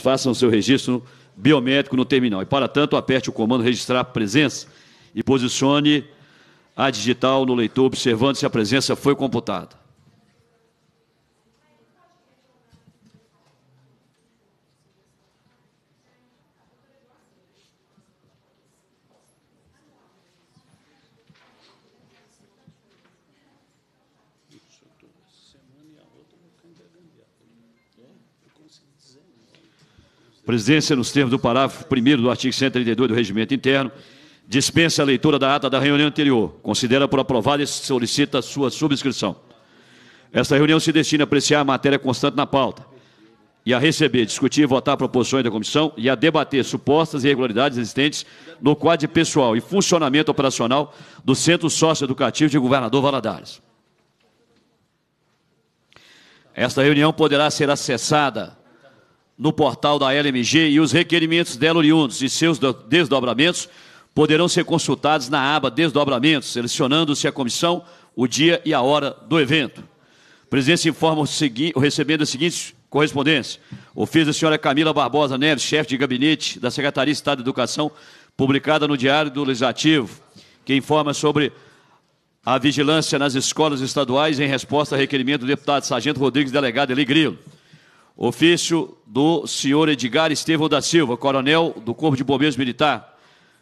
façam seu registro biométrico no terminal. E, para tanto, aperte o comando registrar presença e posicione a digital no leitor, observando se a presença foi computada. presidência, nos termos do parágrafo 1 do artigo 132 do Regimento Interno, dispensa a leitura da ata da reunião anterior, considera por aprovada e solicita sua subscrição. Esta reunião se destina a apreciar a matéria constante na pauta e a receber, discutir e votar proposições da comissão e a debater supostas irregularidades existentes no quadro pessoal e funcionamento operacional do Centro Socioeducativo de Governador Valadares. Esta reunião poderá ser acessada no portal da LMG e os requerimentos dela oriundos e seus desdobramentos poderão ser consultados na aba Desdobramentos, selecionando-se a comissão, o dia e a hora do evento. A presidente informa o, segui recebendo a seguinte correspondência. Ofício da senhora Camila Barbosa Neves, chefe de gabinete da Secretaria de Estado de Educação, publicada no Diário do Legislativo, que informa sobre a vigilância nas escolas estaduais em resposta ao requerimento do deputado Sargento Rodrigues, delegado Eli Grilo. Ofício do senhor Edgar Estevão da Silva, coronel do Corpo de Bombeiros Militar,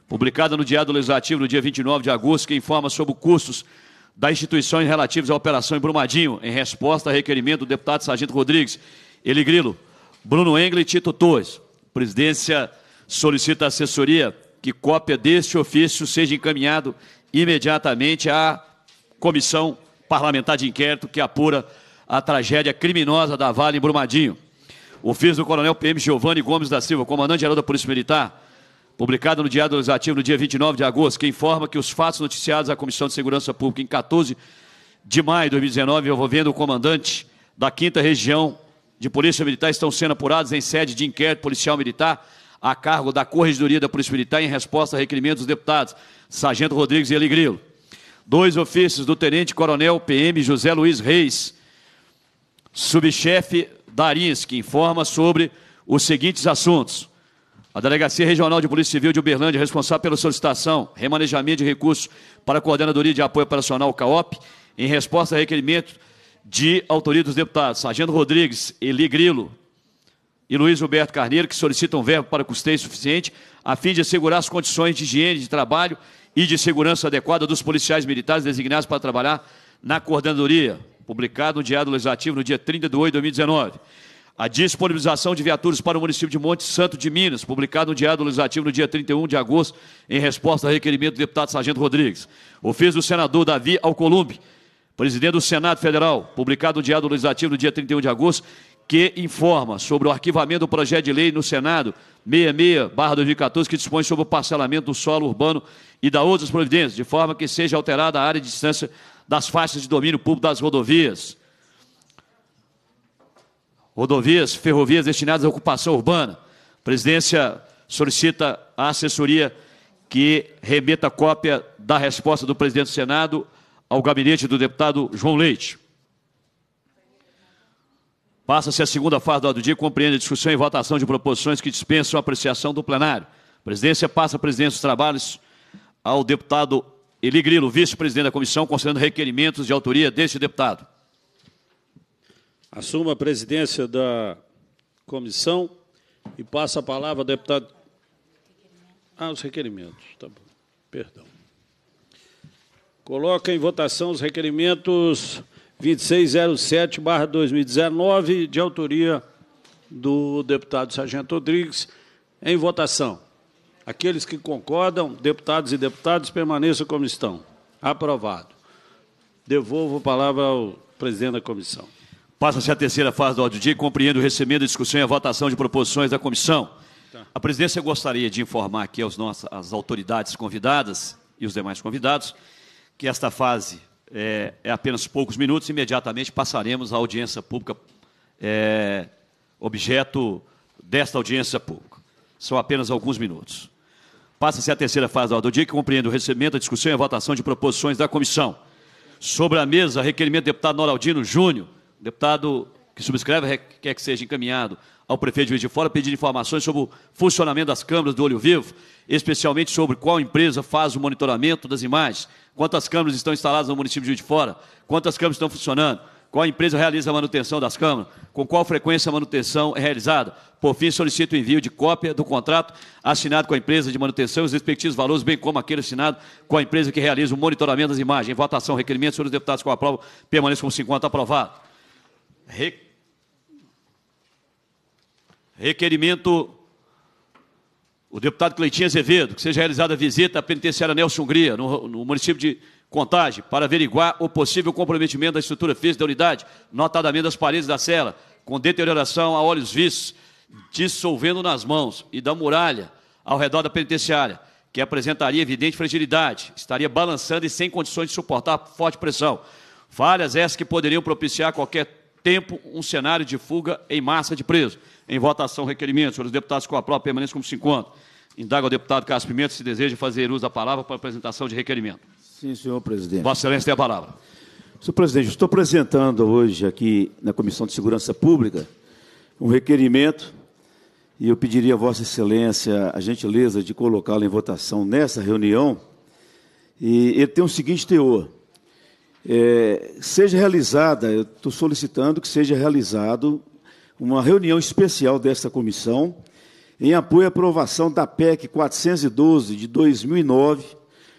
publicada no Diário Legislativo no dia 29 de agosto, que informa sobre custos da instituição relativos à operação em Brumadinho, em resposta a requerimento do deputado Sargento Rodrigues, Eli Grilo, Bruno Engle e Tito Torres. Presidência solicita à assessoria que cópia deste ofício seja encaminhado imediatamente à comissão parlamentar de inquérito que apura a tragédia criminosa da Vale em Brumadinho. O ofício do Coronel PM Giovanni Gomes da Silva, comandante-geral da Polícia Militar, publicado no Diário Legislativo no dia 29 de agosto, que informa que os fatos noticiados à Comissão de Segurança Pública em 14 de maio de 2019, envolvendo o comandante da 5 Região de Polícia Militar, estão sendo apurados em sede de inquérito policial militar a cargo da Corregedoria da Polícia Militar em resposta a requerimentos dos deputados Sargento Rodrigues e Eligrilo. Dois ofícios do Tenente Coronel PM José Luiz Reis, subchefe Darins, que informa sobre os seguintes assuntos. A Delegacia Regional de Polícia Civil de Uberlândia, responsável pela solicitação, remanejamento de recursos para a Coordenadoria de Apoio Operacional CAOP, em resposta a requerimento de autoria dos deputados Sargento Rodrigues, Eli Grilo e Luiz Roberto Carneiro, que solicitam verbo para custeio suficiente a fim de assegurar as condições de higiene de trabalho e de segurança adequada dos policiais militares designados para trabalhar na coordenadoria publicado no Diário Legislativo no dia 30 de 8 de 2019. A disponibilização de viaturas para o município de Monte Santo de Minas, publicado no Diário Legislativo no dia 31 de agosto, em resposta ao requerimento do deputado Sargento Rodrigues. Ofício do senador Davi Alcolumbre, presidente do Senado Federal, publicado no Diário Legislativo no dia 31 de agosto, que informa sobre o arquivamento do projeto de lei no Senado 66-2014, que dispõe sobre o parcelamento do solo urbano e da outras providências, de forma que seja alterada a área de distância das faixas de domínio público das rodovias. Rodovias, ferrovias destinadas à ocupação urbana. A presidência solicita à assessoria que remeta cópia da resposta do presidente do Senado ao gabinete do deputado João Leite. Passa-se a segunda fase do dia, compreende a discussão e votação de proposições que dispensam a apreciação do plenário. A presidência passa a presidência dos trabalhos ao deputado Eli Grilo, vice-presidente da comissão, considerando requerimentos de autoria deste deputado. Assuma a presidência da comissão e passa a palavra ao deputado. Ah, os requerimentos. Tá bom. Perdão. Coloca em votação os requerimentos 2607-2019, de autoria do deputado Sargento Rodrigues. Em votação. Aqueles que concordam, deputados e deputadas, permaneçam como estão. Aprovado. Devolvo a palavra ao presidente da comissão. Passa-se a terceira fase do áudio dia, compreendo o recebimento, a discussão e a votação de proposições da comissão. Tá. A presidência gostaria de informar aqui aos nossos, autoridades convidadas e os demais convidados que esta fase é, é apenas poucos minutos, imediatamente passaremos à audiência pública, é, objeto desta audiência pública. São apenas alguns minutos. Passa-se a terceira fase da ordem do dia, que compreende o recebimento, a discussão e a votação de proposições da comissão. Sobre a mesa, requerimento do deputado Noraldino Júnior, deputado que subscreve quer que seja encaminhado ao prefeito de Juiz de Fora, pedindo informações sobre o funcionamento das câmeras do Olho Vivo, especialmente sobre qual empresa faz o monitoramento das imagens, quantas câmeras estão instaladas no município de Juiz de Fora, quantas câmeras estão funcionando, qual empresa realiza a manutenção das câmaras? Com qual frequência a manutenção é realizada? Por fim, solicito o envio de cópia do contrato assinado com a empresa de manutenção e os respectivos valores, bem como aquele assinado com a empresa que realiza o monitoramento das imagens. votação, requerimento, senhores deputados com aprovo, permaneçam com 50, aprovado. Re... Requerimento o deputado Cleitinho Azevedo, que seja realizada a visita à penitenciária Nelson Hungria, no, no município de Contagem, para averiguar o possível comprometimento da estrutura física da unidade, notadamente das paredes da cela, com deterioração a olhos vistos, dissolvendo nas mãos, e da muralha ao redor da penitenciária, que apresentaria evidente fragilidade, estaria balançando e sem condições de suportar forte pressão. Falhas essas que poderiam propiciar a qualquer tempo um cenário de fuga em massa de presos. Em votação, requerimento. Senhores deputados, com a prova, permanência como se encontram. Indaga o deputado Carlos Pimenta se deseja fazer uso da palavra para apresentação de requerimento. Sim, senhor presidente. Vossa Excelência tem a palavra. Senhor presidente, estou apresentando hoje aqui na Comissão de Segurança Pública um requerimento e eu pediria a Vossa Excelência a gentileza de colocá-lo em votação nessa reunião. E ele tem o seguinte teor: é, seja realizada, eu estou solicitando que seja realizado uma reunião especial desta comissão em apoio à aprovação da PEC 412 de 2009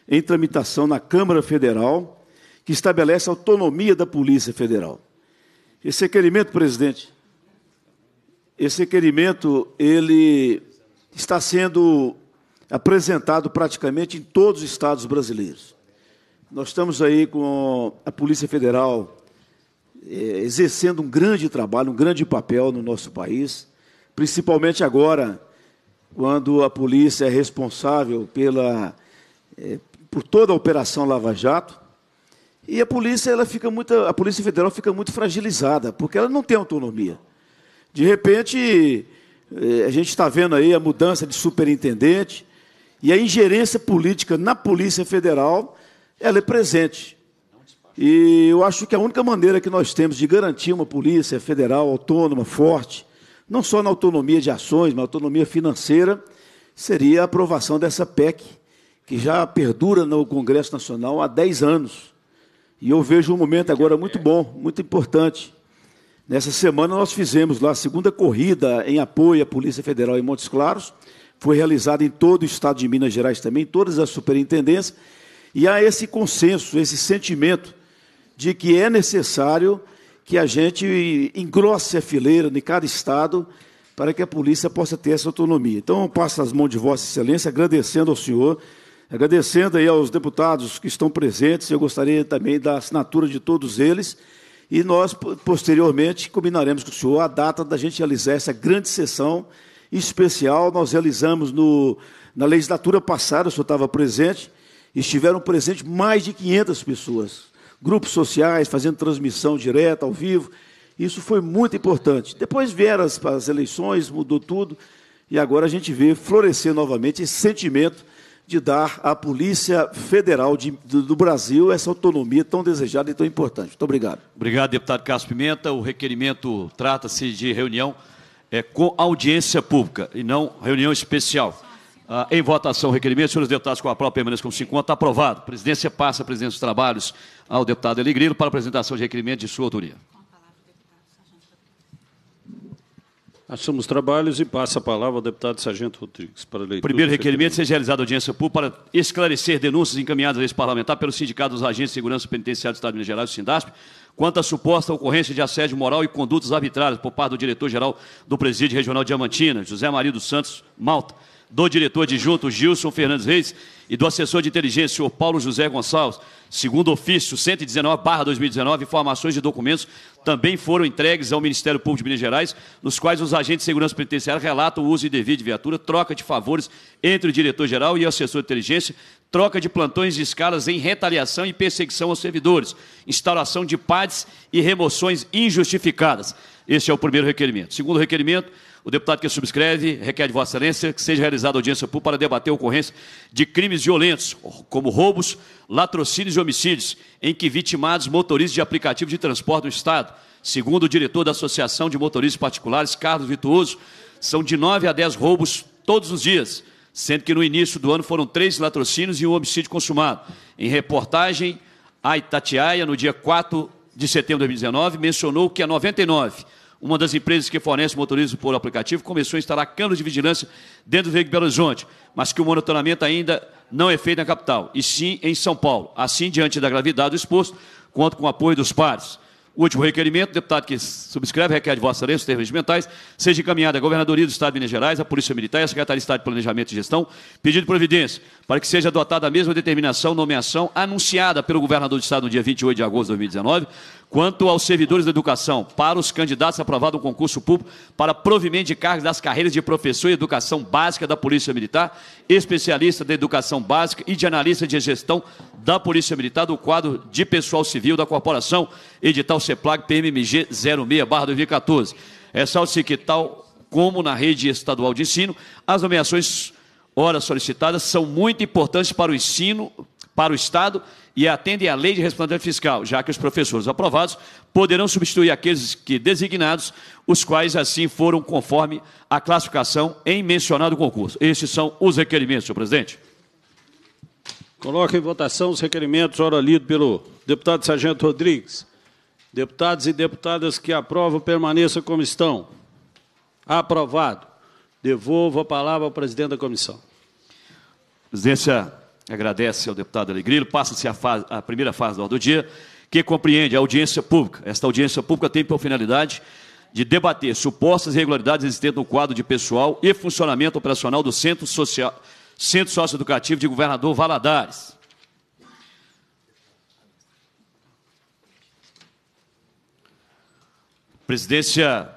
em tramitação na Câmara Federal, que estabelece a autonomia da Polícia Federal. Esse requerimento, presidente, esse requerimento, ele está sendo apresentado praticamente em todos os estados brasileiros. Nós estamos aí com a Polícia Federal é, exercendo um grande trabalho, um grande papel no nosso país, principalmente agora, quando a polícia é responsável pela é, por toda a operação Lava Jato. E a polícia, ela fica muito, a polícia federal fica muito fragilizada, porque ela não tem autonomia. De repente, eh, a gente está vendo aí a mudança de superintendente e a ingerência política na polícia federal, ela é presente. E eu acho que a única maneira que nós temos de garantir uma polícia federal autônoma, forte, não só na autonomia de ações, mas na autonomia financeira, seria a aprovação dessa PEC, que já perdura no Congresso Nacional há 10 anos. E eu vejo um momento agora muito é. bom, muito importante. Nessa semana nós fizemos lá a segunda corrida em apoio à Polícia Federal em Montes Claros. Foi realizada em todo o estado de Minas Gerais também, todas as superintendências. E há esse consenso, esse sentimento de que é necessário que a gente engrosse a fileira de cada estado para que a polícia possa ter essa autonomia. Então, eu passo as mãos de Vossa Excelência, agradecendo ao senhor Agradecendo aí aos deputados que estão presentes, eu gostaria também da assinatura de todos eles. E nós, posteriormente, combinaremos com o senhor a data da gente realizar essa grande sessão especial. Nós realizamos no, na legislatura passada, o senhor estava presente, estiveram presentes mais de 500 pessoas, grupos sociais, fazendo transmissão direta, ao vivo. Isso foi muito importante. Depois vieram as, as eleições, mudou tudo, e agora a gente vê florescer novamente esse sentimento de dar à Polícia Federal de, do, do, Brasil essa autonomia tão desejada e tão importante. Muito obrigado. Obrigado, deputado Carlos Pimenta. O requerimento trata-se de reunião é, com audiência pública e não reunião especial. Ah, em votação, o requerimento, senhores deputados, com a própria permanência com 50, aprovado. A presidência passa a presidência dos trabalhos ao deputado Eligrilo para apresentação de requerimento de sua autoria. Achamos trabalhos e passa a palavra ao deputado Sargento Rodrigues para a leitura. Primeiro requerimento seja realizada audiência pública para esclarecer denúncias encaminhadas a esse parlamentar pelo Sindicato dos Agentes de Segurança Penitenciária do Estado de Minas Gerais, o Sindasp, quanto à suposta ocorrência de assédio moral e condutas arbitrárias por parte do diretor-geral do Presídio Regional Diamantina, José Maria dos Santos Malta do diretor adjunto Gilson Fernandes Reis e do assessor de inteligência, senhor Paulo José Gonçalves. Segundo ofício 119-2019, informações e documentos também foram entregues ao Ministério Público de Minas Gerais, nos quais os agentes de segurança penitenciária relatam o uso indevido de viatura, troca de favores entre o diretor-geral e o assessor de inteligência, troca de plantões de escalas em retaliação e perseguição aos servidores, instauração de PADs e remoções injustificadas. Este é o primeiro requerimento. Segundo requerimento, o deputado que subscreve requer de Vossa Excelência que seja realizada audiência pública para debater ocorrência de crimes violentos, como roubos, latrocínios e homicídios, em que vitimados motoristas de aplicativos de transporte do Estado, segundo o diretor da Associação de Motoristas Particulares, Carlos Vituoso, são de 9 a 10 roubos todos os dias, sendo que no início do ano foram três latrocínios e um homicídio consumado. Em reportagem, a Itatiaia, no dia 4 de setembro de 2019, mencionou que a 99 uma das empresas que fornece motorismo por aplicativo, começou a instalar câmeras de vigilância dentro do Rio de Belo Horizonte, mas que o monitoramento ainda não é feito na capital, e sim em São Paulo. Assim, diante da gravidade do exposto, conto com o apoio dos pares. O último requerimento, deputado que subscreve, requer de Vossa Excelência os termos mentais, seja encaminhada à Governadoria do Estado de Minas Gerais, à Polícia Militar e à Secretaria de Estado de Planejamento e Gestão, pedido de providência para que seja adotada a mesma determinação, nomeação anunciada pelo Governador do Estado no dia 28 de agosto de 2019, Quanto aos servidores da educação, para os candidatos aprovados o concurso público para provimento de cargos das carreiras de professor e educação básica da Polícia Militar, especialista da educação básica e de analista de gestão da Polícia Militar do quadro de pessoal civil da corporação, edital CEPLAG PMMG 06/2014. É só se que tal como na rede estadual de ensino, as nomeações horas solicitadas são muito importantes para o ensino para o Estado e atendem à lei de responsabilidade fiscal, já que os professores aprovados poderão substituir aqueles que designados, os quais assim foram conforme a classificação em mencionado concurso. Estes são os requerimentos, senhor presidente. Coloca em votação os requerimentos, ora lido pelo deputado Sargento Rodrigues. Deputados e deputadas que aprovam, permaneçam como estão. Aprovado. Devolvo a palavra ao presidente da comissão. Presidência, agradece ao deputado Alegrilho. Passa-se a, a, primeira fase ordem do dia, que compreende a audiência pública. Esta audiência pública tem por finalidade de debater supostas irregularidades existentes no quadro de pessoal e funcionamento operacional do Centro, Social, Centro Socioeducativo de Governador Valadares. Presidência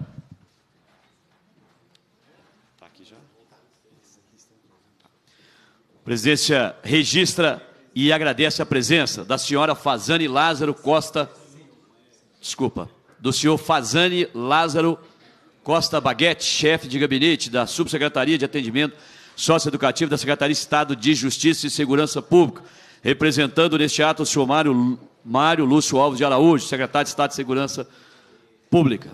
presidência registra e agradece a presença da senhora Fazane Lázaro Costa. Desculpa, do senhor Fazane Lázaro Costa Baguete, chefe de gabinete da Subsecretaria de Atendimento Socioeducativo da Secretaria de Estado de Justiça e Segurança Pública, representando neste ato o senhor Mário, Mário Lúcio Alves de Araújo, secretário de Estado de Segurança Pública.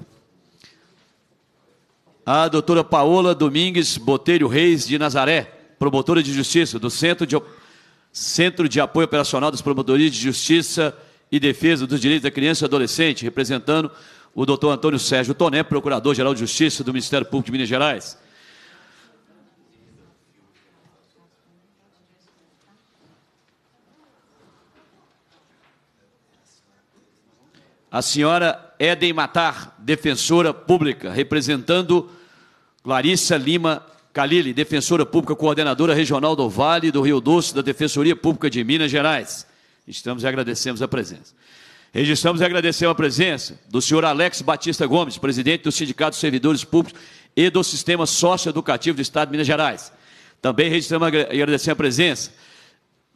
A doutora Paola Domingues Botelho Reis de Nazaré, promotora de justiça do Centro de, Centro de Apoio Operacional das Promotorias de Justiça e Defesa dos Direitos da Criança e Adolescente, representando o doutor Antônio Sérgio Toné, Procurador-Geral de Justiça do Ministério Público de Minas Gerais. a senhora Eden Matar, defensora pública, representando Clarissa Lima Kalili, defensora pública coordenadora regional do Vale do Rio Doce da Defensoria Pública de Minas Gerais. Estamos e agradecemos a presença. Registramos e agradecemos a presença do senhor Alex Batista Gomes, presidente do Sindicato dos Servidores Públicos e do Sistema Socioeducativo do Estado de Minas Gerais. Também registramos e agradecemos a presença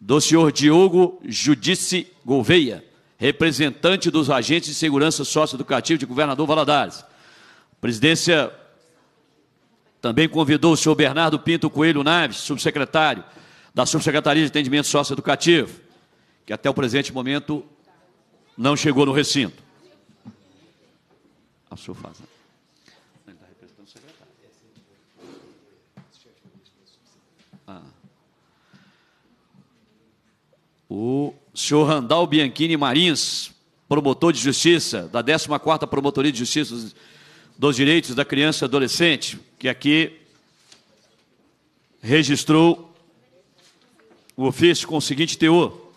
do senhor Diogo Judice Gouveia, representante dos agentes de segurança socioeducativa de Governador Valadares. presidência também convidou o senhor Bernardo Pinto Coelho Naves, subsecretário da Subsecretaria de Atendimento Socioeducativo, que até o presente momento não chegou no recinto. A sua fazenda. Né? Tá ah. o senhor Randal Bianchini Marins, promotor de justiça da 14ª Promotoria de Justiça dos Direitos da Criança e Adolescente, que aqui registrou o ofício com o seguinte teor.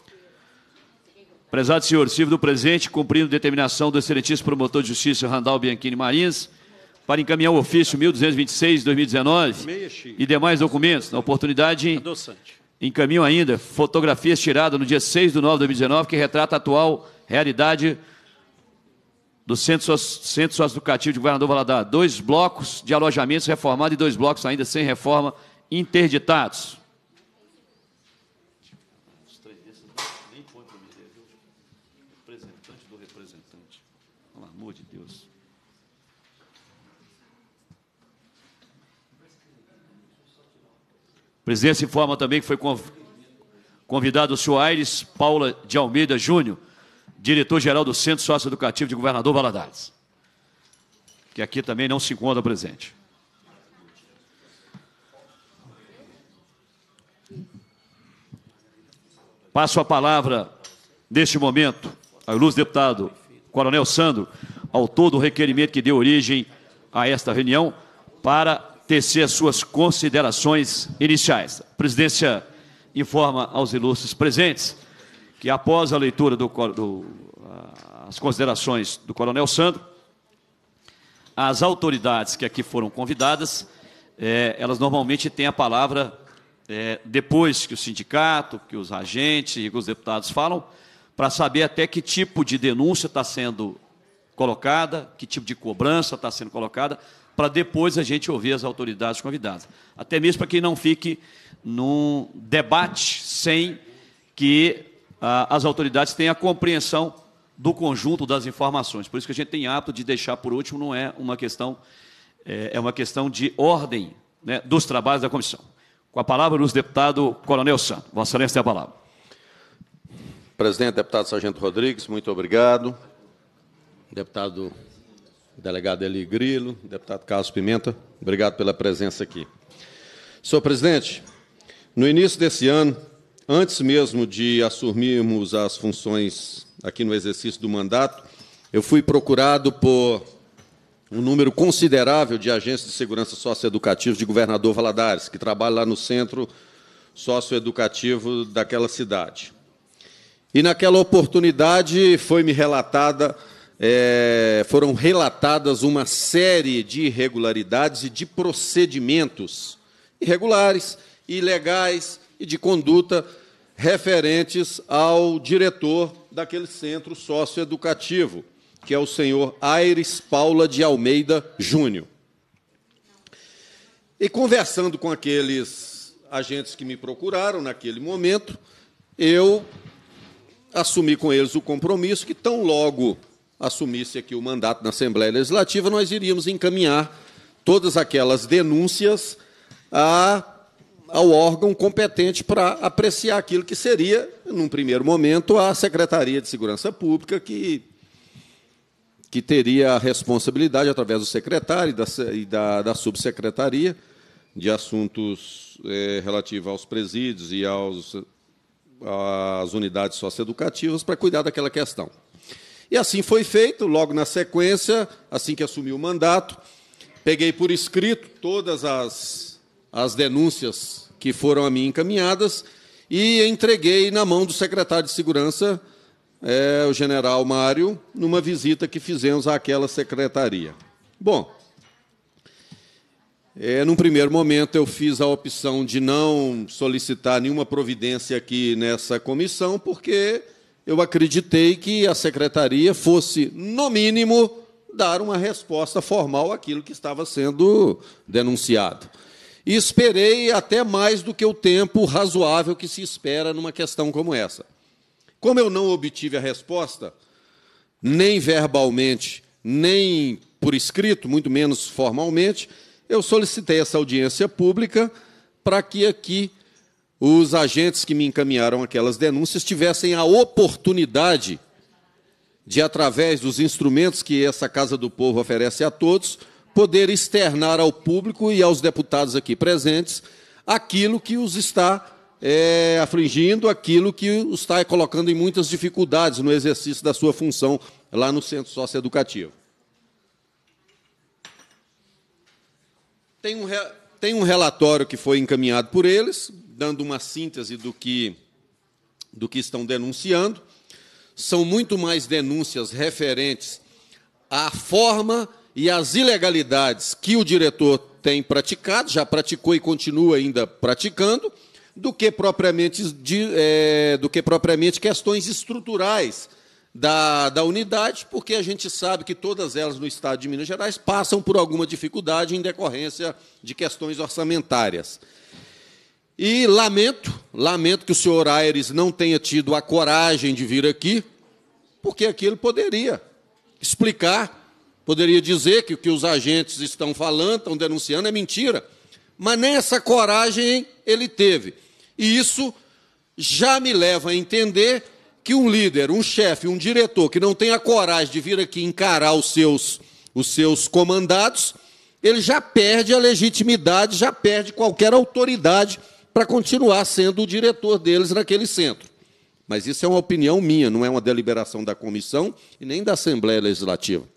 Prezado senhor, sirvo do presente, cumprindo determinação do excelentíssimo promotor de justiça Randal Bianchini Marins, para encaminhar o ofício 1226-2019 e demais documentos. Na oportunidade, encaminho ainda fotografias tiradas no dia 6 de 9 de 2019, que retrata a atual realidade do Centro, Centro Socioeducativo de Governador Valadares. Dois blocos de alojamentos reformados e dois blocos ainda sem reforma interditados. A presidência informa também que foi convidado o senhor Aires Paula de Almeida Júnior, diretor-geral do Centro Socioeducativo de Governador Valadares, que aqui também não se encontra presente. Passo a palavra, neste momento, ao ilustre deputado Coronel Sandro, autor do requerimento que deu origem a esta reunião, para tecer as suas considerações iniciais. A presidência informa aos ilustres presentes que após a leitura do, do ah, as considerações do Coronel Sandro, as autoridades que aqui foram convidadas, é, elas normalmente têm a palavra é, depois que o sindicato, que os agentes e que os deputados falam, para saber até que tipo de denúncia está sendo colocada, que tipo de cobrança está sendo colocada, para depois a gente ouvir as autoridades convidadas. Até mesmo para que não fique num debate sem que ah, as autoridades têm a compreensão do conjunto das informações. Por isso que a gente tem hábito de deixar por último, não é uma questão, é, é uma questão de ordem né, dos trabalhos da comissão. Com a palavra, o deputado Coronel Santos. Vossa Excelência tem a palavra. Presidente, deputado Sargento Rodrigues, muito obrigado. Deputado delegado Eli Grilo, deputado Carlos Pimenta, obrigado pela presença aqui. Senhor presidente, no início desse ano, Antes mesmo de assumirmos as funções aqui no exercício do mandato, eu fui procurado por um número considerável de agências de segurança socioeducativa de governador Valadares, que trabalha lá no centro socioeducativo daquela cidade. E naquela oportunidade foi me relatada, é, foram relatadas uma série de irregularidades e de procedimentos irregulares, ilegais, e de conduta referentes ao diretor daquele centro socioeducativo, que é o senhor Aires Paula de Almeida Júnior. E conversando com aqueles agentes que me procuraram naquele momento, eu assumi com eles o compromisso que tão logo assumisse aqui o mandato na Assembleia Legislativa, nós iríamos encaminhar todas aquelas denúncias à ao órgão competente para apreciar aquilo que seria, num primeiro momento, a Secretaria de Segurança Pública, que, que teria a responsabilidade, através do secretário e da, e da, da subsecretaria, de assuntos é, eh, relativos aos presídios e aos, às unidades socioeducativas, para cuidar daquela questão. E assim foi feito, logo na sequência, assim que assumi o mandato, peguei por escrito todas as, as denúncias que foram a mim encaminhadas e entreguei na mão do secretário de Segurança, é, o general Mário, numa visita que fizemos àquela secretaria. Bom, é, num primeiro momento eu fiz a opção de não solicitar nenhuma providência aqui nessa comissão, porque eu acreditei que a secretaria fosse, no mínimo, dar uma resposta formal àquilo que estava sendo denunciado e esperei até mais do que o tempo razoável que se espera numa questão como essa. Como eu não obtive a resposta, nem verbalmente, nem por escrito, muito menos formalmente, eu solicitei essa audiência pública para que aqui os agentes que me encaminharam aquelas denúncias tivessem a oportunidade de, através dos instrumentos que essa Casa do Povo oferece a todos, poder externar ao público e aos deputados aqui presentes aquilo que os está é, afligindo, aquilo que os está colocando em muitas dificuldades no exercício da sua função lá no centro socioeducativo. Tem um, tem um relatório que foi encaminhado por eles, dando uma síntese do que, do que estão denunciando. São muito mais denúncias referentes à forma e as ilegalidades que o diretor tem praticado, já praticou e continua ainda praticando, do que propriamente, de, é, do que, propriamente questões estruturais da, da unidade, porque a gente sabe que todas elas no Estado de Minas Gerais passam por alguma dificuldade em decorrência de questões orçamentárias. E lamento, lamento que o senhor Aires não tenha tido a coragem de vir aqui, porque aqui ele poderia explicar Poderia dizer que o que os agentes estão falando, estão denunciando, é mentira. Mas nem essa coragem ele teve. E isso já me leva a entender que um líder, um chefe, um diretor que não tem a coragem de vir aqui encarar os seus, os seus comandados, ele já perde a legitimidade, já perde qualquer autoridade para continuar sendo o diretor deles naquele centro. Mas isso é uma opinião minha, não é uma deliberação da comissão e nem da Assembleia Legislativa.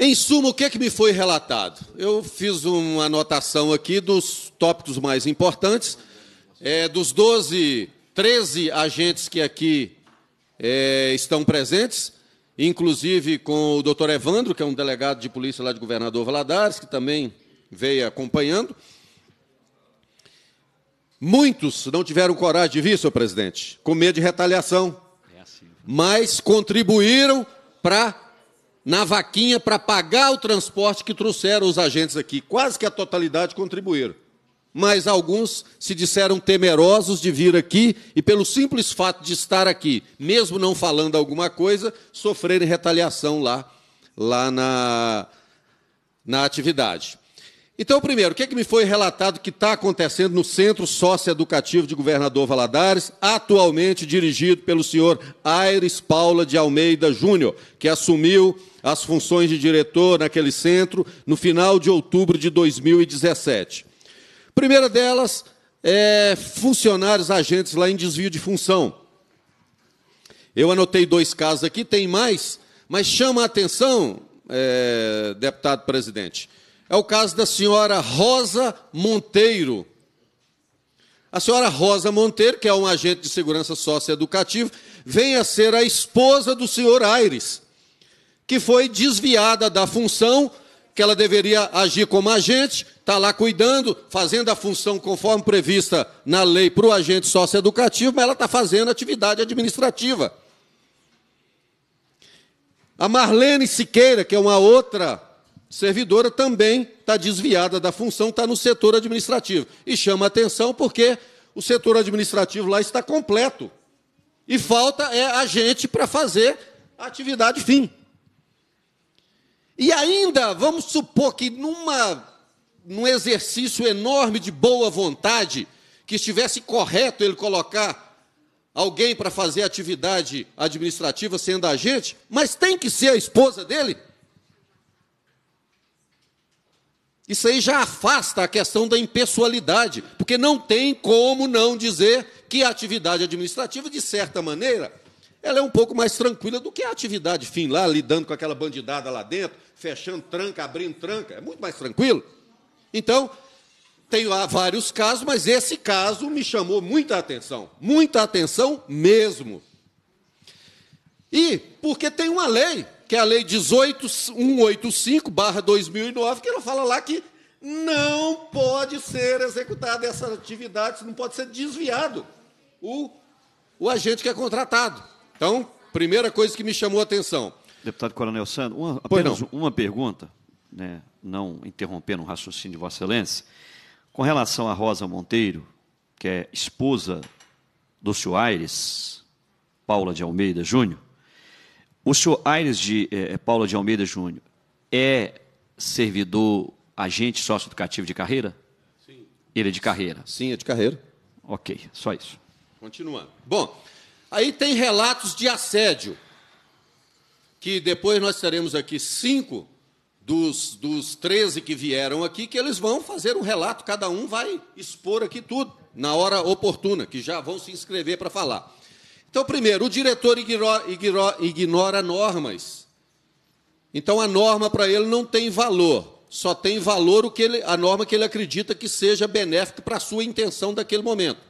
Em suma, o que, é que me foi relatado? Eu fiz uma anotação aqui dos tópicos mais importantes. É, dos 12, 13 agentes que aqui é, estão presentes, inclusive com o doutor Evandro, que é um delegado de polícia lá de Governador Valadares, que também veio acompanhando. Muitos não tiveram coragem de vir, senhor presidente, com medo de retaliação, é assim, né? mas contribuíram para na vaquinha para pagar o transporte que trouxeram os agentes aqui. Quase que a totalidade contribuíram. Mas alguns se disseram temerosos de vir aqui e, pelo simples fato de estar aqui, mesmo não falando alguma coisa, sofrerem retaliação lá, lá na, na atividade. Então, primeiro, o que, é que me foi relatado que está acontecendo no Centro Socioeducativo de Governador Valadares, atualmente dirigido pelo senhor Aires Paula de Almeida Júnior, que assumiu as funções de diretor naquele centro no final de outubro de 2017. Primeira delas, é, funcionários agentes lá em desvio de função. Eu anotei dois casos aqui, tem mais, mas chama a atenção, é, deputado presidente, é o caso da senhora Rosa Monteiro. A senhora Rosa Monteiro, que é um agente de segurança socioeducativa, vem a ser a esposa do senhor Aires, que foi desviada da função que ela deveria agir como agente, está lá cuidando, fazendo a função conforme prevista na lei para o agente socioeducativo, mas ela está fazendo atividade administrativa. A Marlene Siqueira, que é uma outra servidora também está desviada da função, está no setor administrativo. E chama atenção porque o setor administrativo lá está completo. E falta é a gente para fazer a atividade fim. E ainda, vamos supor que numa, num exercício enorme de boa vontade, que estivesse correto ele colocar alguém para fazer atividade administrativa sendo a gente, mas tem que ser a esposa dele? Isso aí já afasta a questão da impessoalidade, porque não tem como não dizer que a atividade administrativa, de certa maneira, ela é um pouco mais tranquila do que a atividade fim lá, lidando com aquela bandidada lá dentro, fechando tranca, abrindo tranca. É muito mais tranquilo. Então, tem lá vários casos, mas esse caso me chamou muita atenção. Muita atenção mesmo. E porque tem uma lei que é a Lei 18185-2009, que ela fala lá que não pode ser executada essa atividade, não pode ser desviado o, o agente que é contratado. Então, primeira coisa que me chamou a atenção. Deputado Coronel Sandro, uma, apenas uma pergunta, né, não interrompendo o raciocínio de Vossa Excelência, com relação a Rosa Monteiro, que é esposa do senhor Aires, Paula de Almeida Júnior, o senhor Aires de eh, eh, Paula de Almeida Júnior é servidor agente sócio-educativo de carreira? Sim. Ele é de carreira? Sim, é de carreira. Ok, só isso. Continuando. Bom, aí tem relatos de assédio, que depois nós teremos aqui cinco dos, dos 13 que vieram aqui, que eles vão fazer um relato, cada um vai expor aqui tudo, na hora oportuna, que já vão se inscrever para falar. Então, primeiro, o diretor ignora, normas. Então, a norma para ele não tem valor. Só tem valor o que ele, a norma que ele acredita que seja benéfica para a sua intenção daquele momento.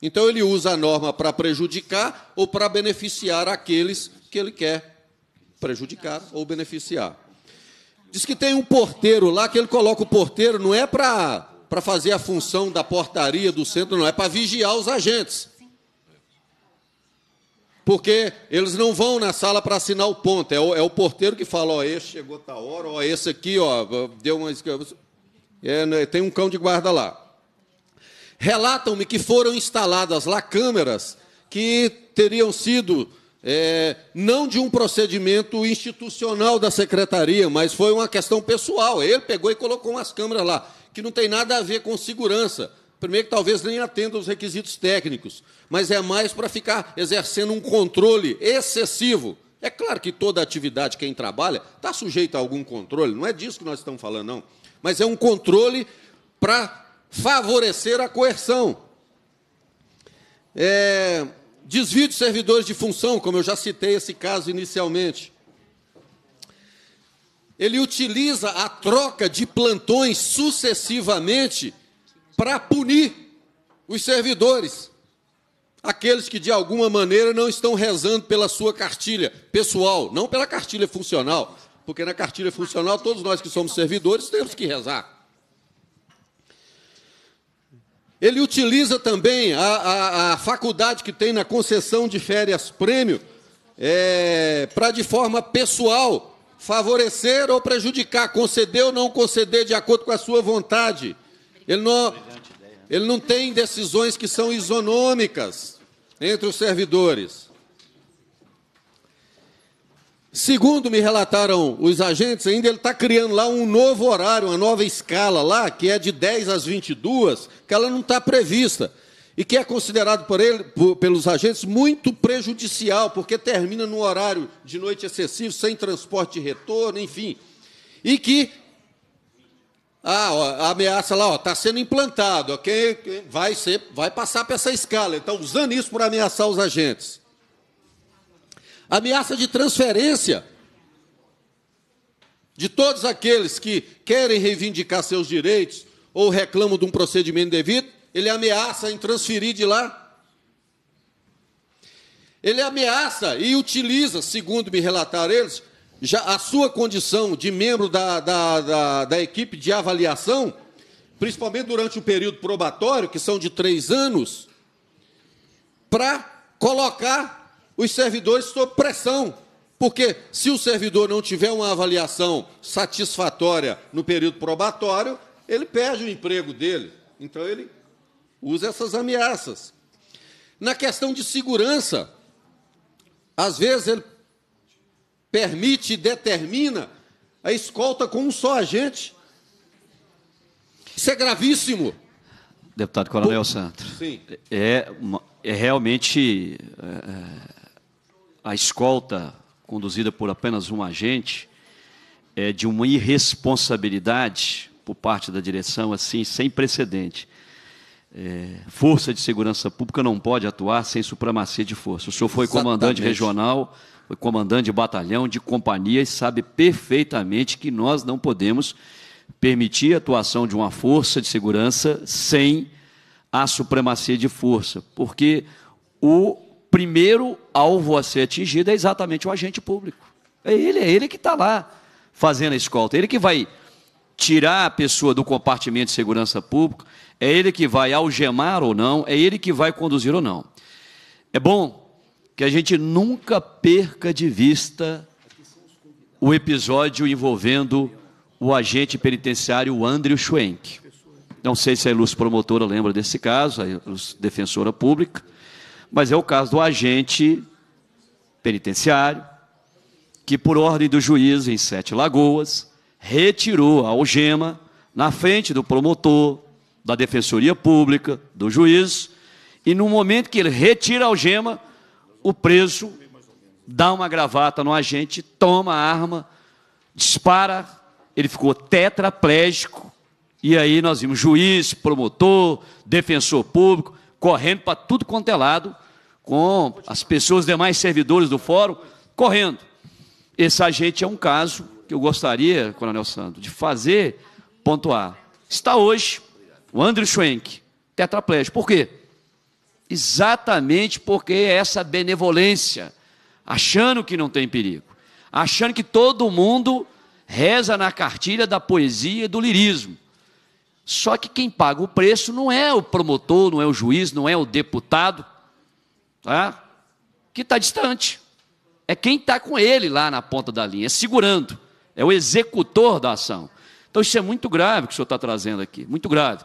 Então, ele usa a norma para prejudicar ou para beneficiar aqueles que ele quer prejudicar ou beneficiar. Diz que tem um porteiro lá que ele coloca o porteiro, não é para, para fazer a função da portaria do centro, não, é para vigiar os agentes porque eles não vão na sala para assinar o ponto. É o, é o porteiro que fala, ó, oh, esse chegou tá hora, ó, oh, esse aqui, ó, oh, deu uma. É, né, tem um cão de guarda lá. Relatam-me que foram instaladas lá câmeras que teriam sido é, não de um procedimento institucional da secretaria, mas foi uma questão pessoal. Ele pegou e colocou umas câmeras lá, que não tem nada a ver com segurança. Primeiro, que talvez nem atenda os requisitos técnicos, mas é mais para ficar exercendo um controle excessivo. É claro que toda atividade, quem trabalha, está sujeita a algum controle, não é disso que nós estamos falando, não. Mas é um controle para favorecer a coerção. É, desvio de servidores de função, como eu já citei esse caso inicialmente. Ele utiliza a troca de plantões sucessivamente para punir os servidores, aqueles que de alguma maneira não estão rezando pela sua cartilha pessoal, não pela cartilha funcional, porque na cartilha funcional todos nós que somos servidores temos que rezar. Ele utiliza também a, a, a faculdade que tem na concessão de férias-prêmio é, para, de forma pessoal, favorecer ou prejudicar, conceder ou não conceder de acordo com a sua vontade ele não, ele não tem decisões que são isonômicas entre os servidores. Segundo me relataram os agentes, ainda ele está criando lá um novo horário, uma nova escala lá, que é de 10 às 22, que ela não está prevista. E que é considerado por ele, por, pelos agentes muito prejudicial, porque termina no horário de noite excessivo, sem transporte de retorno, enfim. E que ah, ó, a ameaça lá, ó, está sendo implantado, ok? Vai ser, vai passar para essa escala. Então, usando isso para ameaçar os agentes. Ameaça de transferência de todos aqueles que querem reivindicar seus direitos ou reclamam de um procedimento devido, ele ameaça em transferir de lá. Ele ameaça e utiliza, segundo me relataram eles, já a sua condição de membro da, da, da, da equipe de avaliação, principalmente durante o período probatório, que são de três anos, para colocar os servidores sob pressão. Porque se o servidor não tiver uma avaliação satisfatória no período probatório, ele perde o emprego dele. Então ele usa essas ameaças. Na questão de segurança, às vezes ele permite e determina a escolta com um só agente. Isso é gravíssimo. Deputado Coronel Santos. Sim. É, é realmente é, é, a escolta conduzida por apenas um agente é de uma irresponsabilidade por parte da direção assim sem precedente. É, força de segurança pública não pode atuar sem supremacia de força. O senhor foi Exatamente. comandante regional foi comandante de batalhão, de companhia, e sabe perfeitamente que nós não podemos permitir a atuação de uma força de segurança sem a supremacia de força, porque o primeiro alvo a ser atingido é exatamente o agente público. É ele, é ele que está lá fazendo a escolta, é ele que vai tirar a pessoa do compartimento de segurança pública, é ele que vai algemar ou não, é ele que vai conduzir ou não. É bom que a gente nunca perca de vista o episódio envolvendo o agente penitenciário Andrew Schwenk. Não sei se a ilustre promotora lembra desse caso, a ilustre defensora pública, mas é o caso do agente penitenciário que, por ordem do juiz em Sete Lagoas, retirou a algema na frente do promotor, da defensoria pública, do juiz, e no momento que ele retira a algema, o preso dá uma gravata no agente, toma a arma, dispara, ele ficou tetraplégico. E aí nós vimos juiz, promotor, defensor público, correndo para tudo quanto é lado, com as pessoas, demais servidores do fórum, correndo. Esse agente é um caso que eu gostaria, Coronel Santo, de fazer pontuar. Está hoje o Andrew Schwenk, tetraplégico. Por quê? exatamente porque é essa benevolência, achando que não tem perigo, achando que todo mundo reza na cartilha da poesia e do lirismo. Só que quem paga o preço não é o promotor, não é o juiz, não é o deputado, tá? que está distante. É quem está com ele lá na ponta da linha, segurando. É o executor da ação. Então isso é muito grave que o senhor está trazendo aqui, muito grave.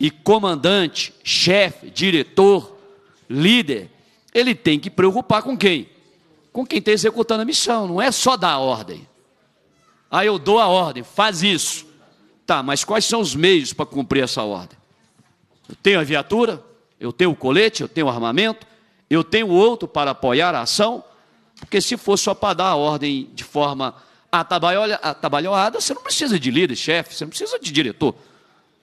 E comandante, chefe, diretor, líder, ele tem que preocupar com quem? Com quem está executando a missão, não é só dar a ordem. Aí ah, eu dou a ordem, faz isso. Tá, mas quais são os meios para cumprir essa ordem? Eu tenho a viatura, eu tenho o colete, eu tenho o armamento, eu tenho outro para apoiar a ação, porque se for só para dar a ordem de forma atabalhoada, você não precisa de líder, chefe, você não precisa de diretor.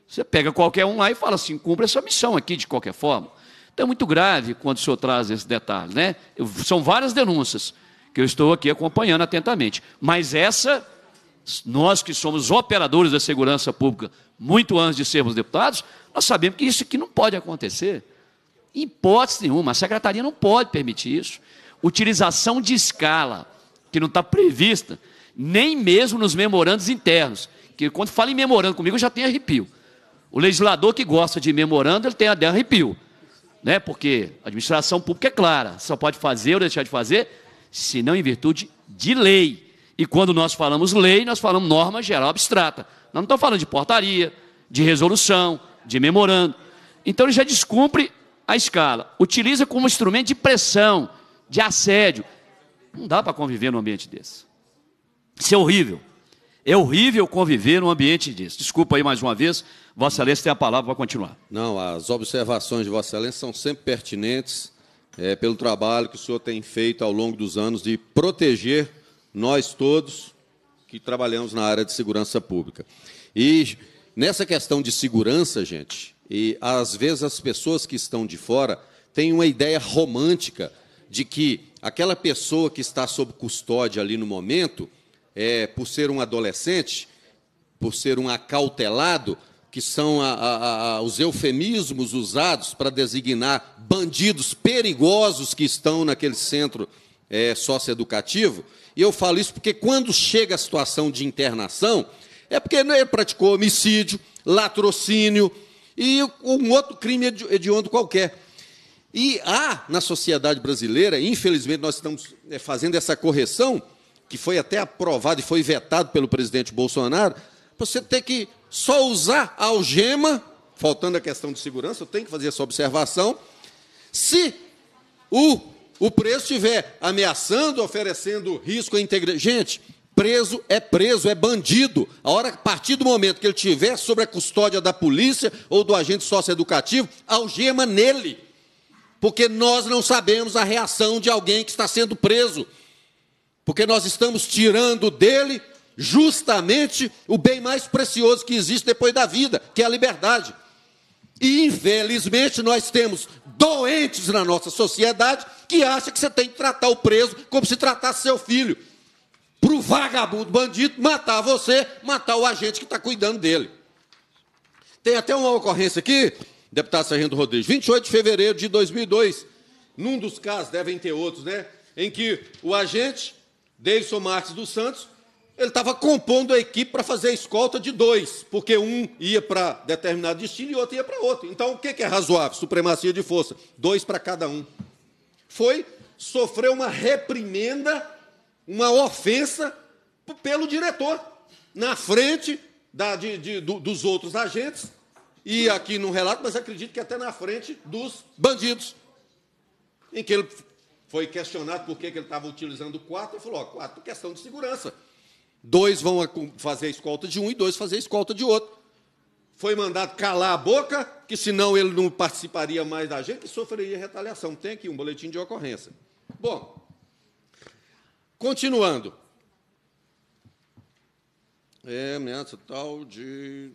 Você pega qualquer um lá e fala assim: cumpre essa missão aqui de qualquer forma. Então é muito grave quando o senhor traz esse detalhe, né? Eu, são várias denúncias que eu estou aqui acompanhando atentamente, mas essa nós que somos operadores da segurança pública, muito antes de sermos deputados, nós sabemos que isso aqui não pode acontecer. Em hipótese nenhuma, a secretaria não pode permitir isso. Utilização de escala, que não está prevista, nem mesmo nos memorandos internos. Que quando fala em memorando comigo, eu já tenho arrepio. O legislador que gosta de memorando, ele tem até arrepio né? Porque a administração pública é clara, só pode fazer ou deixar de fazer, se não em virtude de lei. E quando nós falamos lei, nós falamos norma geral abstrata. Nós não estamos falando de portaria, de resolução, de memorando. Então ele já descumpre a escala, utiliza como instrumento de pressão, de assédio. Não dá para conviver num ambiente desse. Isso é horrível. É horrível conviver num ambiente disso. Desculpa aí mais uma vez, Vossa Excelência tem a palavra para continuar. Não, as observações de Vossa Excelência são sempre pertinentes é, pelo trabalho que o senhor tem feito ao longo dos anos de proteger nós todos que trabalhamos na área de segurança pública. E nessa questão de segurança, gente, e às vezes as pessoas que estão de fora têm uma ideia romântica de que aquela pessoa que está sob custódia ali no momento é, por ser um adolescente, por ser um acautelado, que são a, a, a, os eufemismos usados para designar bandidos perigosos que estão naquele centro é, socioeducativo. E eu falo isso porque quando chega a situação de internação, é porque ele né, praticou homicídio, latrocínio e um outro crime hediondo qualquer. E há na sociedade brasileira, infelizmente nós estamos é, fazendo essa correção, que foi até aprovado e foi vetado pelo presidente Bolsonaro, você tem que só usar a algema, faltando a questão de segurança, eu tenho que fazer essa observação, se o, o preso estiver ameaçando, oferecendo risco à integridade. Gente, preso é preso, é bandido. A hora, a partir do momento que ele estiver sobre a custódia da polícia ou do agente socioeducativo, algema nele. Porque nós não sabemos a reação de alguém que está sendo preso. Porque nós estamos tirando dele justamente o bem mais precioso que existe depois da vida, que é a liberdade. E infelizmente nós temos doentes na nossa sociedade que acha que você tem que tratar o preso como se tratasse seu filho. Para o vagabundo bandido matar você, matar o agente que está cuidando dele. Tem até uma ocorrência aqui, deputado Sargento Rodrigues, 28 de fevereiro de 2002. Num dos casos, devem ter outros, né? Em que o agente Davidson Marques dos Santos, ele estava compondo a equipe para fazer a escolta de dois, porque um ia para determinado destino e outro ia para outro. Então, o que é razoável? Supremacia de força. Dois para cada um. Foi sofrer uma reprimenda, uma ofensa pelo diretor, na frente da, de, de, do, dos outros agentes, e aqui no relato, mas acredito que até na frente dos bandidos, em que ele foi questionado por que, ele estava utilizando quatro, e falou, ó, quatro questão de segurança. Dois vão fazer escolta de um e dois fazer escolta de outro. Foi mandado calar a boca, que senão ele não participaria mais da gente e sofreria retaliação. Tem aqui um boletim de ocorrência. Bom, continuando. É ameaça tal de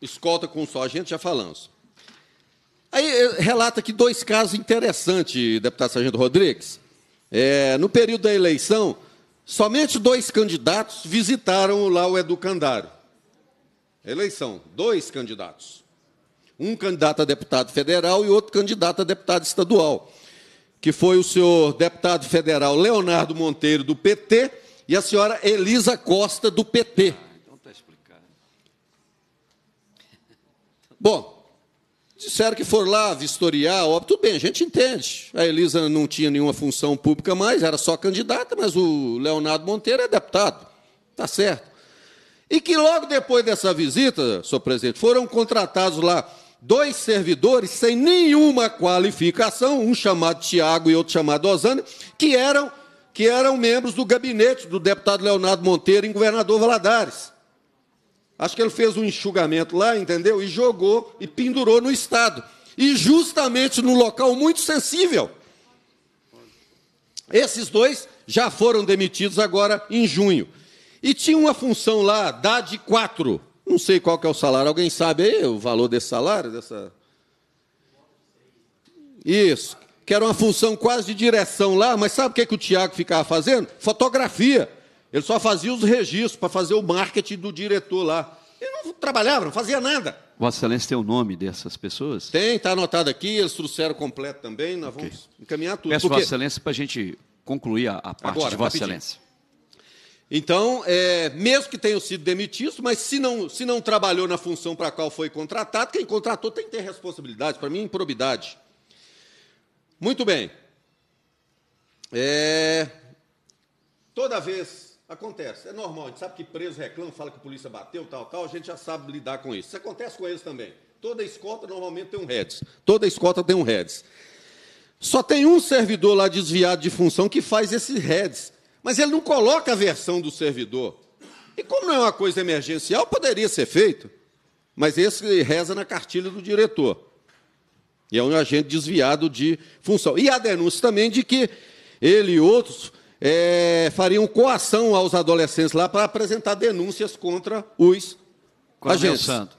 escolta com só, a gente já falamos. Aí eh, relata aqui dois casos interessantes, deputado Sargento Rodrigues. É, no período da eleição, somente dois candidatos visitaram lá o educandário. Eleição, dois candidatos. Um candidato a deputado federal e outro candidato a deputado estadual, que foi o senhor deputado federal Leonardo Monteiro, do PT, e a senhora Elisa Costa, do PT. Ah, então está explicado. Bom, Disseram que foram lá vistoriar, óbvio, tudo bem, a gente entende. A Elisa não tinha nenhuma função pública mais, era só candidata, mas o Leonardo Monteiro é deputado. Está certo. E que logo depois dessa visita, senhor presidente, foram contratados lá dois servidores sem nenhuma qualificação, um chamado Tiago e outro chamado Osana que eram, que eram membros do gabinete do deputado Leonardo Monteiro em governador Valadares. Acho que ele fez um enxugamento lá, entendeu? E jogou e pendurou no Estado. E justamente no local muito sensível. Esses dois já foram demitidos agora em junho. E tinha uma função lá, dá de quatro. Não sei qual que é o salário. Alguém sabe aí o valor desse salário? Dessa... Isso. Que era uma função quase de direção lá, mas sabe o que, é que o Tiago ficava fazendo? Fotografia. Ele só fazia os registros para fazer o marketing do diretor lá. Ele não trabalhava, não fazia nada. Vossa Excelência tem o nome dessas pessoas? Tem, está anotado aqui, eles trouxeram completo também, nós okay. vamos encaminhar tudo. Peço porque... Vossa Excelência para a gente concluir a, a parte Agora, de Vossa rapidinho. Excelência. Então, é, mesmo que tenham sido demitidos, mas se não, se não trabalhou na função para a qual foi contratado, quem contratou tem que ter responsabilidade, para mim, improbidade. Muito bem. É, toda vez Acontece, é normal, a gente sabe que preso reclama, fala que a polícia bateu, tal, tal, a gente já sabe lidar com isso. Isso acontece com eles também. Toda escota normalmente tem um REDS. Toda escota tem um REDS. Só tem um servidor lá desviado de função que faz esse REDS, mas ele não coloca a versão do servidor. E como não é uma coisa emergencial, poderia ser feito, mas esse reza na cartilha do diretor. E é um agente desviado de função. E há denúncia também de que ele e outros é, fariam coação aos adolescentes lá para apresentar denúncias contra os Coronel agentes. Santo,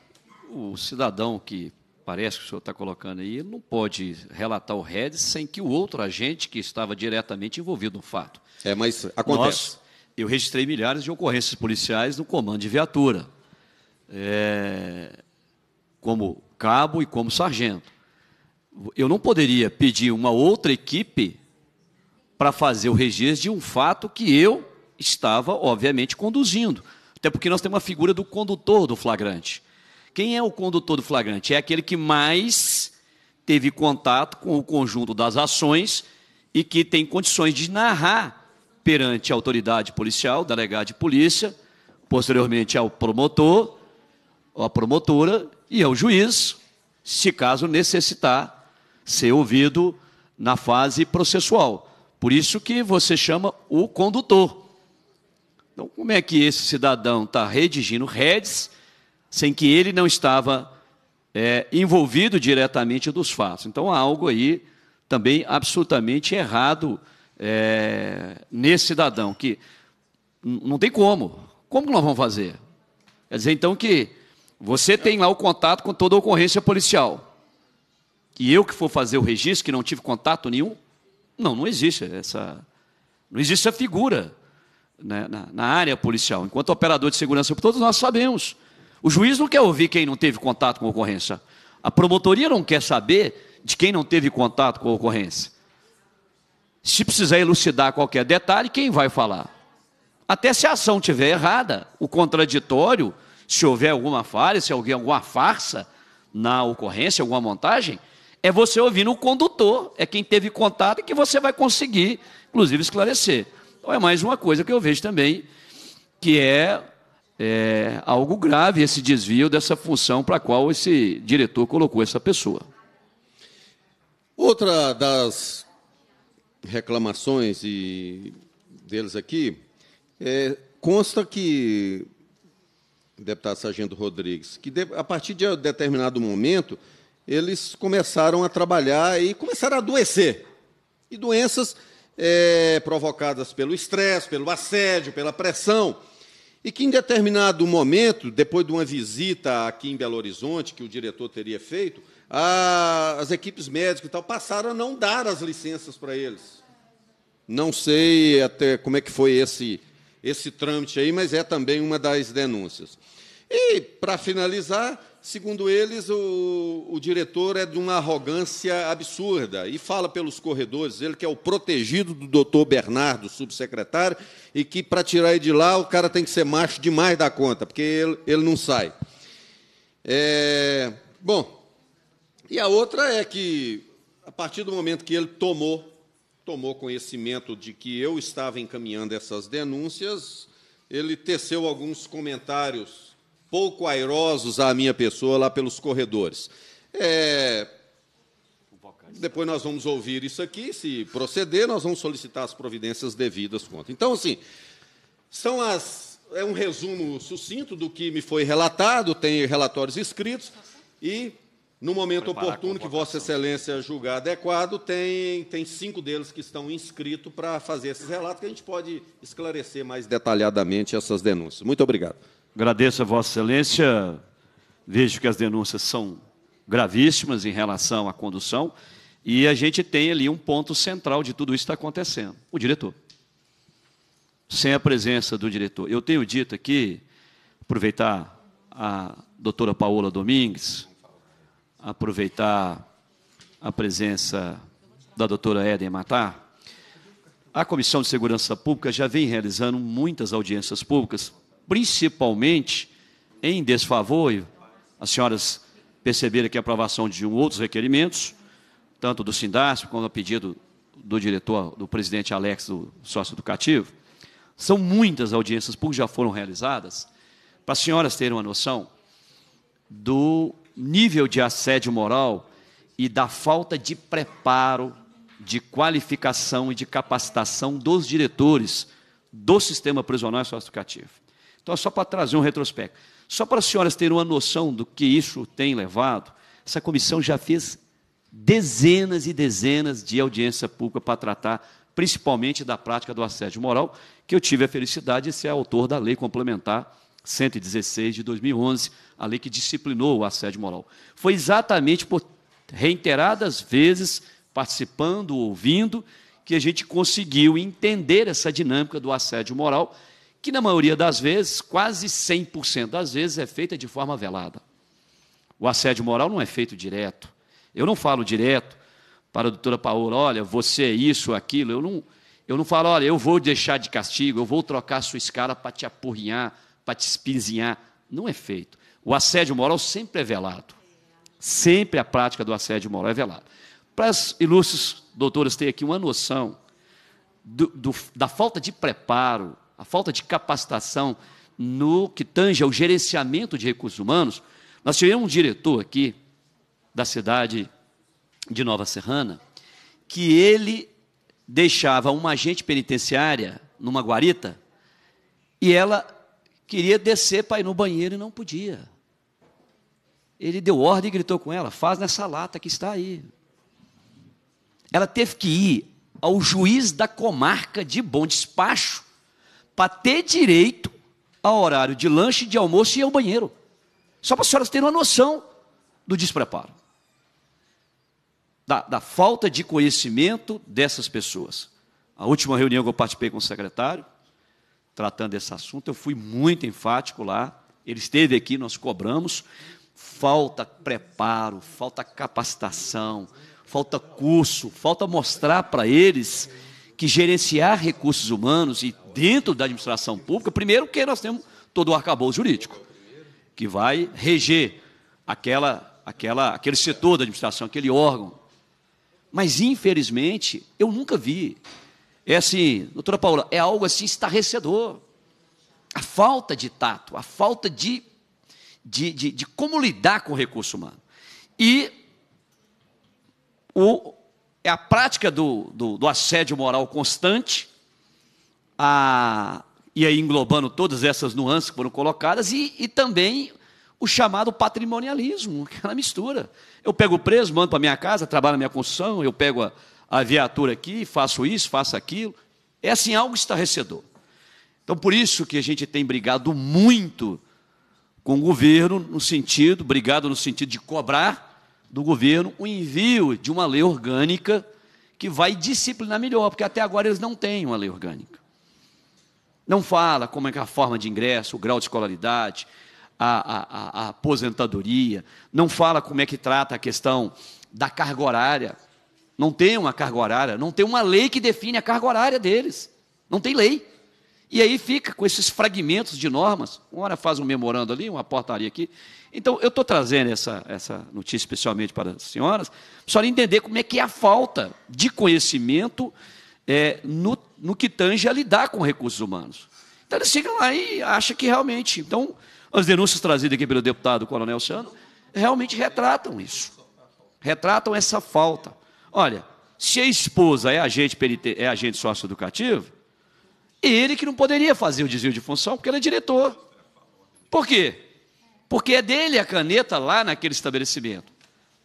o cidadão que parece que o senhor está colocando aí, não pode relatar o RED sem que o outro agente que estava diretamente envolvido no fato. É, mas acontece. Nós, eu registrei milhares de ocorrências policiais no comando de viatura, é, como cabo e como sargento. Eu não poderia pedir uma outra equipe para fazer o registro de um fato que eu estava, obviamente, conduzindo. Até porque nós temos a figura do condutor do flagrante. Quem é o condutor do flagrante? É aquele que mais teve contato com o conjunto das ações e que tem condições de narrar perante a autoridade policial, delegado de polícia, posteriormente ao promotor, à promotora e ao juiz, se caso necessitar ser ouvido na fase processual. Por isso que você chama o condutor. Então, como é que esse cidadão está redigindo redes sem que ele não estava é, envolvido diretamente dos fatos? Então, há algo aí também absolutamente errado é, nesse cidadão, que não tem como. Como nós vamos fazer? Quer dizer, então, que você tem lá o contato com toda a ocorrência policial. E eu que for fazer o registro, que não tive contato nenhum, não, não existe essa, não existe essa figura né, na, na, área policial. Enquanto operador de segurança, todos nós sabemos. O juiz não quer ouvir quem não teve contato com a ocorrência. A promotoria não quer saber de quem não teve contato com a ocorrência. Se precisar elucidar qualquer detalhe, quem vai falar? Até se a ação tiver errada, o contraditório, se houver alguma falha, se houver alguma farsa na ocorrência, alguma montagem, é você ouvindo o condutor, é quem teve contato que você vai conseguir, inclusive, esclarecer. Então é mais uma coisa que eu vejo também, que é, é algo grave esse desvio dessa função para a qual esse diretor colocou essa pessoa. Outra das reclamações e deles aqui é, consta que deputado Sargento Rodrigues, que a partir de determinado momento eles começaram a trabalhar e começaram a adoecer. E doenças é, provocadas pelo estresse, pelo assédio, pela pressão. E que, em determinado momento, depois de uma visita aqui em Belo Horizonte, que o diretor teria feito, a, as equipes médicas e tal passaram a não dar as licenças para eles. Não sei até como é que foi esse, esse trâmite aí, mas é também uma das denúncias. E, para finalizar, Segundo eles, o, o, diretor é de uma arrogância absurda e fala pelos corredores, ele que é o protegido do doutor Bernardo, subsecretário, e que para tirar ele de lá o cara tem que ser macho demais da conta, porque ele, ele não sai. É, bom, e a outra é que, a partir do momento que ele tomou, tomou conhecimento de que eu estava encaminhando essas denúncias, ele teceu alguns comentários pouco airosos à minha pessoa lá pelos corredores. É... Depois nós vamos ouvir isso aqui, se proceder, nós vamos solicitar as providências devidas contra. Então, assim, são as. É um resumo sucinto do que me foi relatado, tem relatórios escritos e, no momento oportuno que Vossa Excelência julgar adequado, tem, tem cinco deles que estão inscritos para fazer esses relatos, que a gente pode esclarecer mais detalhadamente essas denúncias. Muito obrigado. Agradeço a Vossa Excelência. Vejo que as denúncias são gravíssimas em relação à condução. E a gente tem ali um ponto central de tudo isso que está acontecendo: o diretor. Sem a presença do diretor. Eu tenho dito aqui, aproveitar a doutora Paola Domingues, aproveitar a presença da doutora Éden Matar. A Comissão de Segurança Pública já vem realizando muitas audiências públicas principalmente em desfavor, as senhoras perceberam que a aprovação de um, outros requerimentos, tanto do Sindasp como a pedido do diretor, do presidente Alex, do sócio educativo, são muitas audiências porque já foram realizadas, para as senhoras terem uma noção do nível de assédio moral e da falta de preparo, de qualificação e de capacitação dos diretores do sistema prisional e socioeducativo. Então, só para trazer um retrospecto. Só para as senhoras terem uma noção do que isso tem levado, essa comissão já fez dezenas e dezenas de audiência pública para tratar principalmente da prática do assédio moral, que eu tive a felicidade de ser é autor da lei complementar 116 de 2011, a lei que disciplinou o assédio moral. Foi exatamente por reiteradas vezes participando, ouvindo, que a gente conseguiu entender essa dinâmica do assédio moral que na maioria das vezes, quase 100% das vezes, é feita de forma velada. O assédio moral não é feito direto. Eu não falo direto para a doutora Paola, olha, você é isso, aquilo. Eu não, eu não falo, olha, eu vou deixar de castigo, eu vou trocar a sua escala para te apurrinhar, para te espinzinhar. Não é feito. O assédio moral sempre é velado. Sempre a prática do assédio moral é velada. Para as ilustres doutoras terem aqui uma noção do, do, da falta de preparo a falta de capacitação no que tange ao gerenciamento de recursos humanos, nós tivemos um diretor aqui da cidade de Nova Serrana que ele deixava uma agente penitenciária numa guarita e ela queria descer para ir no banheiro e não podia. Ele deu ordem e gritou com ela: faz nessa lata que está aí. Ela teve que ir ao juiz da comarca de bom despacho para ter direito ao horário de lanche, de almoço e ao banheiro. Só para as senhoras terem uma noção do despreparo, da, da falta de conhecimento dessas pessoas. A última reunião que eu participei com o secretário, tratando desse assunto, eu fui muito enfático lá. Ele esteve aqui, nós cobramos. Falta preparo, falta capacitação, falta curso, falta mostrar para eles que gerenciar recursos humanos e dentro da administração pública, primeiro que nós temos todo o arcabouço jurídico, que vai reger aquela, aquela, aquele setor da administração, aquele órgão. Mas, infelizmente, eu nunca vi. É assim, doutora Paula, é algo assim estarrecedor. A falta de tato, a falta de, de, de, de como lidar com o recurso humano. E o, é a prática do, do, do assédio moral constante, a, e aí englobando todas essas nuances que foram colocadas, e, e também o chamado patrimonialismo, aquela mistura. Eu pego o preso, mando para minha casa, trabalho na minha construção, eu pego a, a viatura aqui, faço isso, faço aquilo. É assim, algo estarrecedor. Então, por isso que a gente tem brigado muito com o governo, no sentido, brigado no sentido de cobrar, do governo o envio de uma lei orgânica que vai disciplinar melhor, porque até agora eles não têm uma lei orgânica. Não fala como é que é a forma de ingresso, o grau de escolaridade, a, a, a, aposentadoria, não fala como é que trata a questão da carga horária. Não tem uma carga horária, não tem uma lei que define a carga horária deles. Não tem lei. E aí fica com esses fragmentos de normas. Uma hora faz um memorando ali, uma portaria aqui, então, eu estou trazendo essa, essa notícia especialmente para as senhoras, para a senhora entender como é que é a falta de conhecimento é, no, no que tange a lidar com recursos humanos. Então, eles ficam lá e acham que realmente. Então, as denúncias trazidas aqui pelo deputado Coronel Sano realmente retratam isso. Retratam essa falta. Olha, se a esposa é agente, é agente sócio-educativo, ele que não poderia fazer o desvio de função, porque ele é diretor. Por quê? porque é dele a caneta lá naquele estabelecimento.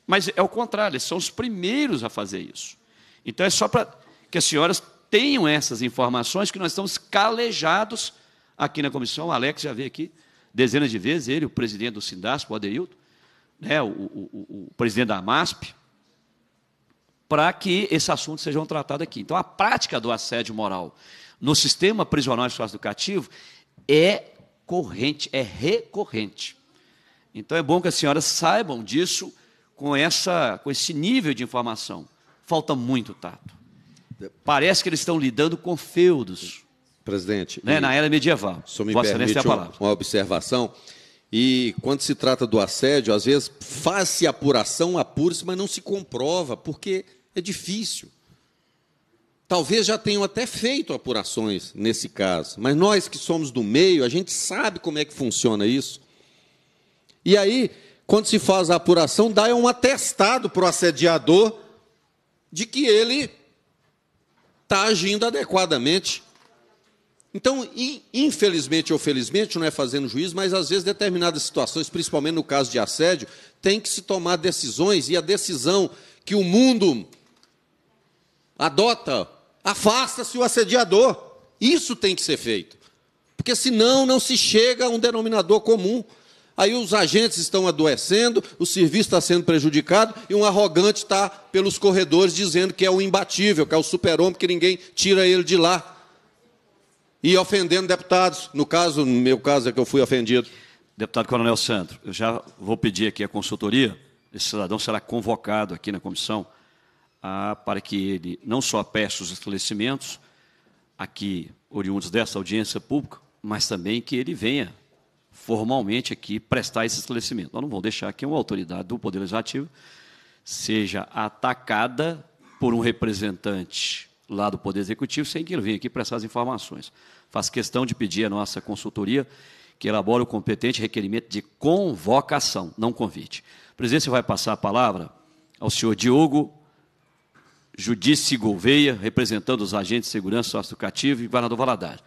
Mas é o contrário, eles são os primeiros a fazer isso. Então é só para que as senhoras tenham essas informações que nós estamos calejados aqui na comissão. O Alex já veio aqui dezenas de vezes, ele, o presidente do Sindaspo, o Adeildo, né, o, o, o, o presidente da MASP, para que esse assunto seja tratado aqui. Então, a prática do assédio moral no sistema prisional e educativo é corrente, é recorrente. Então é bom que as senhoras saibam disso com, essa, com esse nível de informação. Falta muito tato. Parece que eles estão lidando com feudos. Presidente. Né? Na era medieval. Só me Vossa é permite palavra. uma observação. E quando se trata do assédio, às vezes faz-se apuração, apura-se, mas não se comprova, porque é difícil. Talvez já tenham até feito apurações nesse caso, mas nós que somos do meio, a gente sabe como é que funciona isso. E aí, quando se faz a apuração, dá um atestado para o assediador de que ele está agindo adequadamente. Então, infelizmente ou felizmente, não é fazendo juízo, mas às vezes determinadas situações, principalmente no caso de assédio, tem que se tomar decisões e a decisão que o mundo adota afasta-se o assediador. Isso tem que ser feito. Porque senão não se chega a um denominador comum. Aí os agentes estão adoecendo, o serviço está sendo prejudicado e um arrogante está pelos corredores dizendo que é o imbatível, que é o super-homem, que ninguém tira ele de lá. E ofendendo deputados. No caso, no meu caso, é que eu fui ofendido. Deputado Coronel Sandro, eu já vou pedir aqui a consultoria. Esse cidadão será convocado aqui na comissão a, ah, para que ele não só peça os esclarecimentos aqui oriundos dessa audiência pública, mas também que ele venha formalmente aqui prestar esse esclarecimento. Nós não vamos deixar que uma autoridade do Poder Legislativo seja atacada por um representante lá do Poder Executivo sem que ele venha aqui prestar as informações. Faz questão de pedir à nossa consultoria que elabore o competente requerimento de convocação, não convite. A presidência vai passar a palavra ao senhor Diogo Judice Gouveia, representando os agentes de segurança socioeducativa e governador Valadares.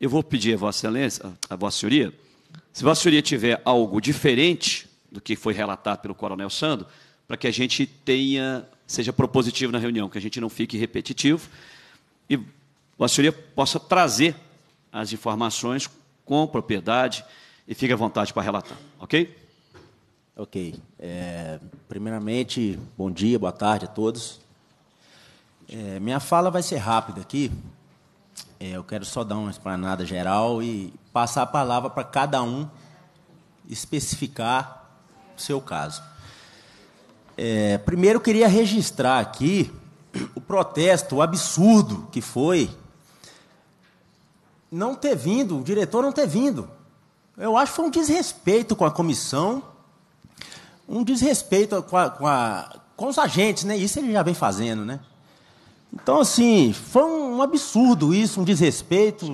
Eu vou pedir a Vossa Excelência, a Vossa Senhoria, se Vossa Senhoria tiver algo diferente do que foi relatado pelo Coronel Sando, para que a gente tenha seja propositivo na reunião, que a gente não fique repetitivo e Vossa Senhoria possa trazer as informações com propriedade e fique à vontade para relatar, ok? Ok. É, primeiramente, bom dia, boa tarde a todos. É, minha fala vai ser rápida aqui. É, eu quero só dar uma explanada geral e passar a palavra para cada um especificar o seu caso. É, primeiro, eu queria registrar aqui o protesto, o absurdo que foi não ter vindo, o diretor não ter vindo. Eu acho que foi um desrespeito com a comissão, um desrespeito com, a, com, a, com os agentes, né? Isso ele já vem fazendo, né? Então, assim, foi um absurdo isso, um desrespeito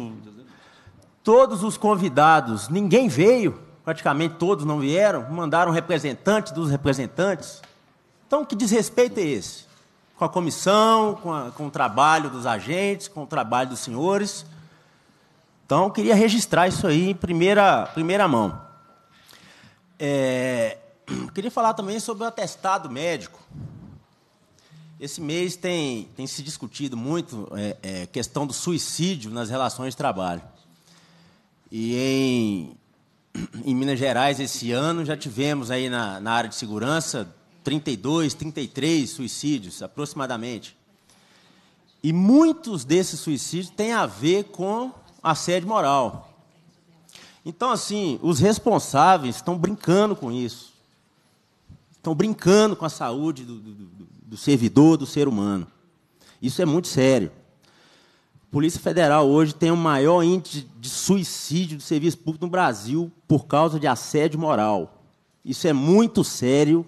todos os convidados, ninguém veio, praticamente todos não vieram, mandaram representante dos representantes. Então, que desrespeito é esse? Com a comissão, com, a, com o trabalho dos agentes, com o trabalho dos senhores. Então, queria registrar isso aí em primeira, primeira mão. É, queria falar também sobre o atestado médico. Esse mês tem, tem se discutido muito a é, é, questão do suicídio nas relações de trabalho. E em, em Minas Gerais, esse ano, já tivemos aí na, na área de segurança 32, 33 suicídios, aproximadamente. E muitos desses suicídios têm a ver com assédio moral. Então, assim, os responsáveis estão brincando com isso. Estão brincando com a saúde do, do, do servidor, do ser humano. Isso é muito sério. Polícia Federal hoje tem o maior índice de suicídio do serviço público no Brasil por causa de assédio moral. Isso é muito sério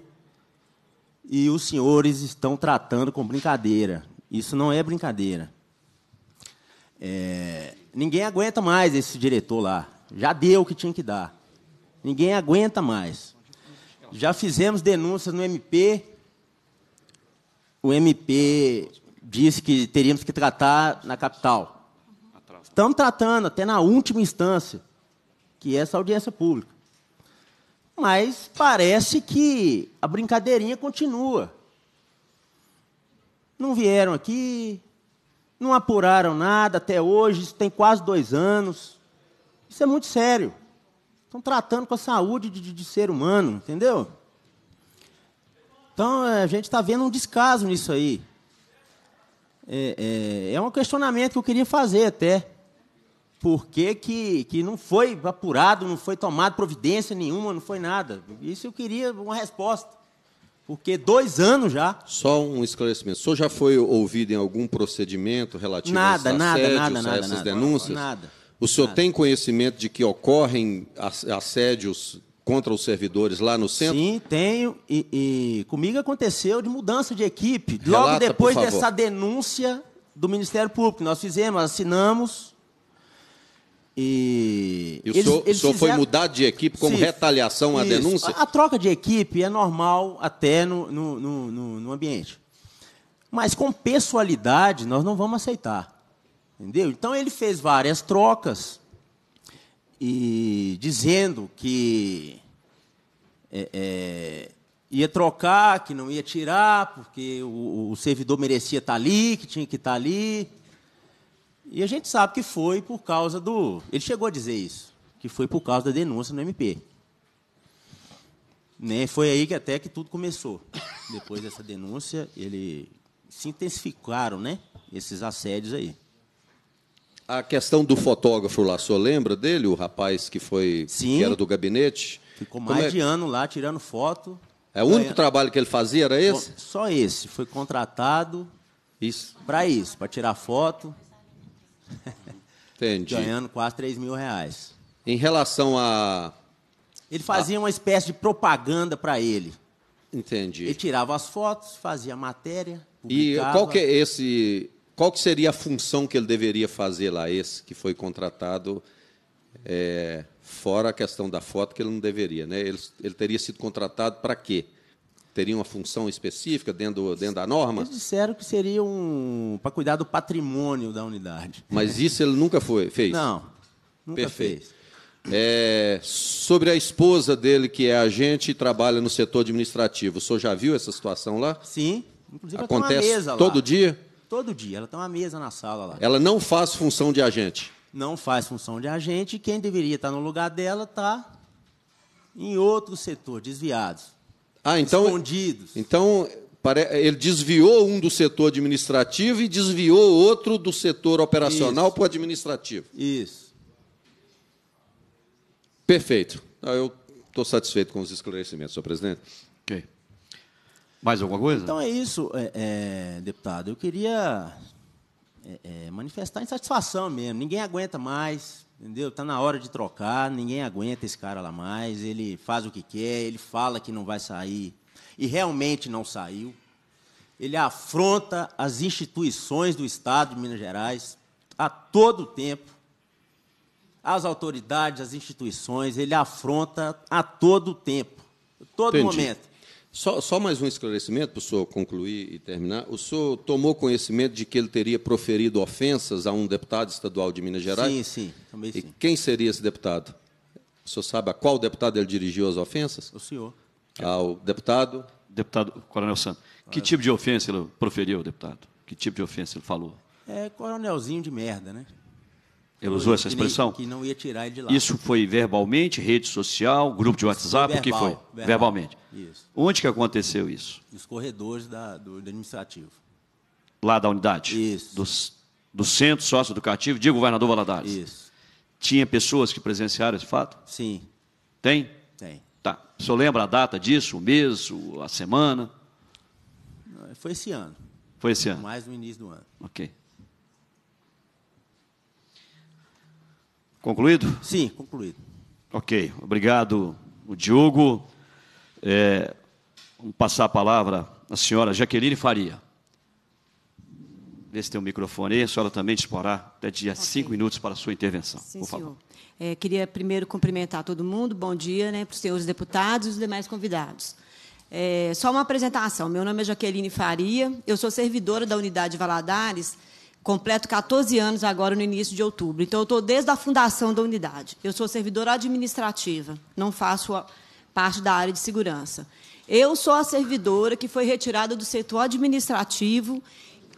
e os senhores estão tratando com brincadeira. Isso não é brincadeira. É... ninguém aguenta mais esse diretor lá. Já deu o que tinha que dar. Ninguém aguenta mais. Já fizemos denúncias no MP. O MP disse que teríamos que tratar na capital. Estamos tratando até na última instância, que é essa audiência pública. Mas parece que a brincadeirinha continua. Não vieram aqui, não apuraram nada até hoje, isso tem quase dois anos. Isso é muito sério. Estão tratando com a saúde de, de, de ser humano, entendeu? Então eh, a gente está vendo um descaso nisso aí é, é, é um questionamento que eu queria fazer até. Por que, que, que não foi apurado, não foi tomada providência nenhuma, não foi nada? Isso eu queria uma resposta. Porque dois anos já. Só um esclarecimento. O senhor já foi ouvido em algum procedimento relativo nada, a esses assédios, nada, nada, a essas nada, denúncias? Nada. O senhor nada. tem conhecimento de que ocorrem assédios contra os servidores lá no centro? Sim, tenho. E, e comigo aconteceu de mudança de equipe. Relata, logo depois dessa denúncia do Ministério Público, nós fizemos, assinamos. E, e o eles, senhor, eles o senhor fizeram... foi mudar de equipe como Sim, retaliação à isso. denúncia? A, a, troca de equipe é normal até no, no, no, no ambiente. Mas com pessoalidade nós não vamos aceitar. Entendeu? Então ele fez várias trocas e dizendo que é, é, ia trocar, que não ia tirar, porque o, o, servidor merecia estar ali, que tinha que estar ali. E a gente sabe que foi por causa do. Ele chegou a dizer isso, que foi por causa da denúncia no MP. Né? Foi aí que até que tudo começou. Depois dessa denúncia, ele se intensificaram, né? Esses assédios aí. A questão do fotógrafo lá, só lembra dele, o rapaz que foi Sim. que era do gabinete? Ficou mais é? de ano lá tirando foto. É o único ganha... É- trabalho que ele fazia era esse? Só esse, foi contratado. Isso. Para isso, para tirar foto. Entendi. Ganhando quase 3 mil reais. Em relação a. Ele fazia a... uma espécie de propaganda para ele. Entendi. Ele tirava as fotos, fazia matéria. Publicava. E qual que é esse qual que seria a função que ele deveria fazer lá, esse que foi contratado, é, fora a questão da foto, que ele não deveria? Né? Ele, ele teria sido contratado para quê? Teria uma função específica dentro, dentro da norma? Eles disseram que seria um para cuidar do patrimônio da unidade. Mas isso ele nunca foi, fez? Não, nunca Perfeito. fez. É, sobre a esposa dele, que é agente e trabalha no setor administrativo. O senhor já viu essa situação lá? Sim. Inclusive, Acontece todo lá. dia? Todo dia. Ela tem uma mesa na sala lá. Ela não faz função de agente. Não faz função de agente. E quem deveria estar no lugar dela está em outro setor, desviados. Ah, então. Escondidos. Então, ele desviou um do setor administrativo e desviou outro do setor operacional para o administrativo. Isso. Perfeito. Ah, eu estou satisfeito com os esclarecimentos, senhor presidente. Ok. Mais alguma coisa? Então é isso, é, é, deputado. Eu queria é, é manifestar insatisfação mesmo. Ninguém aguenta mais, entendeu? Está na hora de trocar, ninguém aguenta esse cara lá mais. Ele faz o que quer, ele fala que não vai sair e realmente não saiu. Ele afronta as instituições do Estado de Minas Gerais a todo tempo. As autoridades, as instituições, ele afronta a todo tempo, todo Entendi. momento. Só, só, mais um esclarecimento para o senhor concluir e terminar. O senhor tomou conhecimento de que ele teria proferido ofensas a um deputado estadual de Minas Gerais? Sim, sim, também sim. E quem seria esse deputado? O senhor sabe a qual deputado ele dirigiu as ofensas? O senhor. Ao deputado? Deputado Coronel Santos. Que ah. tipo de ofensa ele proferiu, deputado? Que tipo de ofensa ele falou? É coronelzinho de merda, né? Ele usou essa expressão? Que não ia tirar ele de lá. Isso foi verbalmente, rede social, grupo de WhatsApp, verbal, o que foi? Verbal, verbalmente. Isso. Onde que aconteceu isso? Nos corredores da, do, administrativo. Lá da unidade? Isso. Dos, do centro socioeducativo de governador Valadares? Isso. Tinha pessoas que presenciaram esse fato? Sim. Tem? Tem. Tá. O senhor lembra a data disso, o mês, a semana? Foi esse ano. Foi esse ano? Mais no início do ano. Ok. Concluído? Sim, concluído. Ok, obrigado, o Diogo. É, vamos passar a palavra à senhora Jaqueline Faria. Vê se tem um microfone aí, a senhora também disporá até dia okay. cinco minutos para a sua intervenção. Sim, Por favor. senhor. É, queria primeiro cumprimentar todo mundo, bom dia né, para os senhores deputados e os demais convidados. É, só uma apresentação. Meu nome é Jaqueline Faria, eu sou servidora da Unidade Valadares Completo 14 anos agora no início de outubro. Então, eu estou desde a fundação da unidade. Eu sou servidora administrativa, não faço parte da área de segurança. Eu sou a servidora que foi retirada do setor administrativo,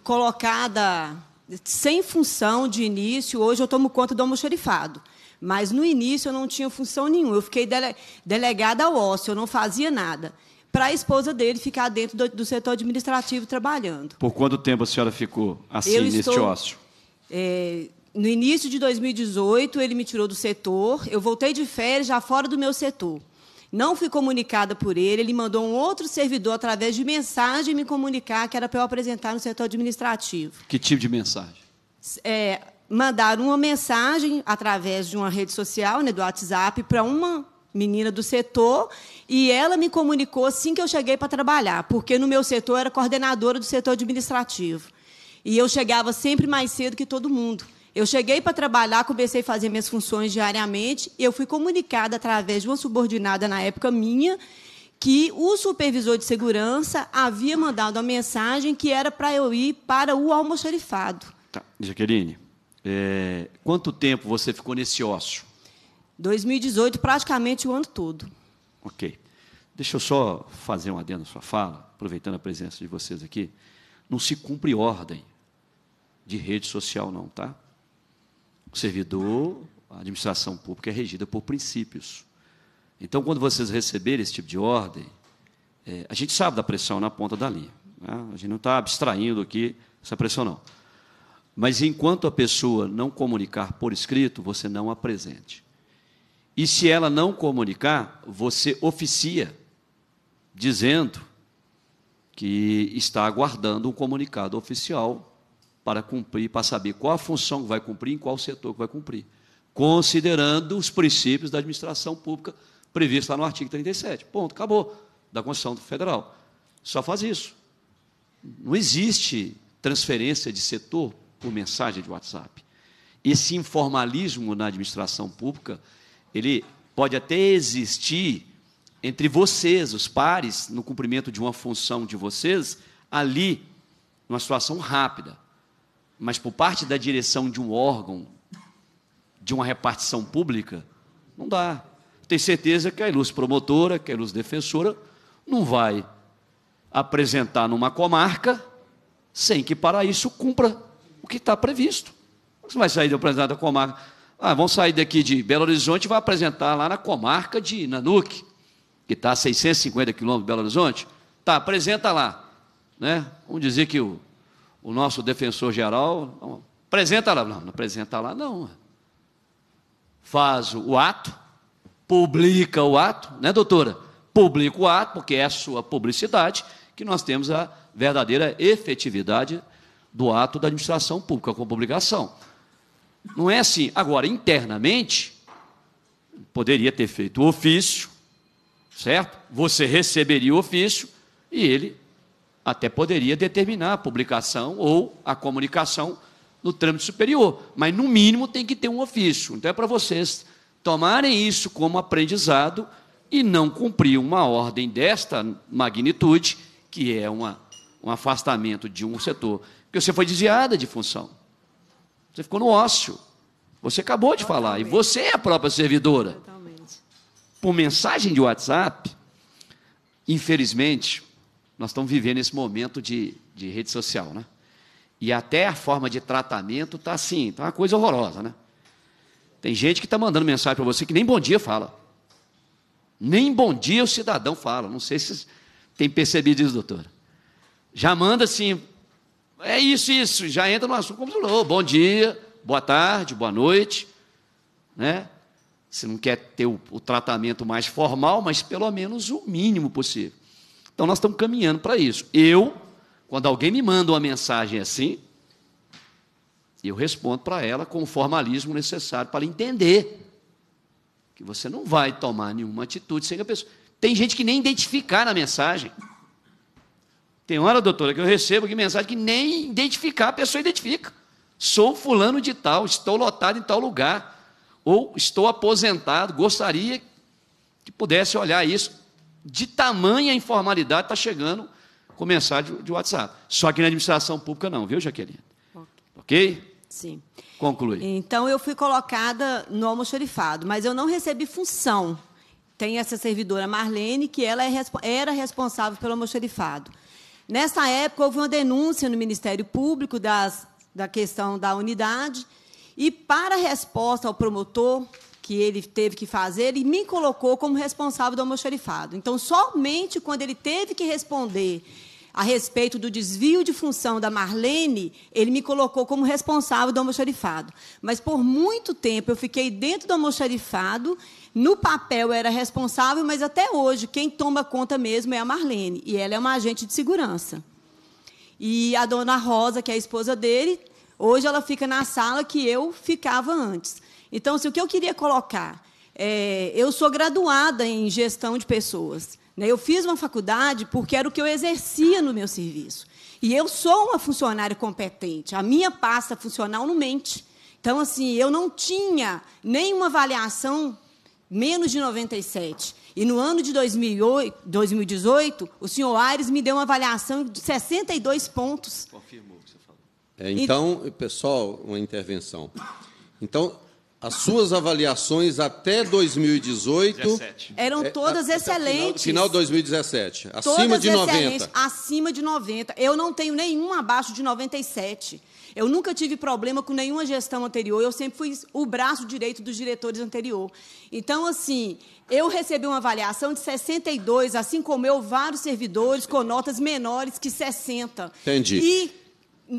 colocada sem função de início. Hoje eu tomo conta do almoxerifado. Mas no início eu não tinha função nenhuma. Eu fiquei dele delegada ao ócio, eu não fazia nada para a esposa dele ficar dentro do, do, setor administrativo trabalhando. Por quanto tempo a senhora ficou assim eu neste estou, ócio? É, no início de 2018, ele me tirou do setor. Eu voltei de férias já fora do meu setor. Não fui comunicada por ele. Ele mandou um outro servidor, através de mensagem, me comunicar que era para eu apresentar no setor administrativo. Que tipo de mensagem? É, mandaram uma mensagem através de uma rede social, né, do WhatsApp, para uma menina do setor e ela me comunicou assim que eu cheguei para trabalhar, porque no meu setor era coordenadora do setor administrativo. E eu chegava sempre mais cedo que todo mundo. Eu cheguei para trabalhar, comecei a fazer minhas funções diariamente. Eu fui comunicada através de uma subordinada na época minha que o supervisor de segurança havia mandado a mensagem que era para eu ir para o almoxarifado. Tá. Jaqueline, é... quanto tempo você ficou nesse ócio? 2018, praticamente o ano todo. Ok. Deixa eu só fazer um adendo à sua fala, aproveitando a presença de vocês aqui. Não se cumpre ordem de rede social, não, tá? O servidor, a administração pública é regida por princípios. Então, quando vocês receberem esse tipo de ordem, é, a gente sabe da pressão na ponta da linha. Né? A gente não está abstraindo aqui essa pressão, não. Mas enquanto a pessoa não comunicar por escrito, você não apresente. E se ela não comunicar, você oficia, dizendo que está aguardando um comunicado oficial para cumprir, para saber qual a função que vai cumprir, em qual setor que vai cumprir, considerando os princípios da administração pública prevista lá no artigo 37. Ponto, acabou, da Constituição Federal. Só faz isso. Não existe transferência de setor por mensagem de WhatsApp. Esse informalismo na administração pública ele pode até existir entre vocês, os pares, no cumprimento de uma função de vocês, ali, numa situação rápida. Mas por parte da direção de um órgão, de uma repartição pública, não dá. Tenho certeza que a luz promotora, que a luz defensora, não vai apresentar numa comarca sem que para isso cumpra o que está previsto. Você vai sair do apresentar da comarca ah, vamos sair daqui de Belo Horizonte e vai apresentar lá na comarca de Nanuque, que está a 650 quilômetros de Belo Horizonte. Tá, apresenta lá. Né? Vamos dizer que o, o nosso defensor geral. Não, apresenta lá. Não, não apresenta lá, não. Faz o ato, publica o ato, né, doutora? Publica o ato, porque é a sua publicidade que nós temos a verdadeira efetividade do ato da administração pública com publicação. Não é assim. Agora, internamente, poderia ter feito o ofício, certo? Você receberia o ofício e ele até poderia determinar a publicação ou a comunicação no trâmite superior, mas no mínimo tem que ter um ofício. Então é para vocês tomarem isso como aprendizado e não cumprir uma ordem desta magnitude, que é uma, um afastamento de um setor, porque você foi desviada de função. Você ficou no ócio. Você acabou de falar. E você é a própria servidora. Totalmente. Por mensagem de WhatsApp, infelizmente, nós estamos vivendo esse momento de, de rede social, né? E até a forma de tratamento está assim, está uma coisa horrorosa, né? Tem gente que está mandando mensagem para você que nem bom dia fala. Nem bom dia o cidadão fala. Não sei se tem percebido isso, doutora. Já manda assim, é isso, isso. Já entra no assunto como falou. Bom dia, boa tarde, boa noite. Né? Você não quer ter o, o tratamento mais formal, mas pelo menos o mínimo possível. Então nós estamos caminhando para isso. Eu, quando alguém me manda uma mensagem assim, eu respondo para ela com o formalismo necessário para entender que você não vai tomar nenhuma atitude sem a pessoa. Tem gente que nem identificar na mensagem. Tem hora, doutora, que eu recebo aqui mensagem que nem identificar a pessoa identifica. Sou fulano de tal, estou lotado em tal lugar, ou estou aposentado, gostaria que pudesse olhar isso. De tamanha informalidade está chegando com mensagem de WhatsApp. Só que na administração pública não, viu, Jaqueline? Ok? okay? Sim. Conclui. Então, eu fui colocada no almoxerifado, mas eu não recebi função. Tem essa servidora Marlene, que ela é, era responsável pelo almoxerifado. Nessa época, houve uma denúncia no Ministério Público das, da questão da unidade, e, para resposta ao promotor, que ele teve que fazer, ele me colocou como responsável do almoxarifado. Então, somente quando ele teve que responder a respeito do desvio de função da Marlene, ele me colocou como responsável do almoxarifado. Mas, por muito tempo, eu fiquei dentro do almoxarifado no papel era responsável, mas até hoje quem toma conta mesmo é a Marlene, e ela é uma agente de segurança. E a dona Rosa, que é a esposa dele, hoje ela fica na sala que eu ficava antes. Então, se assim, o que eu queria colocar, é, eu sou graduada em gestão de pessoas. Né? Eu fiz uma faculdade porque era o que eu exercia no meu serviço. E eu sou uma funcionária competente. A minha pasta funcional não mente. Então, assim, eu não tinha nenhuma avaliação menos de 97. E no ano de 2008, 2018, o senhor Aires me deu uma avaliação de 62 pontos. Confirmou o que você falou. É, então, pessoal, uma intervenção. Então, as suas avaliações até 2018 17. eram é, todas é, excelentes. Final, final 2017, acima todas de 90. Acima de 90. Eu não tenho nenhum abaixo de 97. Eu nunca tive problema com nenhuma gestão anterior, eu sempre fui o braço direito dos diretores anterior. Então, assim, eu recebi uma avaliação de 62, assim como eu, vários servidores com notas menores que 60. Entendi. E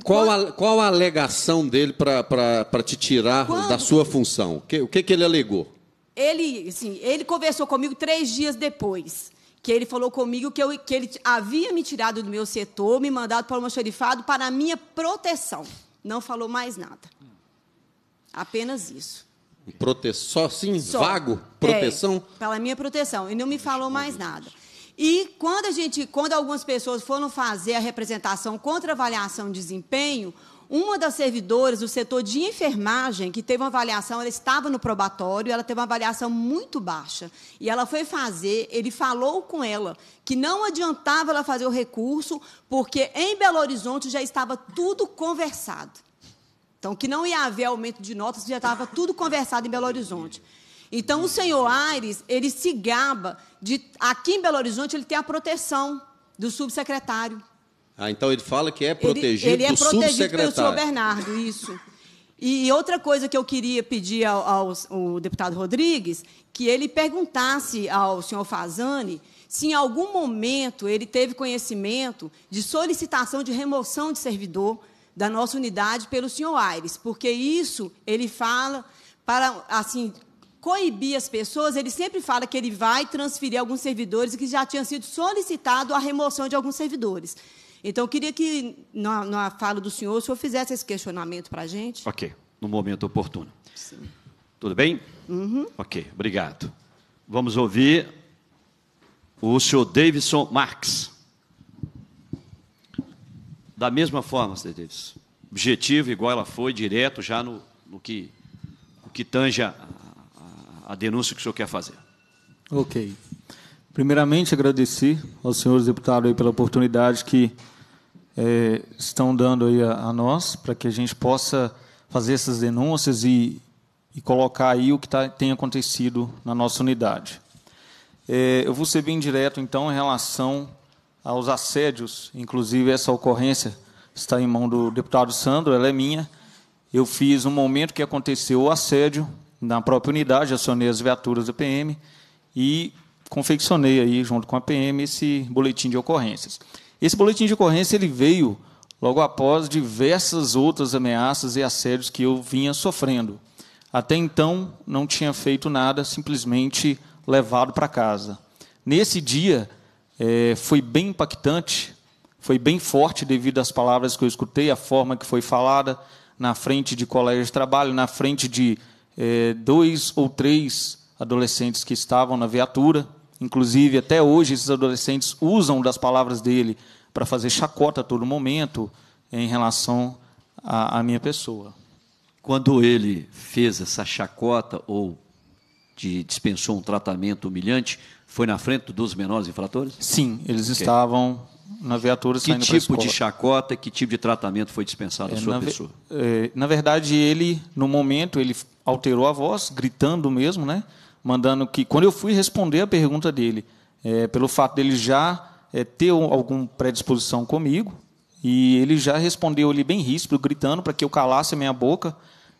qual a, qual a alegação dele para te tirar Quando? da sua função? Que, o que, que ele alegou? Ele, assim, ele conversou comigo três dias depois que ele falou comigo que, eu, que ele havia me tirado do meu setor, me mandado para o almoxerifado para a minha proteção. Não falou mais nada. Apenas isso. Prote... Só sim, Só. vago, é, proteção? É, pela minha proteção. E não me falou mais nada. E quando a gente, quando algumas pessoas foram fazer a representação contra a avaliação de desempenho, uma das servidoras do setor de enfermagem, que teve uma avaliação, ela estava no probatório, ela teve uma avaliação muito baixa. E ela foi fazer, ele falou com ela que não adiantava ela fazer o recurso, porque em Belo Horizonte já estava tudo conversado. Então, que não ia haver aumento de notas, já estava tudo conversado em Belo Horizonte. Então, o senhor Aires, ele se gaba de. Aqui em Belo Horizonte, ele tem a proteção do subsecretário. Ah, então ele fala que é protegido ele, ele é proteger protegido subsecretário. pelo senhor Bernardo, isso. E outra coisa que eu queria pedir ao, ao, ao deputado Rodrigues, que ele perguntasse ao senhor Fazani se em algum momento ele teve conhecimento de solicitação de remoção de servidor da nossa unidade pelo senhor Aires, porque isso ele fala para assim coibir as pessoas, ele sempre fala que ele vai transferir alguns servidores que já tinham sido solicitado a remoção de alguns servidores. Então, eu queria que, na, na fala do senhor, o senhor fizesse esse questionamento para a gente. Ok, no momento oportuno. Sim. Tudo bem? Uhum. Ok, obrigado. Vamos ouvir o senhor Davidson Marx. Da mesma forma, senhor Davidson. Objetivo, igual ela foi, direto, já no, no que, o que tange a, a, a denúncia que o senhor quer fazer. Ok. Primeiramente, agradecer aos senhores deputados pela oportunidade que é, estão dando aí a, a nós para que a gente possa fazer essas denúncias e, e colocar aí o que tá, tem acontecido na nossa unidade. É, eu vou ser bem direto, então, em relação aos assédios, inclusive essa ocorrência está em mão do deputado Sandro, ela é minha. Eu fiz um momento que aconteceu o assédio na própria unidade, acionei as viaturas da PM e confeccionei aí, junto com a PM, esse boletim de ocorrências. Esse boletim de ocorrência ele veio logo após diversas outras ameaças e assédios que eu vinha sofrendo. Até então, não tinha feito nada, simplesmente levado para casa. Nesse dia, é, foi bem impactante, foi bem forte devido às palavras que eu escutei, à forma que foi falada, na frente de colégio de trabalho, na frente de é, dois ou três adolescentes que estavam na viatura. Inclusive, até hoje, esses adolescentes usam das palavras dele para fazer chacota a todo momento em relação à, à minha pessoa. Quando ele fez essa chacota ou de, dispensou um tratamento humilhante, foi na frente dos menores infratores? Sim, eles okay. estavam na viatura que saindo Que tipo de chacota, que tipo de tratamento foi dispensado é, à sua na pessoa? Ve é, na verdade, ele, no momento, ele alterou a voz, gritando mesmo, né? mandando que, quando eu fui responder a pergunta dele, é, pelo fato dele já é, ter alguma predisposição comigo, e ele já respondeu ali bem ríspido, gritando para que eu calasse a minha boca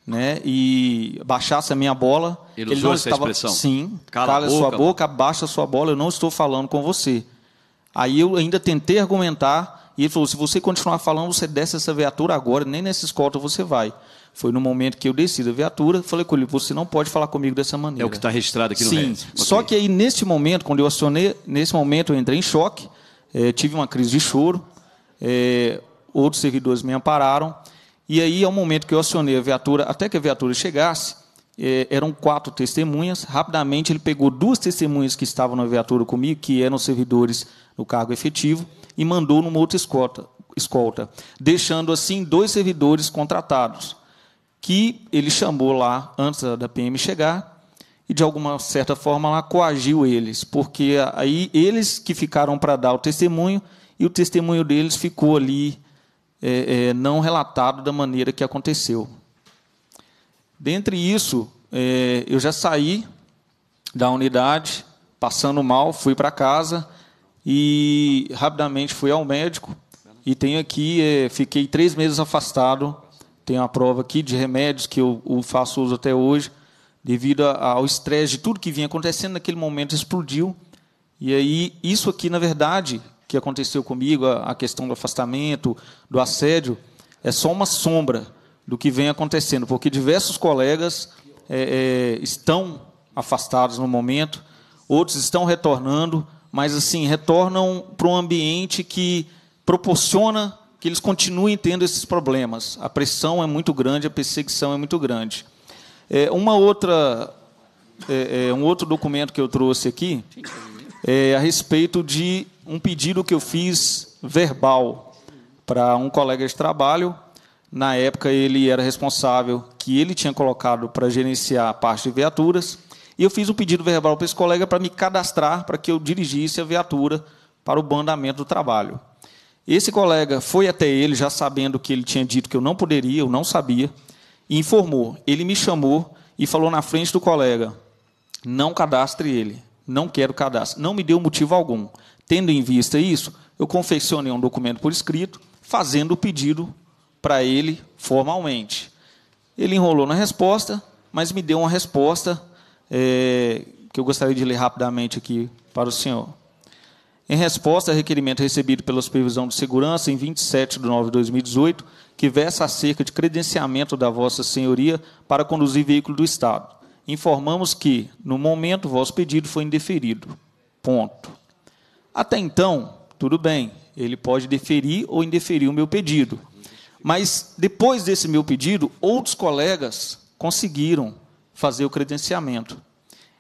né, e baixasse a minha bola. Ele, ele usou essa estava, expressão? Sim, cala, cala a boca, sua boca, abaixa a sua bola, eu não estou falando com você. Aí eu ainda tentei argumentar, e ele falou, se você continuar falando, você desce essa viatura agora, nem nessa escolta você vai. Foi no momento que eu desci da viatura, falei com ele, você não pode falar comigo dessa maneira. É o que está registrado aqui no Sim. Okay. Só que aí, nesse momento, quando eu acionei, nesse momento eu entrei em choque, é, tive uma crise de choro, é, outros servidores me ampararam, e aí, ao momento que eu acionei a viatura, até que a viatura chegasse, é, eram quatro testemunhas. Rapidamente, ele pegou duas testemunhas que estavam na viatura comigo, que eram servidores do cargo efetivo, e mandou numa outra escolta, escolta deixando assim dois servidores contratados que ele chamou lá antes da PM chegar e de alguma certa forma lá coagiu eles, porque aí eles que ficaram para dar o testemunho e o testemunho deles ficou ali é, é, não relatado da maneira que aconteceu. Dentre isso, é, eu já saí da unidade, passando mal, fui para casa e rapidamente fui ao médico e tenho aqui, é, fiquei três meses afastado tem uma prova aqui de remédios que eu, faço uso até hoje, devido ao estresse de tudo que vinha acontecendo naquele momento explodiu. E aí isso aqui, na verdade, que aconteceu comigo, a, a questão do afastamento, do assédio, é só uma sombra do que vem acontecendo, porque diversos colegas é, é, estão afastados no momento, outros estão retornando, mas assim retornam para um ambiente que proporciona que eles continuem tendo esses problemas. A pressão é muito grande, a perseguição é muito grande. É, uma outra, é, é, um outro documento que eu trouxe aqui é a respeito de um pedido que eu fiz verbal para um colega de trabalho. Na época, ele era responsável, que ele tinha colocado para gerenciar a parte de viaturas. E eu fiz um pedido verbal para esse colega para me cadastrar, para que eu dirigisse a viatura para o bandamento do trabalho. Esse colega foi até ele, já sabendo que ele tinha dito que eu não poderia, eu não sabia, e informou. Ele me chamou e falou na frente do colega: não cadastre ele, não quero cadastro. Não me deu motivo algum. Tendo em vista isso, eu confeccionei um documento por escrito, fazendo o pedido para ele formalmente. Ele enrolou na resposta, mas me deu uma resposta é, que eu gostaria de ler rapidamente aqui para o senhor. Em resposta a requerimento recebido pela Supervisão de Segurança em 27 de nove de 2018, que versa acerca de credenciamento da Vossa Senhoria para conduzir veículo do Estado, informamos que, no momento, vosso pedido foi indeferido. Ponto. Até então, tudo bem, ele pode deferir ou indeferir o meu pedido. Mas, depois desse meu pedido, outros colegas conseguiram fazer o credenciamento.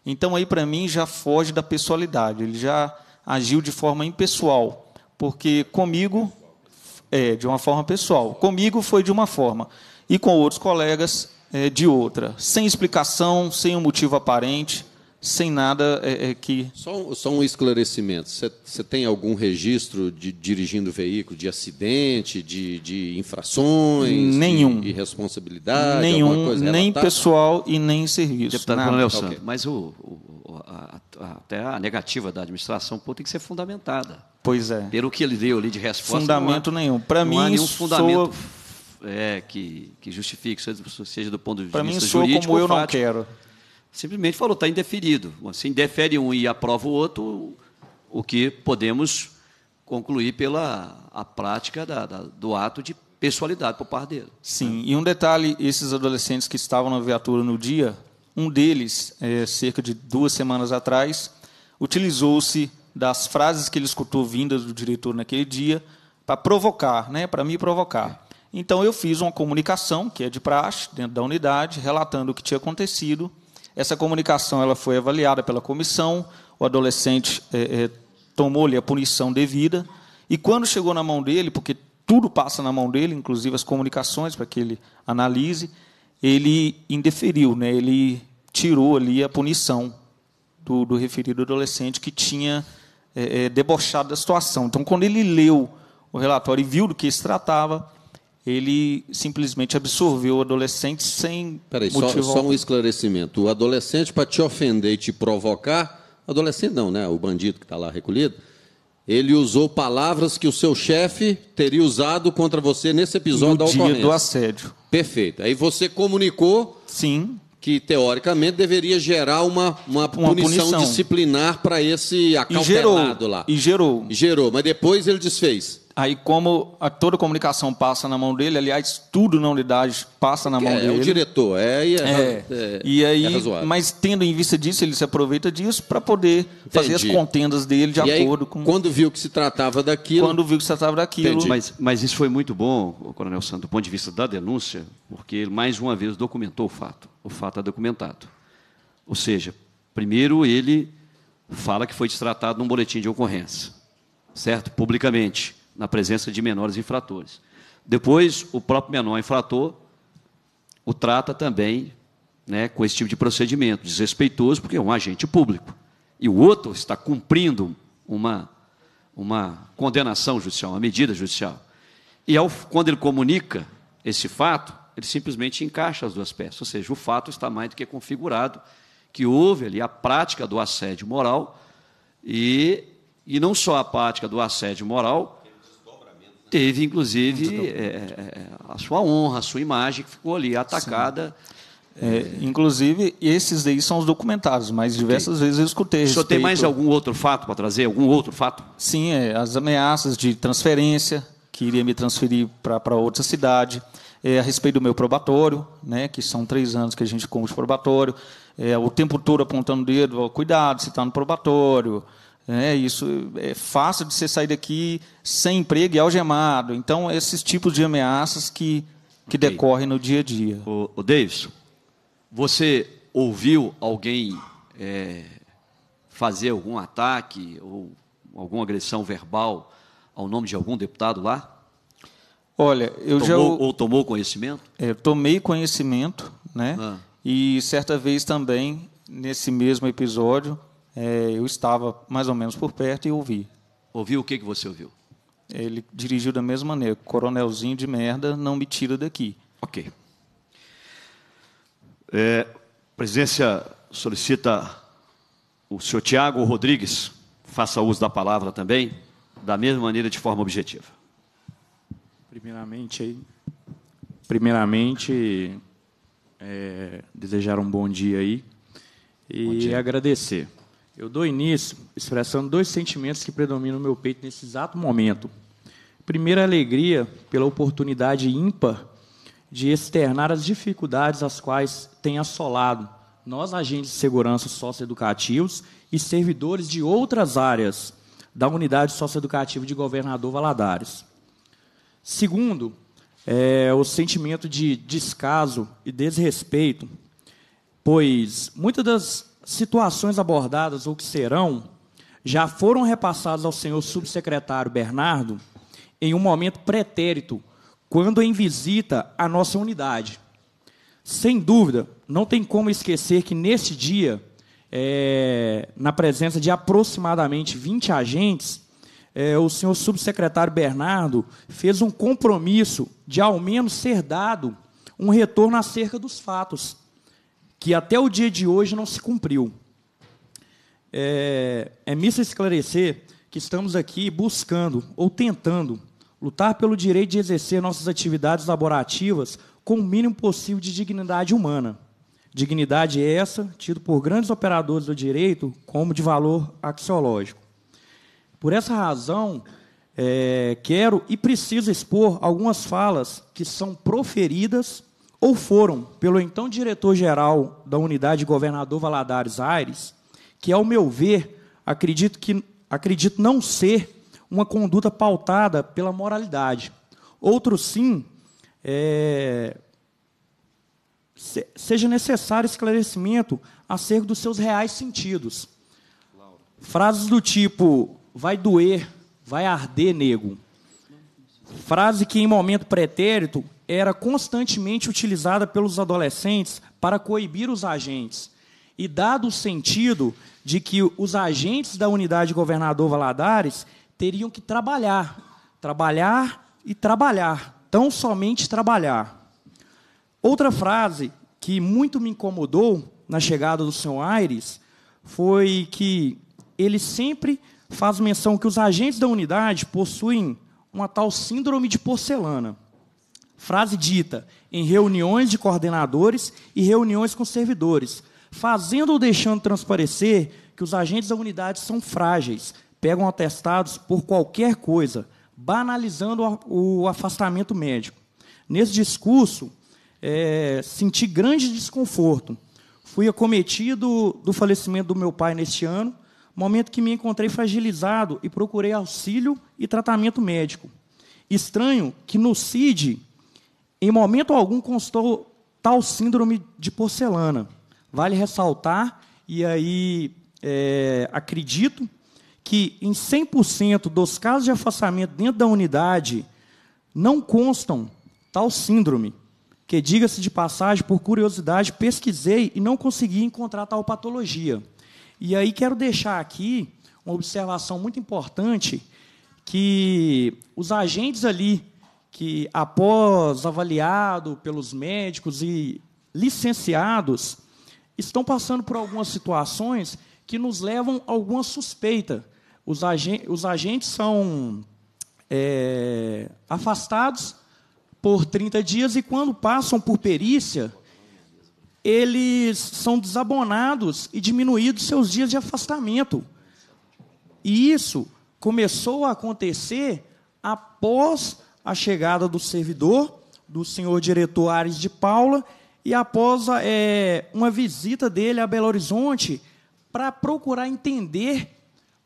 Então, aí, para mim, já foge da pessoalidade, ele já agiu de forma impessoal, porque comigo, é, de uma forma pessoal, comigo foi de uma forma, e com outros colegas é, de outra, sem explicação, sem um motivo aparente, sem nada é, é que. Só, só, um esclarecimento: você tem algum registro de dirigindo veículo de acidente, de, de infrações? Nenhum. De irresponsabilidade? Nenhum, nem relatada? pessoal e nem serviço. Deputado Coronel okay. Santos, mas o, o a, a, até a negativa da administração pública tem que ser fundamentada. Pois é. Pelo que ele deu ali de resposta. Fundamento há, nenhum. Para mim, há nenhum fundamento soa... é, que, que justifique, seja do ponto de vista mim, jurídico. Para mim, como eu não quero. Simplesmente falou, está indeferido. Se assim, indefere um e aprova o outro, o que podemos concluir pela a prática da, da, do ato de pessoalidade por parte dele. Sim, né? e um detalhe, esses adolescentes que estavam na viatura no dia, um deles, é, cerca de duas semanas atrás, utilizou-se das frases que ele escutou vindas do diretor naquele dia para provocar, né, para me provocar. Então eu fiz uma comunicação, que é de praxe, dentro da unidade, relatando o que tinha acontecido. Essa comunicação ela foi avaliada pela comissão, o adolescente é, é, tomou-lhe a punição devida, e quando chegou na mão dele, porque tudo passa na mão dele, inclusive as comunicações, para que ele analise, ele indeferiu, né? ele tirou ali a punição do, do referido adolescente que tinha é, é, debochado da situação. Então, quando ele leu o relatório e viu do que se tratava, ele simplesmente absorveu o adolescente sem Peraí, motivo só, só um esclarecimento. O adolescente, para te ofender e te provocar, adolescente não, né? O bandido que está lá recolhido, ele usou palavras que o seu chefe teria usado contra você nesse episódio no da ocorrência. dia do assédio. Perfeito. Aí você comunicou. Sim. Que teoricamente deveria gerar uma, uma, uma punição, punição, disciplinar para esse acalpenado e gerou, lá. E gerou. gerou, mas depois ele desfez. Aí, como a, toda a comunicação passa na mão dele, aliás, tudo na unidade passa na mão é, dele. É o diretor, é, é, é, é e aí, é razoável. Mas, tendo em vista disso, ele se aproveita disso para poder Entendi. fazer as contendas dele de e acordo aí, com. Quando viu que se tratava daquilo. Quando viu que se tratava daquilo. Mas, mas, isso foi muito bom, Coronel Santos, do ponto de vista da denúncia, porque ele mais uma vez documentou o fato. O fato é documentado. Ou seja, primeiro ele fala que foi destratado num boletim de ocorrência, certo? Publicamente na presença de menores infratores. Depois, o próprio menor infrator o trata também né, com esse tipo de procedimento, desrespeitoso, porque é um agente público. E o outro está cumprindo uma, uma condenação judicial, uma medida judicial. E ao, quando ele comunica esse fato, ele simplesmente encaixa as duas peças, ou seja, o fato está mais do que configurado, que houve ali a prática do assédio moral, e, e não só a prática do assédio moral, teve, inclusive, então, é, é, é, a sua honra, a sua imagem que ficou ali atacada. É, inclusive, esses daí são os documentários. mas diversas okay. vezes eu escutei. O senhor tem mais algum outro fato para trazer? Algum outro fato? Sim, é, as ameaças de transferência, que iria me transferir para outra cidade, é, a respeito do meu probatório, né, que são três anos que a gente cumpre probatório, é, o tempo todo apontando o dedo, cuidado, se está no probatório, é, isso é fácil de você sair daqui sem emprego e algemado. Então, esses tipos de ameaças que, que okay. decorrem no dia a dia. O, o Davidson, você ouviu alguém é, fazer algum ataque ou alguma agressão verbal ao nome de algum deputado lá? Olha, eu tomou, já. Ou tomou conhecimento? É, tomei conhecimento, né? Ah. E certa vez também, nesse mesmo episódio, é, eu estava mais ou menos por perto e ouvi. Ouviu o que, que você ouviu? Ele dirigiu da mesma maneira: Coronelzinho de merda, não me tira daqui. Ok. É, a presidência solicita o senhor Tiago Rodrigues faça uso da palavra também, da mesma maneira, de forma objetiva. Primeiramente, primeiramente é, desejar um bom dia aí e dia. agradecer. Eu dou início expressando dois sentimentos que predominam no meu peito nesse exato momento. Primeira alegria pela oportunidade ímpar de externar as dificuldades às quais tem assolado nós, agentes de segurança socioeducativos e servidores de outras áreas da unidade socioeducativa de Governador Valadares. Segundo, é, o sentimento de descaso e desrespeito, pois muitas das situações abordadas ou que serão já foram repassadas ao senhor subsecretário Bernardo em um momento pretérito, quando em visita à nossa unidade. Sem dúvida, não tem como esquecer que nesse dia, é, na presença de aproximadamente 20 agentes, é, o senhor subsecretário Bernardo fez um compromisso de ao menos ser dado um retorno acerca dos fatos que até o dia de hoje não se cumpriu. É, é missa esclarecer que estamos aqui buscando ou tentando lutar pelo direito de exercer nossas atividades laborativas com o mínimo possível de dignidade humana. Dignidade essa, tido por grandes operadores do direito como de valor axiológico. Por essa razão, é, quero e preciso expor algumas falas que são proferidas ou foram pelo então diretor-geral da unidade governador Valadares Aires, que, ao meu ver, acredito, que, acredito não ser uma conduta pautada pela moralidade. Outro sim, é, se, seja necessário esclarecimento acerca dos seus reais sentidos. Frases do tipo, vai doer, vai arder, nego. Frase que, em momento pretérito, era constantemente utilizada pelos adolescentes para coibir os agentes. E dado o sentido de que os agentes da unidade governador Valadares teriam que trabalhar, trabalhar e trabalhar, tão somente trabalhar. Outra frase que muito me incomodou na chegada do senhor Aires foi que ele sempre faz menção que os agentes da unidade possuem uma tal síndrome de porcelana. Frase dita em reuniões de coordenadores e reuniões com servidores, fazendo ou deixando transparecer que os agentes da unidade são frágeis, pegam atestados por qualquer coisa, banalizando o afastamento médico. Nesse discurso, é, senti grande desconforto. Fui acometido do falecimento do meu pai neste ano, momento que me encontrei fragilizado e procurei auxílio e tratamento médico. Estranho que no CID em momento algum constou tal síndrome de porcelana. Vale ressaltar, e aí é, acredito que em 100% dos casos de afastamento dentro da unidade não constam tal síndrome, que, diga-se de passagem, por curiosidade, pesquisei e não consegui encontrar tal patologia. E aí quero deixar aqui uma observação muito importante, que os agentes ali que, após avaliado pelos médicos e licenciados, estão passando por algumas situações que nos levam a alguma suspeita. Os, agen os agentes são é, afastados por 30 dias e, quando passam por perícia, eles são desabonados e diminuídos seus dias de afastamento. E isso começou a acontecer após a chegada do servidor, do senhor diretor Ares de Paula, e após é, uma visita dele a Belo Horizonte para procurar entender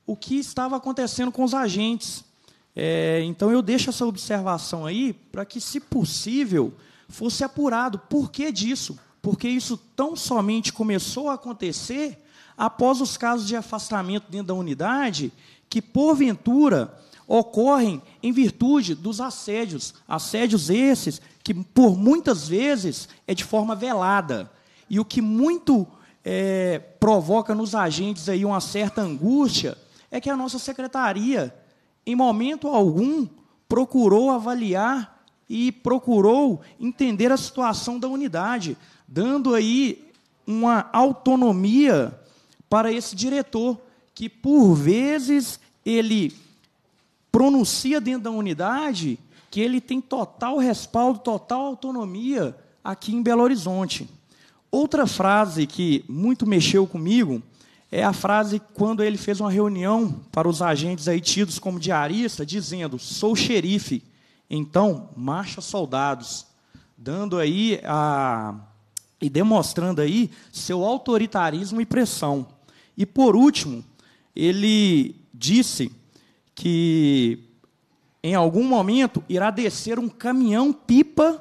o que estava acontecendo com os agentes. É, então eu deixo essa observação aí para que, se possível, fosse apurado por que disso, porque isso tão somente começou a acontecer após os casos de afastamento dentro da unidade, que porventura ocorrem em virtude dos assédios, assédios esses que por muitas vezes é de forma velada e o que muito é, provoca nos agentes aí uma certa angústia é que a nossa secretaria, em momento algum, procurou avaliar e procurou entender a situação da unidade, dando aí uma autonomia para esse diretor que por vezes ele pronuncia dentro da unidade que ele tem total respaldo, total autonomia aqui em Belo Horizonte. Outra frase que muito mexeu comigo é a frase quando ele fez uma reunião para os agentes aí tidos como diarista, dizendo: sou xerife, então marcha soldados, dando aí a e demonstrando aí seu autoritarismo e pressão. E por último, ele disse que em algum momento irá descer um caminhão-pipa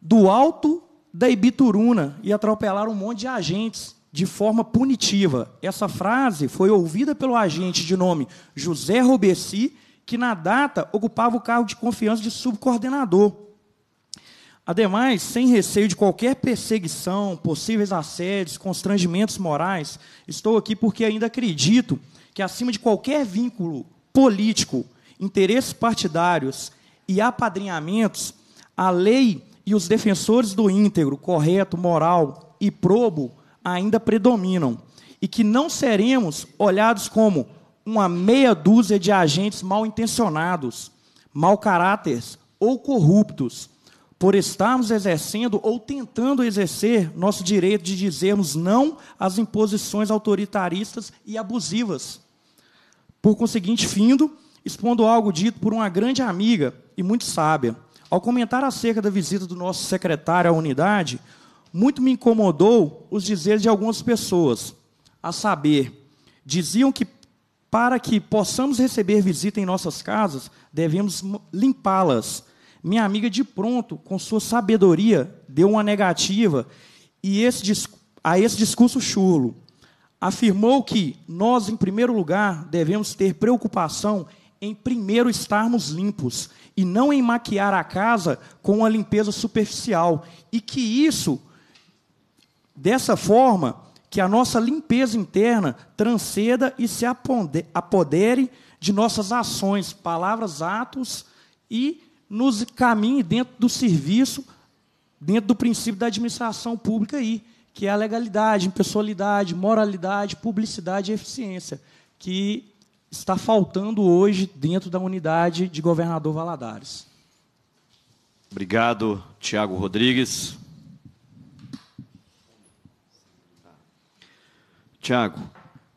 do alto da Ibituruna e atropelar um monte de agentes de forma punitiva. Essa frase foi ouvida pelo agente de nome José Robessi, que na data ocupava o cargo de confiança de subcoordenador. Ademais, sem receio de qualquer perseguição, possíveis assédios, constrangimentos morais, estou aqui porque ainda acredito que, acima de qualquer vínculo político, interesses partidários e apadrinhamentos, a lei e os defensores do íntegro, correto, moral e probo ainda predominam, e que não seremos olhados como uma meia dúzia de agentes mal intencionados, mau caráter ou corruptos, por estarmos exercendo ou tentando exercer nosso direito de dizermos não às imposições autoritaristas e abusivas. Por conseguinte, findo, expondo algo dito por uma grande amiga e muito sábia. Ao comentar acerca da visita do nosso secretário à unidade, muito me incomodou os dizeres de algumas pessoas, a saber, diziam que para que possamos receber visita em nossas casas, devemos limpá-las. Minha amiga, de pronto, com sua sabedoria, deu uma negativa e esse, a esse discurso chulo afirmou que nós, em primeiro lugar, devemos ter preocupação em primeiro estarmos limpos e não em maquiar a casa com a limpeza superficial, e que isso, dessa forma, que a nossa limpeza interna transceda e se apodere de nossas ações, palavras, atos e nos caminhe dentro do serviço, dentro do princípio da administração pública aí que é a legalidade, impessoalidade, moralidade, publicidade e eficiência, que está faltando hoje dentro da unidade de governador Valadares. Obrigado, Tiago Rodrigues. Tiago,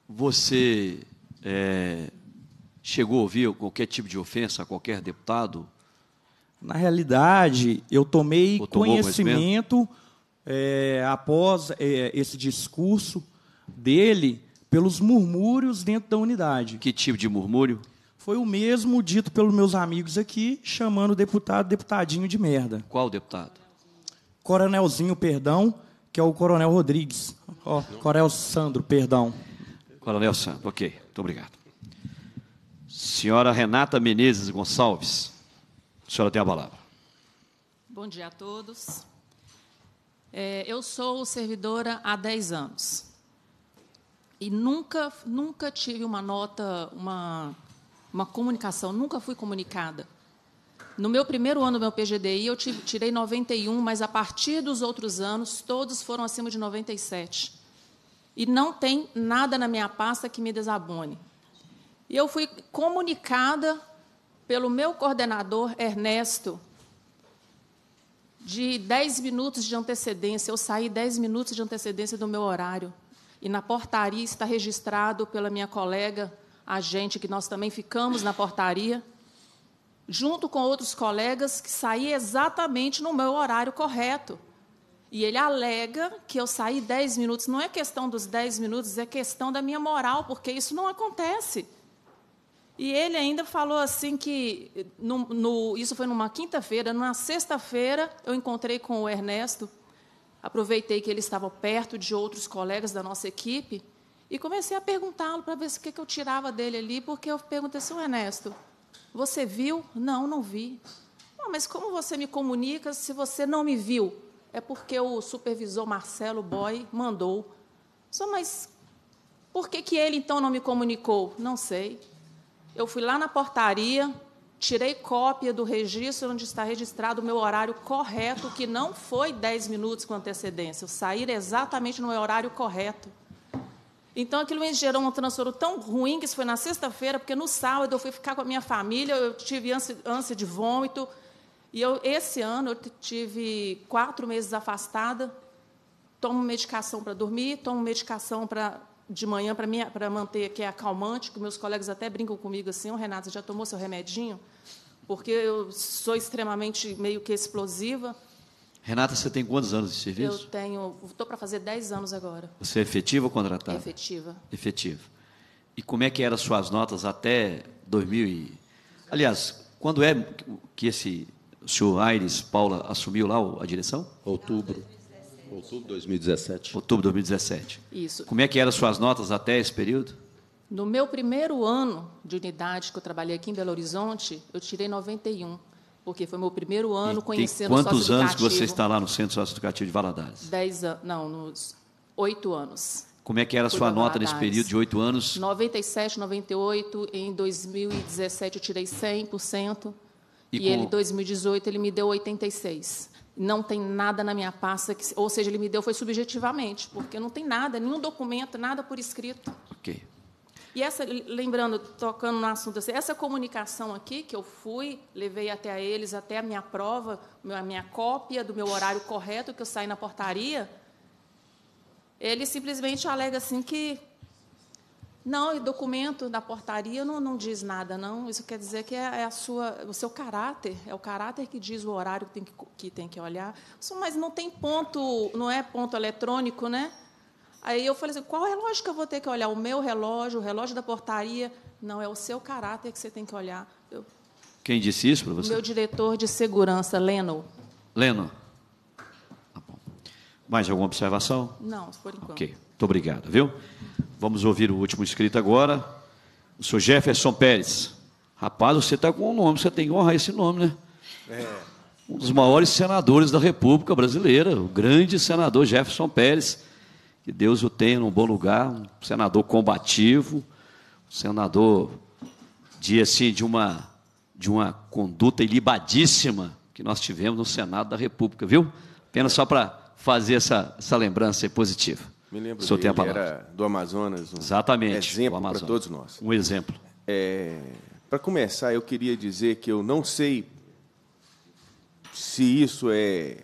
você é, chegou a ouvir qualquer tipo de ofensa a qualquer deputado? Na realidade, eu tomei conhecimento, conhecimento é, após é, esse discurso dele pelos murmúrios dentro da unidade. Que tipo de murmúrio? Foi o mesmo dito pelos meus amigos aqui, chamando o deputado deputadinho de merda. Qual deputado? Coronelzinho, perdão, que é o Coronel Rodrigues. oh, Coronel Sandro, perdão. Coronel Sandro, ok, muito obrigado. Senhora Renata Menezes Gonçalves, a senhora tem a palavra. Bom dia a todos. É, eu sou servidora há 10 anos. E nunca, nunca tive uma nota, uma, uma comunicação, nunca fui comunicada. No meu primeiro ano do meu PGDI, eu tirei 91, mas a partir dos outros anos, todos foram acima de 97. E não tem nada na minha pasta que me desabone. E eu fui comunicada pelo meu coordenador, Ernesto, de 10 minutos de antecedência. Eu saí 10 minutos de antecedência do meu horário. E na portaria está registrado pela minha colega, a gente, que nós também ficamos na portaria, junto com outros colegas, que saí exatamente no meu horário correto. E ele alega que eu saí 10 minutos. Não é questão dos 10 minutos, é questão da minha moral, porque isso não acontece. E ele ainda falou assim que no, no, isso foi numa quinta-feira, na sexta-feira eu encontrei com o Ernesto, aproveitei que ele estava perto de outros colegas da nossa equipe e comecei a perguntá-lo para ver o que, que eu tirava dele ali, porque eu perguntei assim, Ernesto, você viu? Não, não vi. Ah, mas como você me comunica se você não me viu? É porque o supervisor Marcelo Boy mandou. Só mas por que que ele então não me comunicou? Não sei. Eu fui lá na portaria, tirei cópia do registro onde está registrado o meu horário correto, que não foi 10 minutos com antecedência. Eu saí exatamente no meu horário correto. Então, aquilo me gerou um transtorno tão ruim que isso foi na sexta-feira, porque no sábado eu fui ficar com a minha família, eu tive ânsia de vômito. E eu, esse ano eu tive quatro meses afastada, tomo medicação para dormir, tomo medicação para de manhã para mim para manter que é acalmante, que meus colegas até brincam comigo assim, o oh, já tomou seu remedinho? Porque eu sou extremamente meio que explosiva. Renata, você tem quantos anos de serviço? Eu tenho, estou para fazer 10 anos agora. Você é efetiva ou contratada? efetiva. Efetiva. E como é que eram suas notas até 2000 e... Aliás, quando é que esse senhor Aires Paula assumiu lá a direção? Outubro. Outubro de 2017. Outubro de 2017. Isso. Como é que eram suas notas até esse período? No meu primeiro ano de unidade que eu trabalhei aqui em Belo Horizonte, eu tirei 91, porque foi meu primeiro ano e conhecendo tem quantos anos que você está lá no Centro Socioeducativo de Valadares? Dez anos, não, nos oito anos. Como é que era a sua nota nesse período de oito anos? 97, 98, em 2017 eu tirei 100%, e, e com... ele, em 2018 ele me deu 86% não tem nada na minha pasta, que, ou seja, ele me deu foi subjetivamente, porque não tem nada, nenhum documento, nada por escrito. Ok. E essa, lembrando, tocando no assunto, assim, essa comunicação aqui que eu fui, levei até a eles, até a minha prova, a minha cópia do meu horário correto que eu saí na portaria, ele simplesmente alega assim que não, o documento da portaria não, não diz nada, não. Isso quer dizer que é, é, a sua, o seu caráter, é o caráter que diz o horário que tem que, que tem que olhar. Mas não tem ponto, não é ponto eletrônico, né? Aí eu falei assim, qual relógio que eu vou ter que olhar? O meu relógio, o relógio da portaria? Não, é o seu caráter que você tem que olhar. Eu... Quem disse isso para você? Meu diretor de segurança, Leno. Leno. Tá Mais alguma observação? Não, por enquanto. Ok, muito obrigado, viu? Vamos ouvir o último inscrito agora. O senhor Jefferson Pérez. Rapaz, você está com um nome, você tem que honrar esse nome, né? É. Um dos maiores senadores da República Brasileira, o grande senador Jefferson Pérez. Que Deus o tenha num bom lugar, um senador combativo, um senador de, assim, de, uma, de uma conduta ilibadíssima que nós tivemos no Senado da República, viu? Apenas só para fazer essa, essa lembrança positiva. Me lembro Só dele, a palavra. era do Amazonas. Um Exatamente. Exemplo para todos nós. Um exemplo. É, para começar, eu queria dizer que eu não sei se isso é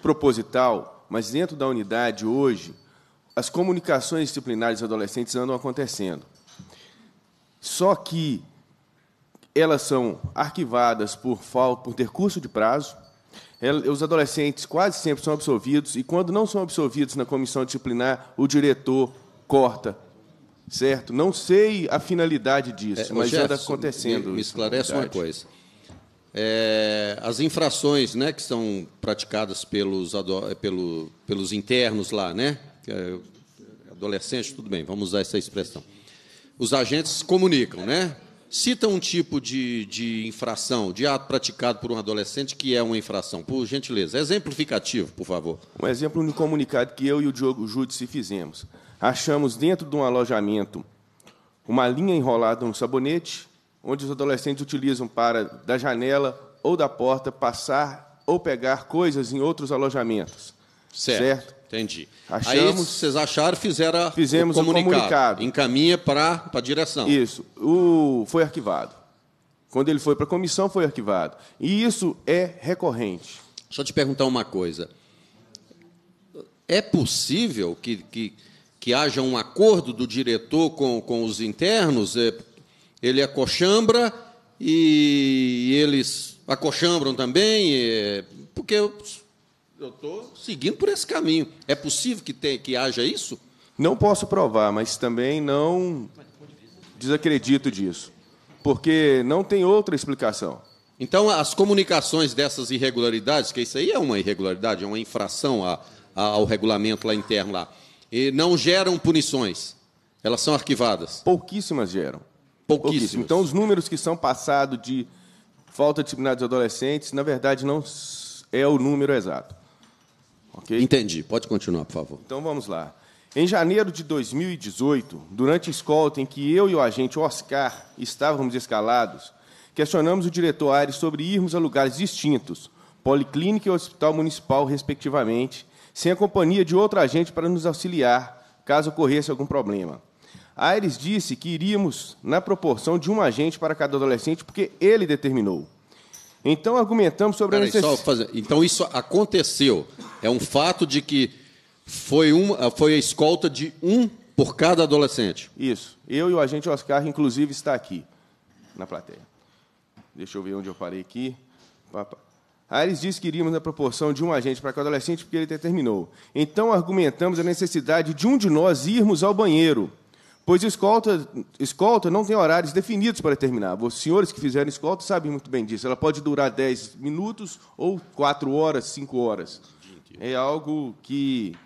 proposital, mas dentro da unidade hoje, as comunicações disciplinares adolescentes andam acontecendo. Só que elas são arquivadas por, por ter curso de prazo, os adolescentes quase sempre são absolvidos e quando não são absolvidos na comissão disciplinar, o diretor corta. Certo? Não sei a finalidade disso, é, mas já está acontecendo. Me, me esclarece uma coisa. É, as infrações né, que são praticadas pelos, é, pelo, pelos internos lá, né? É, adolescentes, tudo bem, vamos usar essa expressão. Os agentes comunicam, né? Cita um tipo de, de infração, de ato praticado por um adolescente que é uma infração, por gentileza. Exemplificativo, por favor. Um exemplo de comunicado que eu e o Diogo Júdice fizemos. Achamos dentro de um alojamento uma linha enrolada num sabonete, onde os adolescentes utilizam para, da janela ou da porta, passar ou pegar coisas em outros alojamentos. Certo. certo? Entendi. Achamos, Aí vocês acharam, fizeram fizemos o comunicado. O comunicado. Encaminha para a direção. Isso. O, foi arquivado. Quando ele foi para a comissão, foi arquivado. E isso é recorrente. Deixa eu te perguntar uma coisa. É possível que, que, que haja um acordo do diretor com, com os internos? É, ele é coxambra e eles acochambram também? É, porque eu estou seguindo por esse caminho. É possível que, tenha, que haja isso? Não posso provar, mas também não desacredito disso, porque não tem outra explicação. Então, as comunicações dessas irregularidades, que isso aí é uma irregularidade, é uma infração a, a, ao regulamento lá interno lá, e não geram punições. Elas são arquivadas. Pouquíssimas geram. Pouquíssimas. Pouquíssimas. Então, os números que são passados de falta de disciplinados adolescentes, na verdade, não é o número exato. Okay? Entendi. Pode continuar, por favor. Então vamos lá. Em janeiro de 2018, durante a escolta em que eu e o agente Oscar estávamos escalados, questionamos o diretor Aires sobre irmos a lugares distintos, Policlínica e Hospital Municipal, respectivamente, sem a companhia de outro agente para nos auxiliar, caso ocorresse algum problema. Aires disse que iríamos na proporção de um agente para cada adolescente, porque ele determinou. Então argumentamos sobre Peraí, a necessidade. Então isso aconteceu. É um fato de que foi, uma, foi a escolta de um por cada adolescente. Isso. Eu e o agente Oscar, inclusive, está aqui na plateia. Deixa eu ver onde eu parei aqui. Papa. Ah, eles disse que iríamos na proporção de um agente para cada adolescente porque ele determinou. Então argumentamos a necessidade de um de nós irmos ao banheiro. Pois escolta, escolta não tem horários definidos para terminar. Os senhores que fizeram escolta sabem muito bem disso. Ela pode durar 10 minutos ou 4 horas, 5 horas. É algo que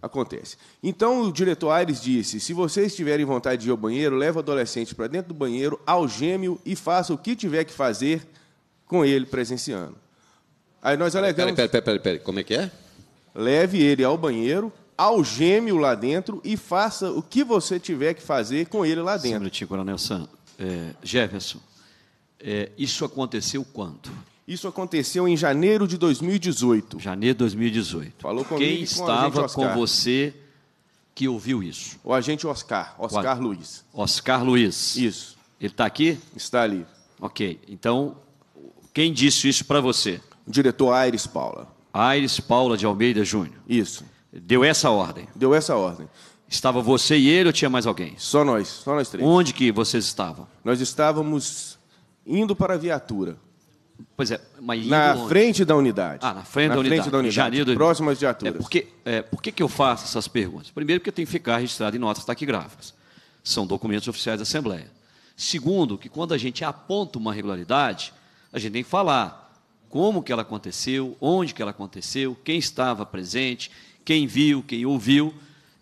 acontece. Então o diretor Aires disse: se vocês tiverem vontade de ir ao banheiro, leve o adolescente para dentro do banheiro, ao gêmeo e faça o que tiver que fazer com ele presenciando. Aí nós alegamos. Peraí, peraí, peraí, peraí, como é que é? Leve ele ao banheiro, algeme-o lá dentro e faça o que você tiver que fazer com ele lá dentro. Sim, Coronel Sam, é, Jefferson, é, isso aconteceu quando? Isso aconteceu em janeiro de 2018. Janeiro de 2018. Falou comigo Quem estava com, com você que ouviu isso? O agente Oscar, Oscar Luiz. Oscar Luiz. Isso. Ele está aqui? Está ali. Ok. Então, quem disse isso para você? O diretor Aires Paula. Aires Paula de Almeida Júnior. Isso. Deu essa ordem. Deu essa ordem. Estava você e ele ou tinha mais alguém? Só nós, só nós três. Onde que vocês estavam? Nós estávamos indo para a viatura. Pois é, mas na onde? frente da unidade. Ah, na frente, na da, frente unidade. da unidade. Janeiro, próximas é, viaturas. É, porque, é, por que, que eu faço essas perguntas? Primeiro, porque tem que ficar registrado em notas taquigráficas. São documentos oficiais da Assembleia. Segundo, que quando a gente aponta uma irregularidade, a gente tem que falar como que ela aconteceu, onde que ela aconteceu, quem estava presente, quem viu, quem ouviu,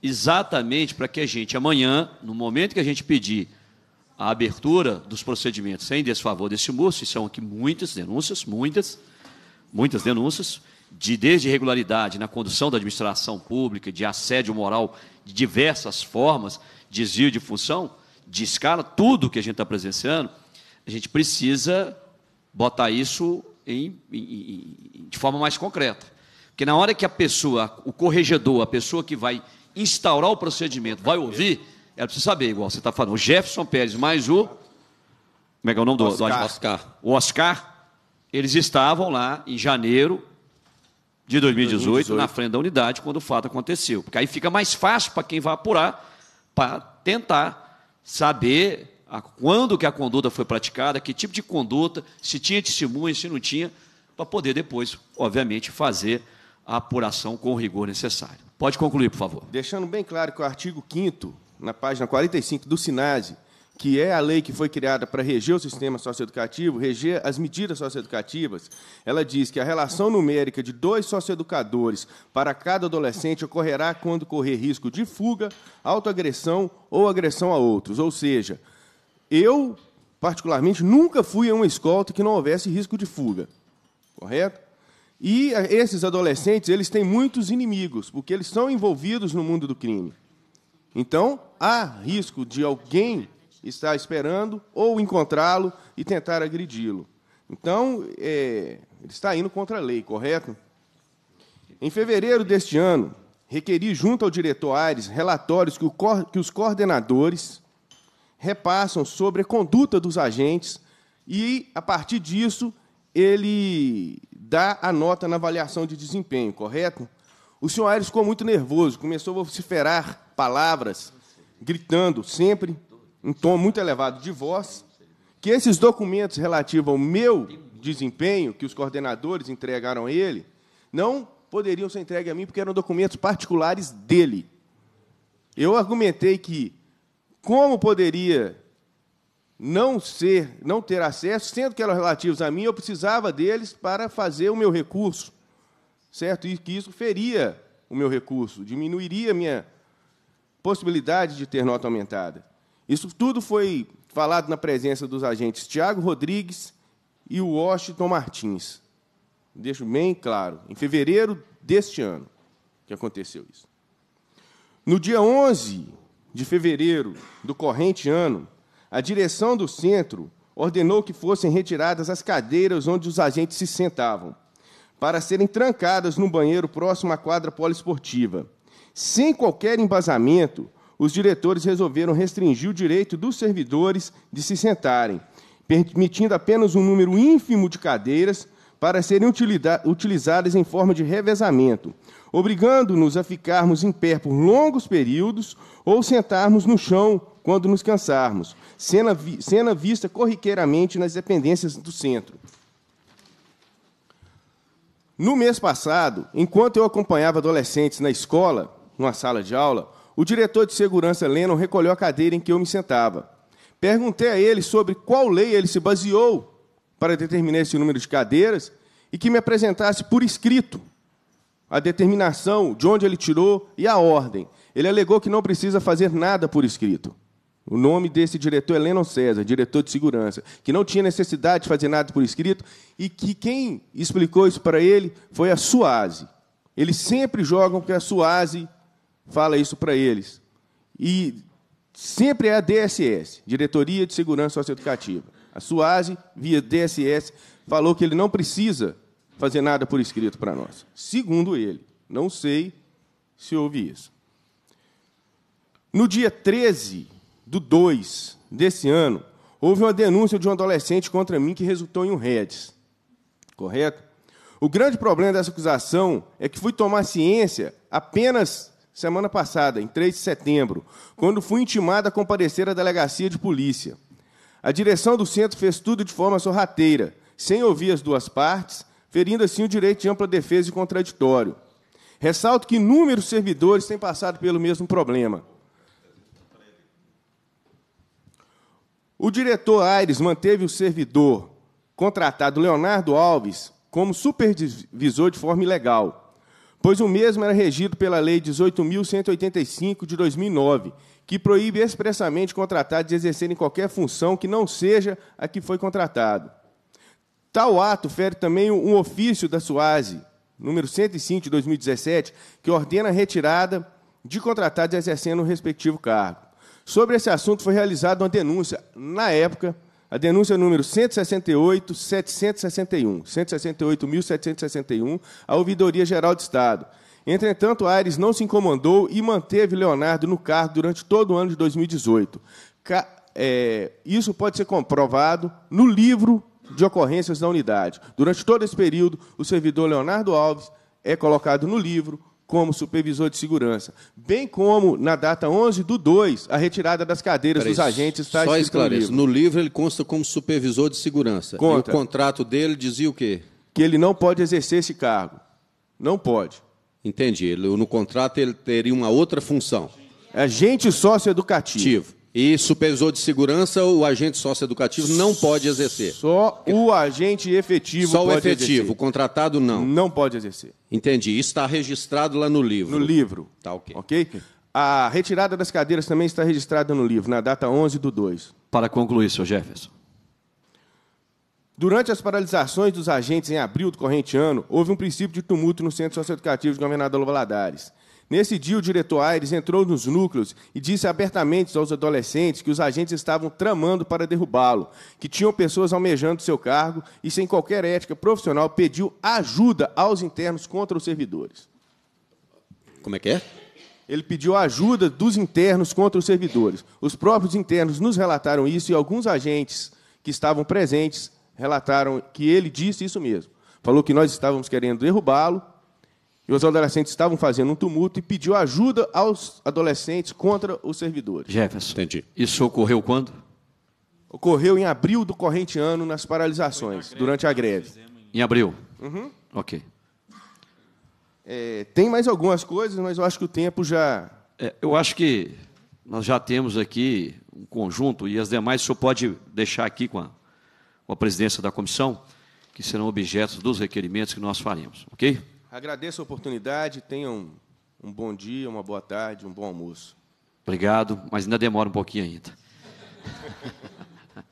exatamente para que a gente amanhã, no momento que a gente pedir a abertura dos procedimentos sem desfavor desse moço, e são é aqui muitas denúncias, muitas, muitas denúncias, de desde irregularidade na condução da administração pública, de assédio moral de diversas formas, desvio de função, de escala, tudo que a gente está presenciando, a gente precisa botar isso em, em, em, de forma mais concreta. Porque na hora que a pessoa, o corregedor, a pessoa que vai instaurar o procedimento, vai ouvir, ela precisa saber, igual você está falando, o Jefferson Pérez mais o. Como é que é o nome do Oscar. Oscar? O Oscar, eles estavam lá em janeiro de 2018, 2018, na frente da unidade, quando o fato aconteceu. Porque aí fica mais fácil para quem vai apurar, para tentar saber a, quando que a conduta foi praticada, que tipo de conduta, se tinha testemunha, se não tinha, para poder depois, obviamente, fazer a apuração com o rigor necessário. Pode concluir, por favor. Deixando bem claro que o artigo 5 na página 45 do SINASE, que é a lei que foi criada para reger o sistema socioeducativo, reger as medidas socioeducativas, ela diz que a relação numérica de dois socioeducadores para cada adolescente ocorrerá quando correr risco de fuga, autoagressão ou agressão a outros. Ou seja, eu, particularmente, nunca fui a uma escolta que não houvesse risco de fuga. Correto? E eh, esses adolescentes, eles têm muitos inimigos, porque eles são envolvidos no mundo do crime. Então, há risco de alguém estar esperando ou encontrá-lo e tentar agredi-lo. Então, é, ele está indo contra a lei, correto? Em fevereiro deste ano, requeri junto ao diretor Aires relatórios que, que os coordenadores repassam sobre a conduta dos agentes e, a partir disso, ele dá a nota na avaliação de desempenho, correto? O senhor Aires ficou muito nervoso, começou a vociferar palavras, gritando sempre, em tom muito elevado de voz, que esses documentos relativos ao meu desempenho, que os coordenadores entregaram a ele, não poderiam ser entregues a mim, porque eram documentos particulares dele. Eu argumentei que como poderia não ser, não ter acesso, sendo que eram relativos a mim, eu precisava deles para fazer o meu recurso, certo? E que isso feria o meu recurso, diminuiria a minha possibilidade de ter nota aumentada. Isso tudo foi falado na presença dos agentes Tiago Rodrigues e Washington Martins. Deixo bem claro, em fevereiro deste ano que aconteceu isso. No dia 11 de fevereiro do corrente ano, a direção do centro ordenou que fossem retiradas as cadeiras onde os agentes se sentavam, para serem trancadas no banheiro próximo à quadra poliesportiva. Sem qualquer embasamento, os diretores resolveram restringir o direito dos servidores de se sentarem, permitindo apenas um número ínfimo de cadeiras para serem utilizadas em forma de revezamento, obrigando-nos a ficarmos em pé por longos períodos ou sentarmos no chão quando nos cansarmos. Cena, vi, cena vista corriqueiramente nas dependências do centro. No mês passado, enquanto eu acompanhava adolescentes na escola, numa sala de aula, o diretor de segurança Lennon recolheu a cadeira em que eu me sentava. Perguntei a ele sobre qual lei ele se baseou para determinar esse número de cadeiras e que me apresentasse por escrito a determinação, de onde ele tirou e a ordem. Ele alegou que não precisa fazer nada por escrito. O nome desse diretor é Lennon César, diretor de segurança, que não tinha necessidade de fazer nada por escrito e que quem explicou isso para ele foi a Suase. Eles sempre jogam que a Suase fala isso para eles. E sempre é a DSS, Diretoria de Segurança Socioeducativa. A Suase, via DSS, falou que ele não precisa fazer nada por escrito para nós. Segundo ele, não sei se houve isso. No dia 13 do 2 desse ano, houve uma denúncia de um adolescente contra mim que resultou em um REDS. Correto? O grande problema dessa acusação é que fui tomar ciência apenas semana passada, em 3 de setembro, quando fui intimado a comparecer à delegacia de polícia. A direção do centro fez tudo de forma sorrateira, sem ouvir as duas partes, ferindo assim o direito de ampla defesa e contraditório. Ressalto que inúmeros servidores têm passado pelo mesmo problema. O diretor Aires manteve o servidor contratado Leonardo Alves como supervisor de forma ilegal, pois o mesmo era regido pela Lei 18.185 de 2009, que proíbe expressamente contratados de exercerem qualquer função que não seja a que foi contratado. Tal ato fere também um ofício da SUASE, número 105 de 2017, que ordena a retirada de contratados exercendo o respectivo cargo. Sobre esse assunto foi realizada uma denúncia, na época, a denúncia número 168.761, 168.761, à Ouvidoria Geral de Estado. Entretanto, Aires não se incomodou e manteve Leonardo no cargo durante todo o ano de 2018. é, isso pode ser comprovado no livro de ocorrências da unidade. Durante todo esse período, o servidor Leonardo Alves é colocado no livro como supervisor de segurança, bem como, na data 11 do 2, a retirada das cadeiras Peraí, dos agentes está Só esclareço, no livro. no livro ele consta como supervisor de segurança. Conta. E o contrato dele dizia o quê? Que ele não pode exercer esse cargo. Não pode. Entendi. No contrato ele teria uma outra função. Agente socioeducativo. educativo e supervisor de segurança, o agente socioeducativo não pode exercer. Só o agente efetivo Só o efetivo, exercer. o contratado não. Não pode exercer. Entendi. Isso está registrado lá no livro. No livro. Tá ok. Ok? A retirada das cadeiras também está registrada no livro, na data 11 do 2. Para concluir, seu Jefferson. Durante as paralisações dos agentes em abril do corrente ano, houve um princípio de tumulto no Centro Socioeducativo de Governador Valadares. Nesse dia, o diretor Aires entrou nos núcleos e disse abertamente aos adolescentes que os agentes estavam tramando para derrubá-lo, que tinham pessoas almejando seu cargo e, sem qualquer ética profissional, pediu ajuda aos internos contra os servidores. Como é que é? Ele pediu ajuda dos internos contra os servidores. Os próprios internos nos relataram isso e alguns agentes que estavam presentes relataram que ele disse isso mesmo. Falou que nós estávamos querendo derrubá-lo e os adolescentes estavam fazendo um tumulto e pediu ajuda aos adolescentes contra os servidores. Jefferson. Entendi. Isso ocorreu quando? Ocorreu em abril do corrente ano nas paralisações, durante a greve. Em abril? Uhum. Ok. É, tem mais algumas coisas, mas eu acho que o tempo já. É, eu acho que nós já temos aqui um conjunto, e as demais o senhor pode deixar aqui com a, com a presidência da comissão, que serão objetos dos requerimentos que nós faremos, ok? Agradeço a oportunidade, tenham um bom dia, uma boa tarde, um bom almoço. Obrigado, mas ainda demora um pouquinho ainda.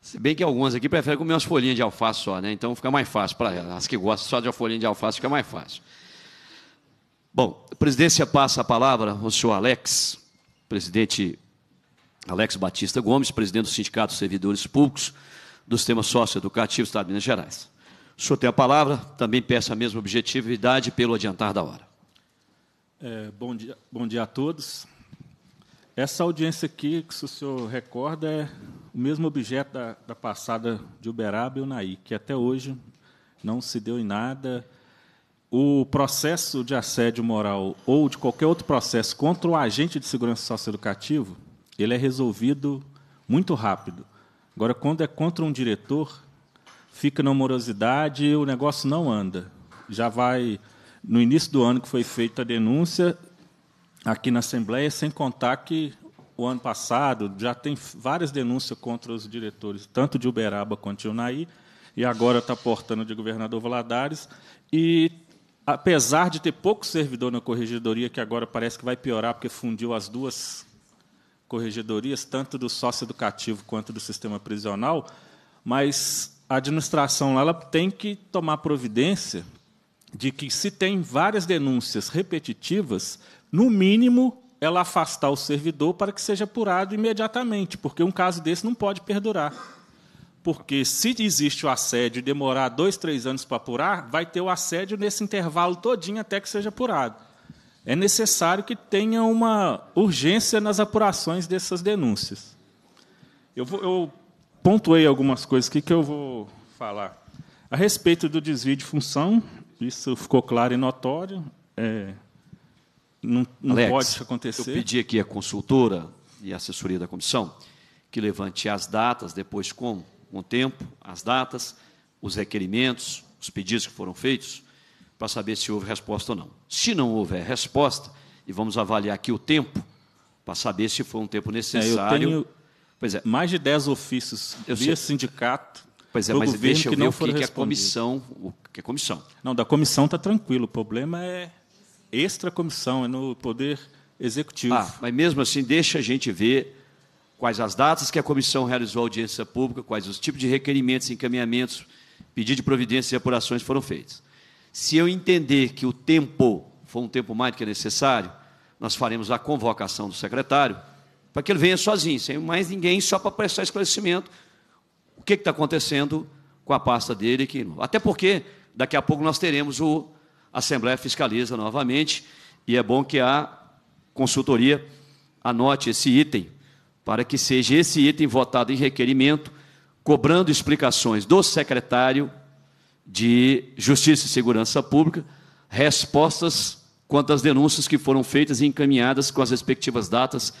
Se bem que algumas aqui preferem comer umas folhinhas de alface só, né? Então fica mais fácil para elas. As que gostam só de uma folhinha de alface fica mais fácil. Bom, a presidência passa a palavra ao senhor Alex, presidente Alex Batista Gomes, presidente do Sindicato dos Servidores Públicos do Sistema Socioeducativo do Estado de Minas Gerais. O senhor tem a palavra, também peço a mesma objetividade pelo adiantar da hora. É, bom, dia, bom dia a todos. Essa audiência aqui, que se o senhor recorda, é o mesmo objeto da, da passada de Uberaba e Unaí, que até hoje não se deu em nada. O processo de assédio moral ou de qualquer outro processo contra o agente de segurança socioeducativo, ele é resolvido muito rápido. Agora, quando é contra um diretor, fica na morosidade e o negócio não anda. Já vai, no início do ano que foi feita a denúncia, aqui na Assembleia, sem contar que o ano passado já tem várias denúncias contra os diretores, tanto de Uberaba quanto de Unai, e agora está portando de governador Valadares. E, apesar de ter pouco servidor na corregedoria, que agora parece que vai piorar, porque fundiu as duas corregedorias, tanto do sócio educativo quanto do sistema prisional, mas a administração lá, ela tem que tomar providência de que, se tem várias denúncias repetitivas, no mínimo ela afastar o servidor para que seja apurado imediatamente, porque um caso desse não pode perdurar. Porque se existe o assédio e demorar dois, três anos para apurar, vai ter o assédio nesse intervalo todinho até que seja apurado. É necessário que tenha uma urgência nas apurações dessas denúncias. Eu, vou, eu pontuei algumas coisas aqui que eu vou falar. A respeito do desvio de função, isso ficou claro e notório. É, não, não Alex, pode acontecer. Eu pedi aqui a consultora e a assessoria da comissão que levante as datas, depois com o tempo, as datas, os requerimentos, os pedidos que foram feitos, para saber se houve resposta ou não. Se não houver resposta, e vamos avaliar aqui o tempo, para saber se foi um tempo necessário. É, eu tenho Pois é, mais de 10 ofícios eu via sei. sindicato. Pois é, mas deixa eu que ver o que, que é a comissão, o que é comissão. Não, da comissão está tranquilo, o problema é extra comissão, é no poder executivo. Ah, mas mesmo assim, deixa a gente ver quais as datas que a comissão realizou a audiência pública, quais os tipos de requerimentos, encaminhamentos, pedido de providências e apurações foram feitos. Se eu entender que o tempo foi um tempo mais do que necessário, nós faremos a convocação do secretário para que ele venha sozinho, sem mais ninguém, só para prestar esclarecimento o que está acontecendo com a pasta dele. Que, até porque daqui a pouco nós teremos o a Assembleia Fiscaliza novamente, e é bom que a consultoria anote esse item, para que seja esse item votado em requerimento, cobrando explicações do secretário de Justiça e Segurança Pública, respostas quanto às denúncias que foram feitas e encaminhadas com as respectivas datas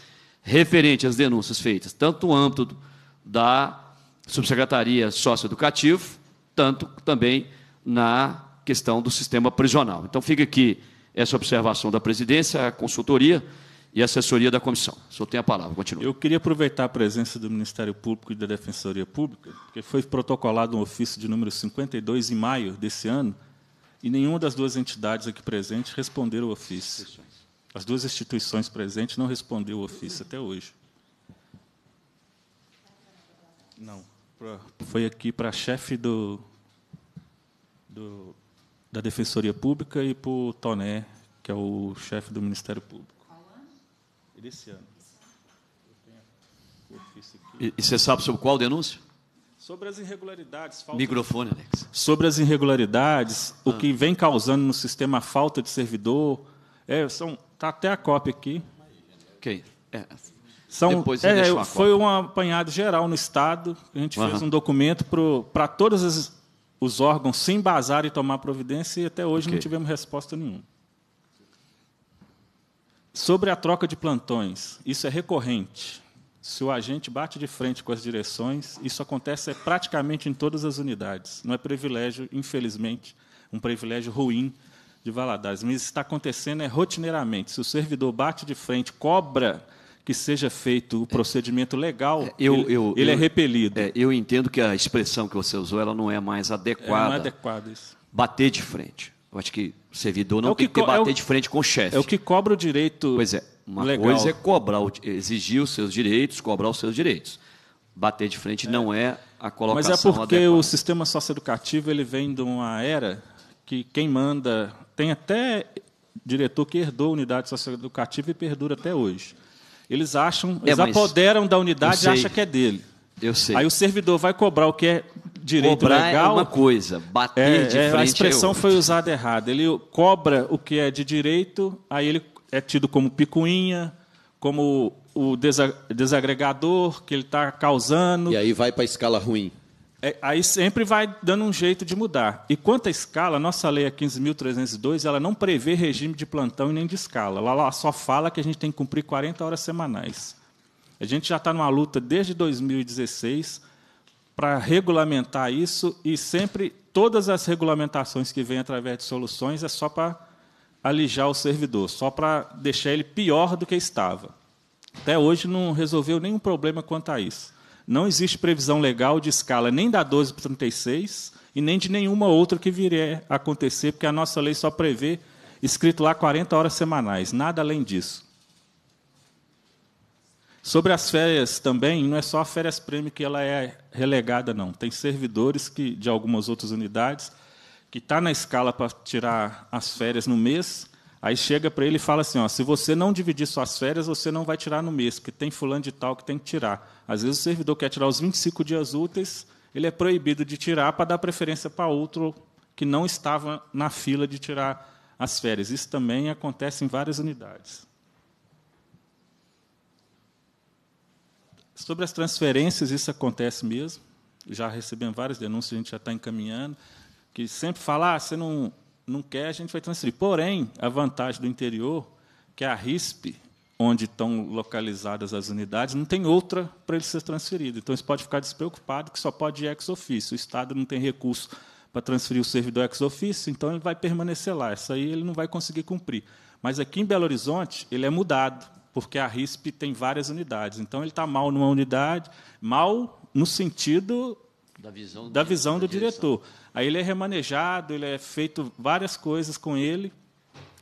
referente às denúncias feitas, tanto no âmbito da subsecretaria socioeducativa, tanto também na questão do sistema prisional. Então, fica aqui essa observação da presidência, a consultoria e a assessoria da comissão. O senhor tem a palavra, Continua. Eu queria aproveitar a presença do Ministério Público e da Defensoria Pública, porque foi protocolado um ofício de número 52 em maio desse ano, e nenhuma das duas entidades aqui presentes responderam o ofício. As duas instituições presentes não respondeu o ofício até hoje. Não. Foi aqui para a chefe do, do, da Defensoria Pública e para o Toné, que é o chefe do Ministério Público. Qual ano? Desse é ano. E, e você sabe sobre qual denúncia? Sobre as irregularidades. Falta... Microfone, Alex. Sobre as irregularidades, ah. o que vem causando no sistema a falta de servidor. É, são Está até a cópia aqui. Ok. É. São, é, é foi um apanhado geral no Estado. A gente uhum. fez um documento para todos os, os, órgãos se embasar e tomar providência e até hoje okay. não tivemos resposta nenhuma. Sobre a troca de plantões, isso é recorrente. Se o agente bate de frente com as direções, isso acontece praticamente em todas as unidades. Não é privilégio, infelizmente, um privilégio ruim de Valadares, mas isso está acontecendo é rotineiramente. Se o servidor bate de frente, cobra que seja feito o procedimento legal, é, eu, ele, ele é eu, é repelido. É, eu entendo que a expressão que você usou ela não é mais adequada. É não é adequada isso. Bater de frente. Eu acho que o servidor não é o que tem que bater é o, de frente com o chefe. É o que cobra o direito. Pois é, uma legal. coisa é cobrar, exigir os seus direitos, cobrar os seus direitos. Bater de frente é. não é a colocação Mas é porque adequada. o sistema socioeducativo ele vem de uma era que quem manda tem até diretor que herdou a unidade socioeducativa e perdura até hoje. Eles acham, é, eles apoderam da unidade e acham que é dele. Eu sei. Aí o servidor vai cobrar o que é direito cobrar é legal. É uma coisa, bater é, de é, frente. a expressão é foi usada errada. Ele cobra o que é de direito, aí ele é tido como picuinha, como o desagregador que ele está causando. E aí vai para a escala ruim. É, aí sempre vai dando um jeito de mudar. E quanto à escala, nossa lei é 15.302, ela não prevê regime de plantão e nem de escala. Ela, ela só fala que a gente tem que cumprir 40 horas semanais. A gente já está numa luta desde 2016 para regulamentar isso e sempre todas as regulamentações que vêm através de soluções é só para alijar o servidor, só para deixar ele pior do que estava. Até hoje não resolveu nenhum problema quanto a isso não existe previsão legal de escala nem da 12 para 36 e nem de nenhuma outra que viria a acontecer, porque a nossa lei só prevê escrito lá 40 horas semanais, nada além disso. Sobre as férias também, não é só a férias prêmio que ela é relegada, não. Tem servidores que de algumas outras unidades que está na escala para tirar as férias no mês, Aí chega para ele e fala assim: ó, se você não dividir suas férias, você não vai tirar no mês, porque tem fulano de tal que tem que tirar. Às vezes o servidor quer tirar os 25 dias úteis, ele é proibido de tirar para dar preferência para outro que não estava na fila de tirar as férias. Isso também acontece em várias unidades. Sobre as transferências, isso acontece mesmo. Já recebemos várias denúncias, a gente já está encaminhando, que sempre fala, ah, você não não quer, a gente vai transferir. Porém, a vantagem do interior, que é a RISP, onde estão localizadas as unidades, não tem outra para ele ser transferido. Então, você pode ficar despreocupado, que só pode ir ex ofício. O Estado não tem recurso para transferir o servidor ex ofício, então ele vai permanecer lá. Isso aí ele não vai conseguir cumprir. Mas aqui em Belo Horizonte, ele é mudado, porque a RISP tem várias unidades. Então, ele está mal numa unidade, mal no sentido da visão do, da visão do diretor. Aí ele é remanejado, ele é feito várias coisas com ele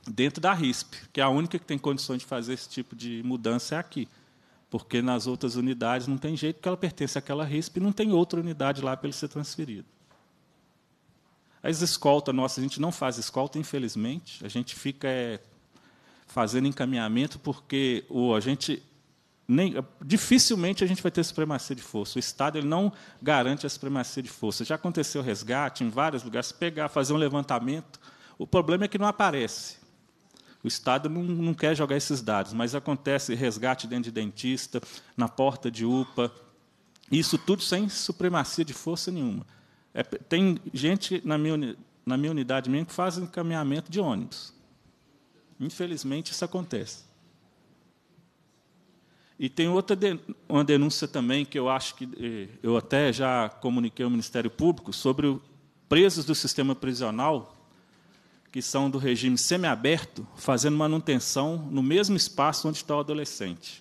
dentro da RISP, que é a única que tem condições de fazer esse tipo de mudança é aqui. Porque nas outras unidades não tem jeito, porque ela pertence àquela RISP e não tem outra unidade lá para ele ser transferido. As escoltas nossas, a gente não faz escolta, infelizmente. A gente fica é, fazendo encaminhamento, porque o, a gente nem, dificilmente a gente vai ter supremacia de força. O Estado ele não garante a supremacia de força. Já aconteceu resgate em vários lugares, pegar, fazer um levantamento. O problema é que não aparece. O Estado não, não quer jogar esses dados, mas acontece resgate dentro de dentista, na porta de UPA. Isso tudo sem supremacia de força nenhuma. É, tem gente na minha, na minha unidade mesmo que faz encaminhamento de ônibus. Infelizmente, isso acontece. E tem outra de, uma denúncia também que eu acho que eh, eu até já comuniquei ao Ministério Público sobre presos do sistema prisional que são do regime semiaberto fazendo manutenção no mesmo espaço onde está o adolescente.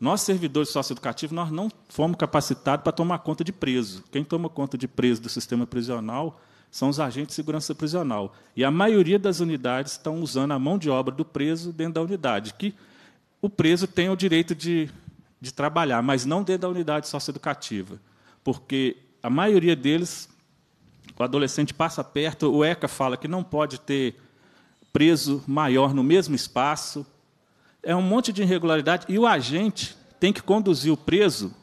Nós, servidores socioeducativos, nós não fomos capacitados para tomar conta de preso. Quem toma conta de preso do sistema prisional são os agentes de segurança prisional. E a maioria das unidades estão usando a mão de obra do preso dentro da unidade, que o preso tem o direito de, de trabalhar, mas não dentro da unidade socioeducativa, porque a maioria deles, o adolescente passa perto, o ECA fala que não pode ter preso maior no mesmo espaço, é um monte de irregularidade, e o agente tem que conduzir o preso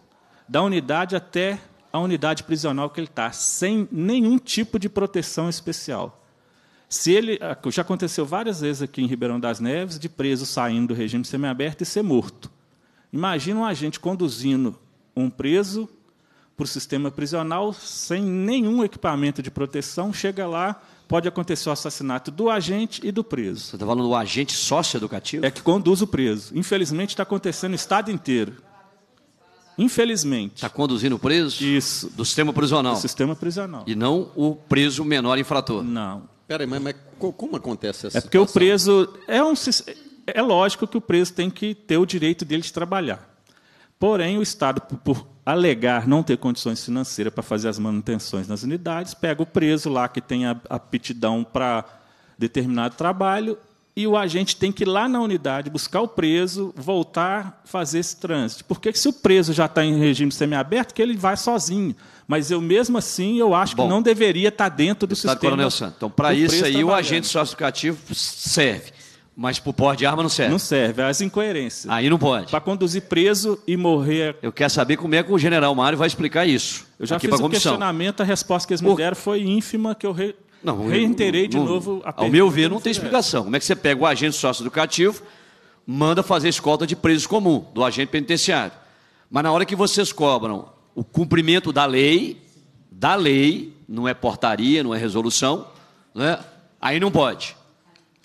da unidade até a unidade prisional que ele está, sem nenhum tipo de proteção especial. Se ele, ah, já aconteceu várias vezes aqui em Ribeirão das Neves, de preso saindo do regime semiaberto e ser morto. Imagina um agente conduzindo um preso para o sistema prisional sem nenhum equipamento de proteção, chega lá, pode acontecer o assassinato do agente e do preso. Você está falando do agente socioeducativo? É que conduz o preso. Infelizmente, está acontecendo no Estado inteiro. Infelizmente. Está conduzindo o preso? Isso. Do sistema prisional? Do sistema prisional. E não o preso menor infrator? Não. Peraí, mas, mas como acontece essa É porque situação? o preso. É, um, é lógico que o preso tem que ter o direito dele de trabalhar. Porém, o Estado, por alegar não ter condições financeiras para fazer as manutenções nas unidades, pega o preso lá que tem aptidão para determinado trabalho e o agente tem que ir lá na unidade buscar o preso, voltar, fazer esse trânsito. Porque se o preso já está em regime semiaberto, que ele vai sozinho. Mas eu mesmo assim eu acho Bom, que não deveria estar tá dentro do tá sistema. Coronel Santos. Então, para isso aí o agente socioeducativo serve. Mas para o porte de arma não serve. Não serve, as incoerências. Aí não pode. Para conduzir preso e morrer. Eu quero saber como é que o general Mário vai explicar isso. Eu já fiz o comissão. questionamento, a resposta que eles me deram foi ínfima, que eu re não, reinterei de não, novo a Ao meu ver, não tem explicação. Como é que você pega o agente sócio educativo, manda fazer escolta de preso comum, do agente penitenciário. Mas na hora que vocês cobram o cumprimento da lei, da lei, não é portaria, não é resolução, né? aí não pode.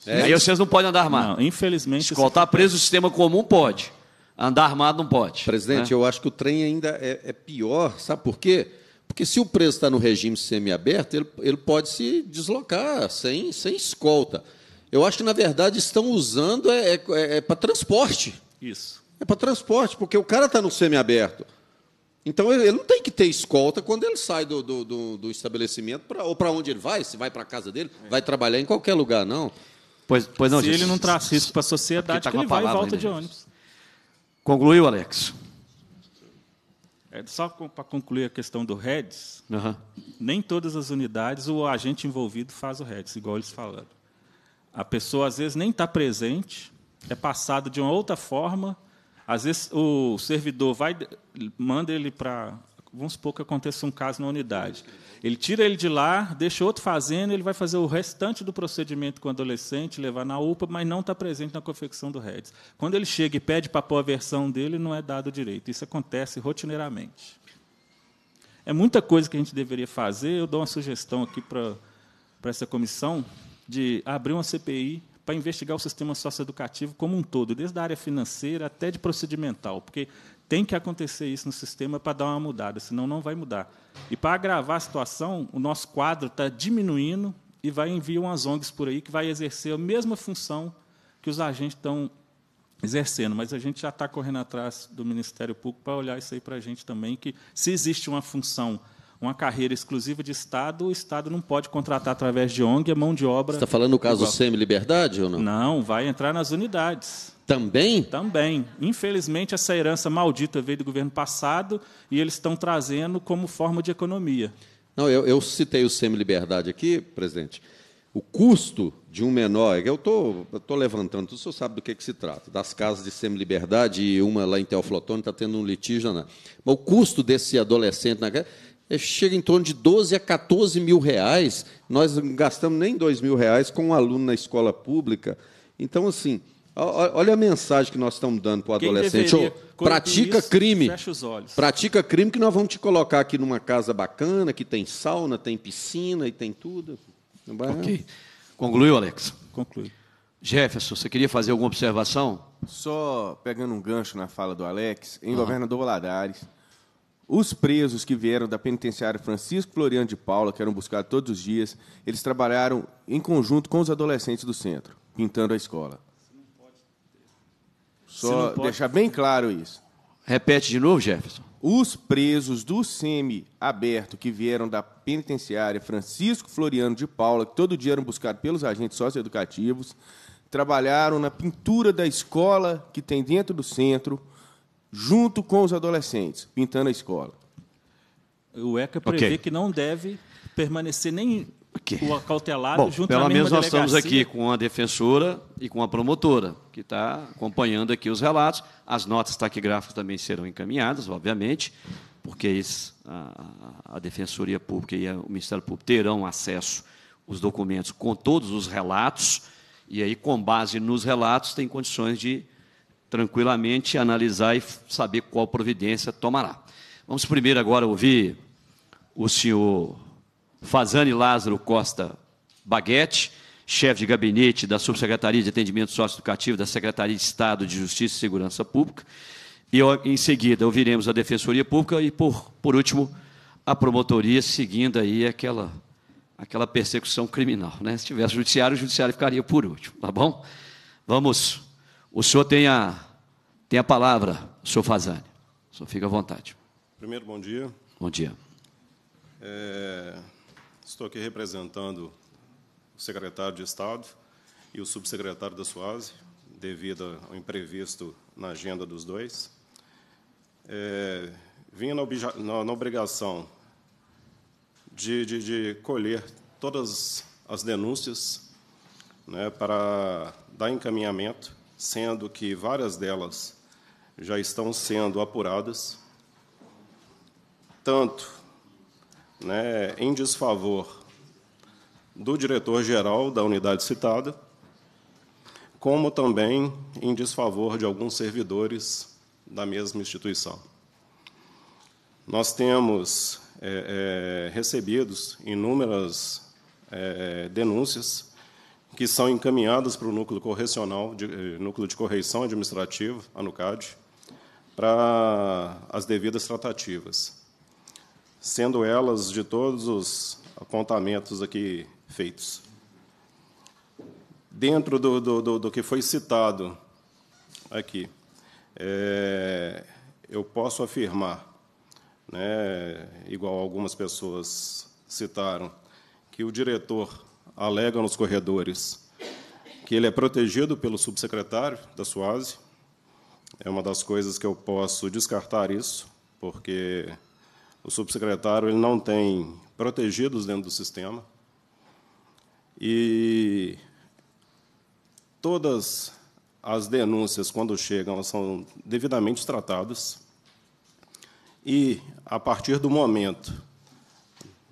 É. Aí vocês não podem andar armado. Não, infelizmente. Escoltar preso o sistema comum pode. Andar armado não pode. Presidente, né? eu acho que o trem ainda é, é pior, sabe por quê? Porque se o preso está no regime semiaberto, ele, ele pode se deslocar sem, sem escolta. Eu acho que, na verdade, estão usando é, é, é, é para transporte. Isso. É para transporte, porque o cara está no semiaberto. Então, ele, ele não tem que ter escolta quando ele sai do, do, do, do estabelecimento, pra, ou para onde ele vai, se vai para a casa dele, é. vai trabalhar em qualquer lugar, não. Pois, pois não, Se gente, ele não traz risco para a tá sociedade, tá ele vai e volta ainda, de né? ônibus. Concluiu, Alex? É, só para concluir a questão do REDS, uhum. nem todas as unidades o agente envolvido faz o REDS, igual eles falaram. A pessoa, às vezes, nem está presente, é passado de uma outra forma. Às vezes, o servidor vai manda ele para... Vamos supor que aconteça um caso na unidade. Ele tira ele de lá, deixa outro fazendo, ele vai fazer o restante do procedimento com o adolescente, levar na UPA, mas não está presente na confecção do REDS. Quando ele chega e pede para pôr a versão dele, não é dado direito. Isso acontece rotineiramente. É muita coisa que a gente deveria fazer. Eu dou uma sugestão aqui para, para essa comissão de abrir uma CPI para investigar o sistema socioeducativo como um todo, desde a área financeira até de procedimental, porque tem que acontecer isso no sistema para dar uma mudada, senão não vai mudar. E para agravar a situação, o nosso quadro está diminuindo e vai enviar umas ONGs por aí que vai exercer a mesma função que os agentes estão exercendo, mas a gente já está correndo atrás do Ministério Público para olhar isso aí para a gente também, que se existe uma função uma carreira exclusiva de Estado, o Estado não pode contratar através de ONG a mão de obra. Você está falando no caso do semi-liberdade ou não? Não, vai entrar nas unidades. Também? Também. Infelizmente, essa herança maldita veio do governo passado e eles estão trazendo como forma de economia. Não, eu, eu citei o semi-liberdade aqui, presidente. O custo de um menor, é eu estou tô, tô levantando, o senhor sabe do que, que se trata, das casas de semi-liberdade e uma lá em Teoflotone está tendo um litígio. Não. Mas o custo desse adolescente na casa é, chega em torno de 12 a 14 mil reais. Nós não gastamos nem 2 mil reais com um aluno na escola pública. Então, assim, olha a mensagem que nós estamos dando para o adolescente. Deveria, oh, pratica isso, crime. Fecha os olhos. Pratica crime que nós vamos te colocar aqui numa casa bacana, que tem sauna, tem piscina e tem tudo. Ok. Concluiu, Alex? Conclui. Jefferson, você queria fazer alguma observação? Só pegando um gancho na fala do Alex, em governo governador Valadares, os presos que vieram da penitenciária Francisco Floriano de Paula, que eram buscados todos os dias, eles trabalharam em conjunto com os adolescentes do centro, pintando a escola. Só deixar bem claro isso. Repete de novo, Jefferson. Os presos do SEMI aberto que vieram da penitenciária Francisco Floriano de Paula, que todo dia eram buscados pelos agentes socioeducativos, trabalharam na pintura da escola que tem dentro do centro junto com os adolescentes, pintando a escola. O ECA prevê okay. que não deve permanecer nem okay. o acautelado Bom, junto pelo menos nós estamos aqui com a defensora e com a promotora, que está acompanhando aqui os relatos. As notas taquigráficas também serão encaminhadas, obviamente, porque a, Defensoria Pública e o Ministério Público terão acesso os documentos com todos os relatos, e aí, com base nos relatos, tem condições de tranquilamente, analisar e saber qual providência tomará. Vamos primeiro agora ouvir o senhor Fazane Lázaro Costa Baguete, chefe de gabinete da Subsecretaria de Atendimento Socioeducativo da Secretaria de Estado de Justiça e Segurança Pública. E em seguida ouviremos a Defensoria Pública e, por, por último, a promotoria, seguindo aí aquela, aquela persecução criminal. Né? Se tivesse judiciário, o judiciário ficaria por último, tá bom? Vamos o senhor tem a, tem a palavra, o senhor Fazani. O senhor fica à vontade. Primeiro, bom dia. Bom dia. É, estou aqui representando o secretário de Estado e o subsecretário da SUASE, devido ao imprevisto na agenda dos dois. É, vinha na, na, na obrigação de, de, de, colher todas as denúncias né, para dar encaminhamento sendo que várias delas já estão sendo apuradas, tanto né, em desfavor do diretor-geral da unidade citada, como também em desfavor de alguns servidores da mesma instituição. Nós temos é, é, recebidos inúmeras é, denúncias que são encaminhadas para o núcleo correcional, de, eh, núcleo de correição administrativa, NUCAD, para as devidas tratativas, sendo elas de todos os apontamentos aqui feitos. Dentro do, do, do, do que foi citado aqui, é, eu posso afirmar, né, igual algumas pessoas citaram, que o diretor alega nos corredores que ele é protegido pelo subsecretário da SUASE. É uma das coisas que eu posso descartar isso, porque o subsecretário ele não tem protegidos dentro do sistema. E todas as denúncias, quando chegam, são devidamente tratadas. E, a partir do momento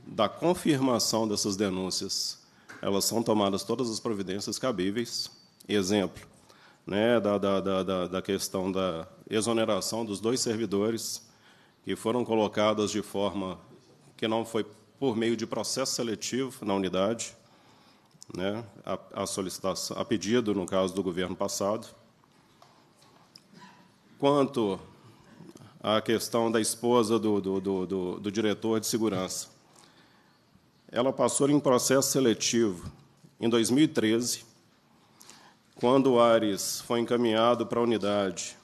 da confirmação dessas denúncias elas são tomadas todas as providências cabíveis. Exemplo, né, da, da, da, da questão da exoneração dos dois servidores que foram colocadas de forma que não foi por meio de processo seletivo na unidade, né, a, a solicitação, a pedido, no caso do governo passado. Quanto à questão da esposa do, do, do, do, do diretor de segurança, ela passou em processo seletivo em 2013, quando o Ares foi encaminhado para a unidade,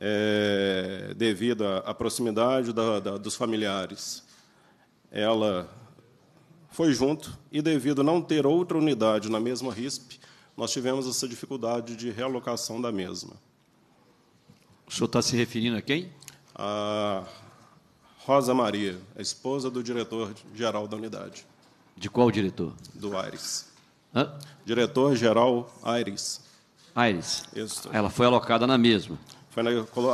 é, devido à, proximidade da, da, dos familiares. Ela foi junto e, devido a não ter outra unidade na mesma RISP, nós tivemos essa dificuldade de realocação da mesma. O senhor está se referindo a quem? A Rosa Maria, a esposa do diretor-geral da unidade. De qual diretor? Do Aires. Diretor-geral Aires. Aires. Isso. Ela foi alocada na mesma. Foi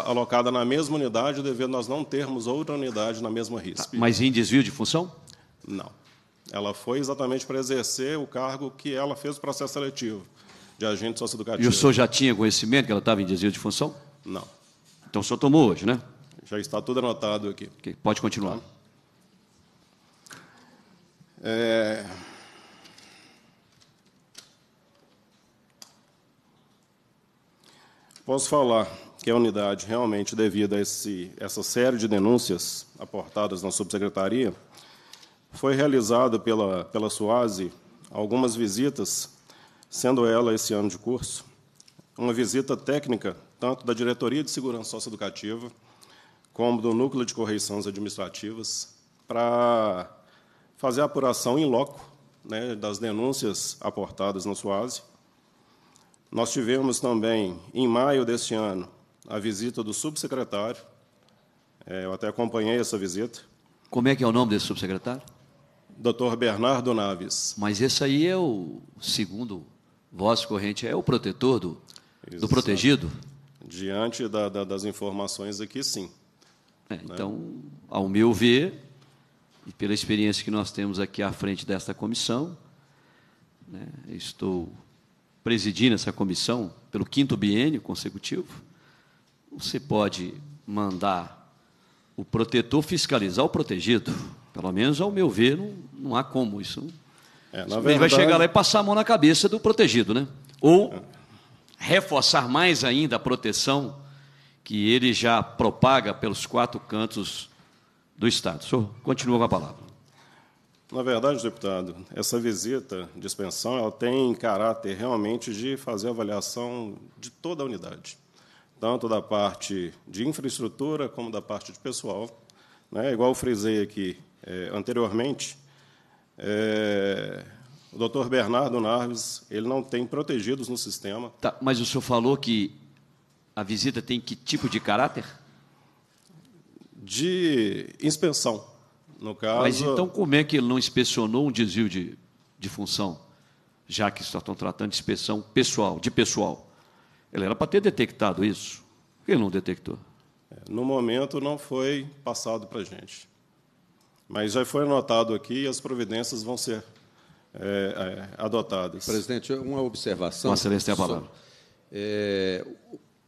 alocada na mesma unidade, devido nós não termos outra unidade na mesma RISP. Tá, mas em desvio de função? Não. Ela foi exatamente para exercer o cargo que ela fez o processo seletivo, de agente socioeducativo. E o senhor já tinha conhecimento que ela estava em desvio de função? Não. Então o senhor tomou hoje, né? já está tudo anotado aqui. Okay, pode continuar. Tá. É... Posso falar que a unidade, realmente, devido a esse, essa série de denúncias aportadas na subsecretaria, foi realizada pela, pela SUASE algumas visitas, sendo ela, esse ano de curso, uma visita técnica, tanto da Diretoria de Segurança Socioeducativa, Educativa como do Núcleo de Correições Administrativas, para fazer a apuração em loco né, das denúncias aportadas no SUASE. Nós tivemos também, em maio deste ano, a visita do subsecretário. É, eu até acompanhei essa visita. Como é que é o nome desse subsecretário? Dr. Bernardo Naves. Mas esse aí é o, segundo voz corrente, é o protetor do, do protegido? Diante da, da, das informações aqui, sim. É, né? então, ao meu ver, e pela experiência que nós temos aqui à frente desta comissão, né, estou presidindo essa comissão pelo quinto biênio consecutivo, você pode mandar o protetor fiscalizar o protegido. Pelo menos, ao meu ver, não, não há como isso. É, Ele verdade... vai chegar lá e passar a mão na cabeça do protegido, né? Ou é. reforçar mais ainda a proteção que ele já propaga pelos quatro cantos do Estado. O senhor continua com a palavra. Na verdade, deputado, essa visita de expensão ela tem caráter realmente de fazer avaliação de toda a unidade, tanto da parte de infraestrutura como da parte de pessoal. Né? Igual eu frisei aqui é, anteriormente, é, o doutor Bernardo Narves ele não tem protegidos no sistema. Tá, mas o senhor falou que a visita tem que tipo de caráter? De inspeção, no caso. Mas então como é que ele não inspecionou um desvio de, de função? Já que estão tratando de inspeção pessoal, de pessoal. Ele era para ter detectado isso. Por que ele não detectou? É, no momento não foi passado para a gente. Mas já foi anotado aqui e as providências vão ser é, é, adotadas. Presidente, uma observação. Excelência tem a palavra. é,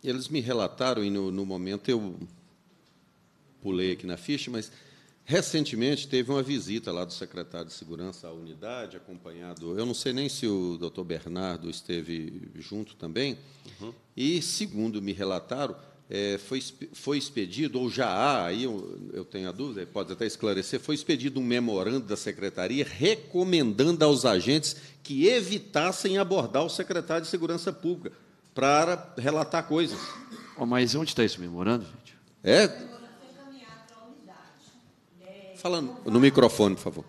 eles me relataram, e no, no momento eu pulei aqui na ficha, mas Recentemente teve uma visita lá do secretário de Segurança à unidade, acompanhado. Eu não sei nem se o doutor Bernardo esteve junto também. Uhum. E, segundo me relataram, é, foi, foi expedido, ou já há, aí eu, eu, tenho a dúvida, pode até esclarecer, foi expedido um memorando da secretaria recomendando aos agentes que evitassem abordar o secretário de Segurança Pública para relatar coisas. Oh, mas onde está esse memorando, gente? É? é Falando no microfone, por favor.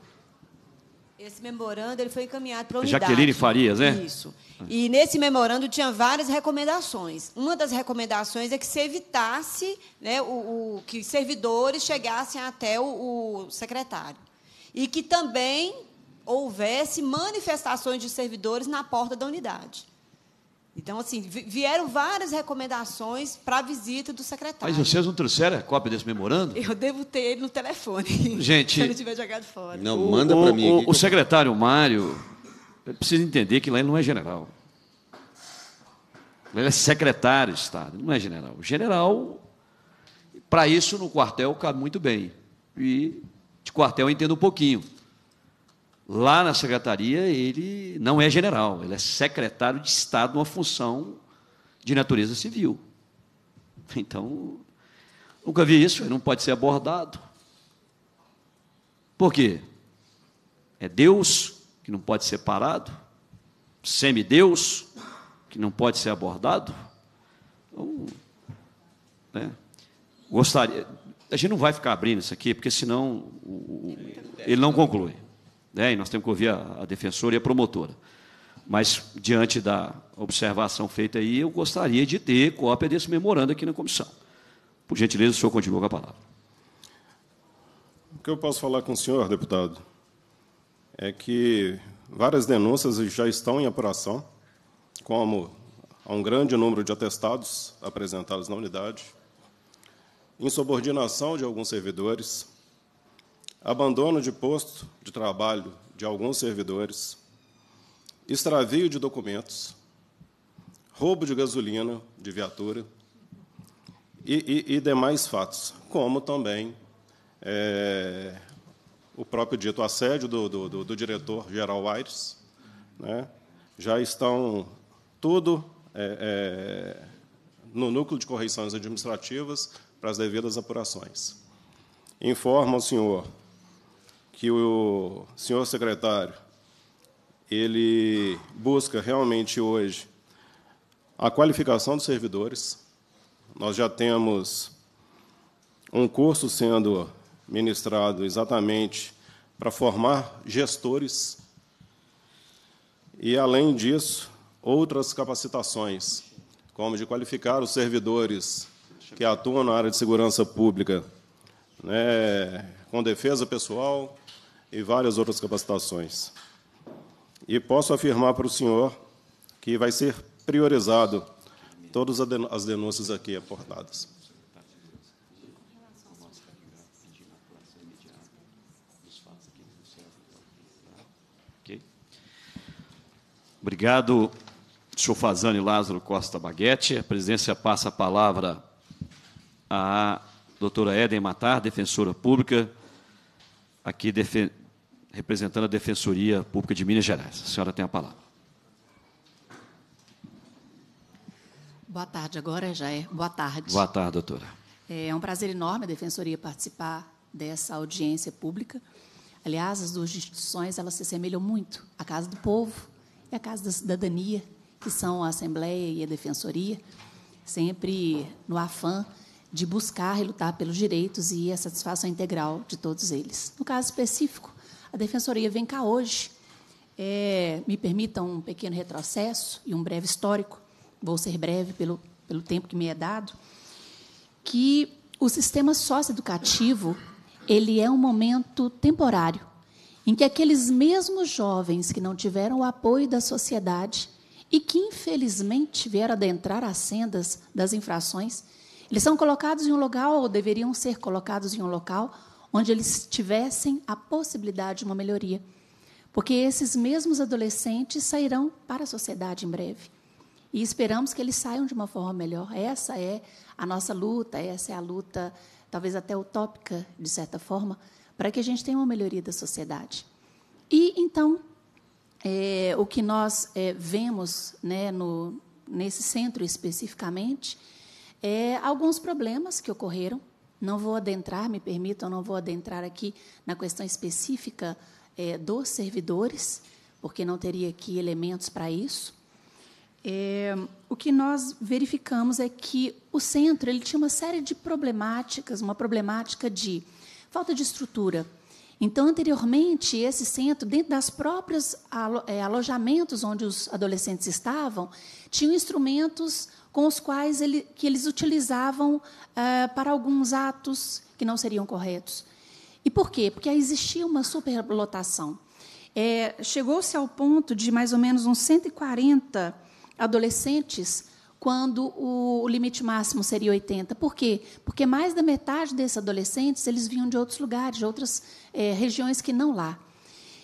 Esse memorando ele foi encaminhado para a unidade. Jaqueline Farias, né? Isso. Ah. E nesse memorando tinha várias recomendações. Uma das recomendações é que se evitasse né, o, o que servidores chegassem até o, o secretário. E que também houvesse manifestações de servidores na porta da unidade. Então, assim, vieram várias recomendações para a visita do secretário. Mas vocês não trouxeram a cópia desse memorando? Eu devo ter ele no telefone. Gente. se ele tiver jogado fora. Não, o, manda para mim. O, o, secretário Mário precisa entender que lá ele não é general. Ele é secretário de Estado, não é general. General, para isso, no quartel, cabe muito bem. E de quartel eu entendo um pouquinho. Lá na secretaria, ele não é general, ele é secretário de Estado, uma função de natureza civil. Então, nunca vi isso, ele não pode ser abordado. Por quê? É Deus que não pode ser parado, semideus que não pode ser abordado. Então, né? Gostaria. A gente não vai ficar abrindo isso aqui, porque senão o, o, ele não conclui né? e nós temos que ouvir a, a defensora e a promotora. Mas, diante da observação feita aí, eu gostaria de ter cópia desse memorando aqui na comissão. Por gentileza, o senhor continua com a palavra. O que eu posso falar com o senhor, deputado, é que várias denúncias já estão em apuração, como há um grande número de atestados apresentados na unidade, insubordinação de alguns servidores, abandono de posto de trabalho de alguns servidores, extravio de documentos, roubo de gasolina de viatura e, e, e demais fatos, como também é, o próprio dito assédio do, do, do, do diretor-geral Aires. Né? Já estão tudo é, é, no núcleo de correções administrativas para as devidas apurações. Informa o senhor que o senhor secretário ele busca realmente hoje a qualificação dos servidores. Nós já temos um curso sendo ministrado exatamente para formar gestores e, além disso, outras capacitações, como de qualificar os servidores que atuam na área de segurança pública né, com defesa pessoal, e várias outras capacitações. E posso afirmar para o senhor que vai ser priorizado todas as denúncias aqui aportadas. Obrigado, senhor Fazane Lázaro Costa Baguete. A presidência passa a palavra à doutora Eden Matar, defensora pública, aqui defen representando a Defensoria Pública de Minas Gerais. A senhora tem a palavra. Boa tarde, agora, já é Boa tarde. Boa tarde, doutora. É, é um prazer enorme a Defensoria participar dessa audiência pública. Aliás, as duas instituições elas se assemelham muito: a Casa do Povo e a Casa da Cidadania, que são a Assembleia e a Defensoria, sempre no afã de buscar e lutar pelos direitos e a satisfação integral de todos eles. No caso específico a defensoria vem cá hoje. É, me permitam um pequeno retrocesso e um breve histórico. Vou ser breve pelo, pelo tempo que me é dado. Que o sistema socioeducativo ele é um momento temporário em que aqueles mesmos jovens que não tiveram o apoio da sociedade e que infelizmente vieram adentrar as sendas das infrações, eles são colocados em um local ou deveriam ser colocados em um local onde eles tivessem a possibilidade de uma melhoria. Porque esses mesmos adolescentes sairão para a sociedade em breve. E esperamos que eles saiam de uma forma melhor. Essa é a nossa luta, essa é a luta, talvez até utópica, de certa forma, para que a gente tenha uma melhoria da sociedade. E, então, é, o que nós é, vemos né, no, nesse centro especificamente é alguns problemas que ocorreram não vou adentrar, me permitam, não vou adentrar aqui na questão específica é, dos servidores, porque não teria aqui elementos para isso. É, o que nós verificamos é que o centro ele tinha uma série de problemáticas, uma problemática de falta de estrutura, então, anteriormente, esse centro, dentro das próprias é, alojamentos onde os adolescentes estavam, tinham instrumentos com os quais ele, que eles utilizavam é, para alguns atos que não seriam corretos. E por quê? Porque existia uma superlotação. É, Chegou-se ao ponto de mais ou menos uns 140 adolescentes quando o limite máximo seria 80. Por quê? Porque mais da metade desses adolescentes eles vinham de outros lugares, de outras é, regiões que não lá.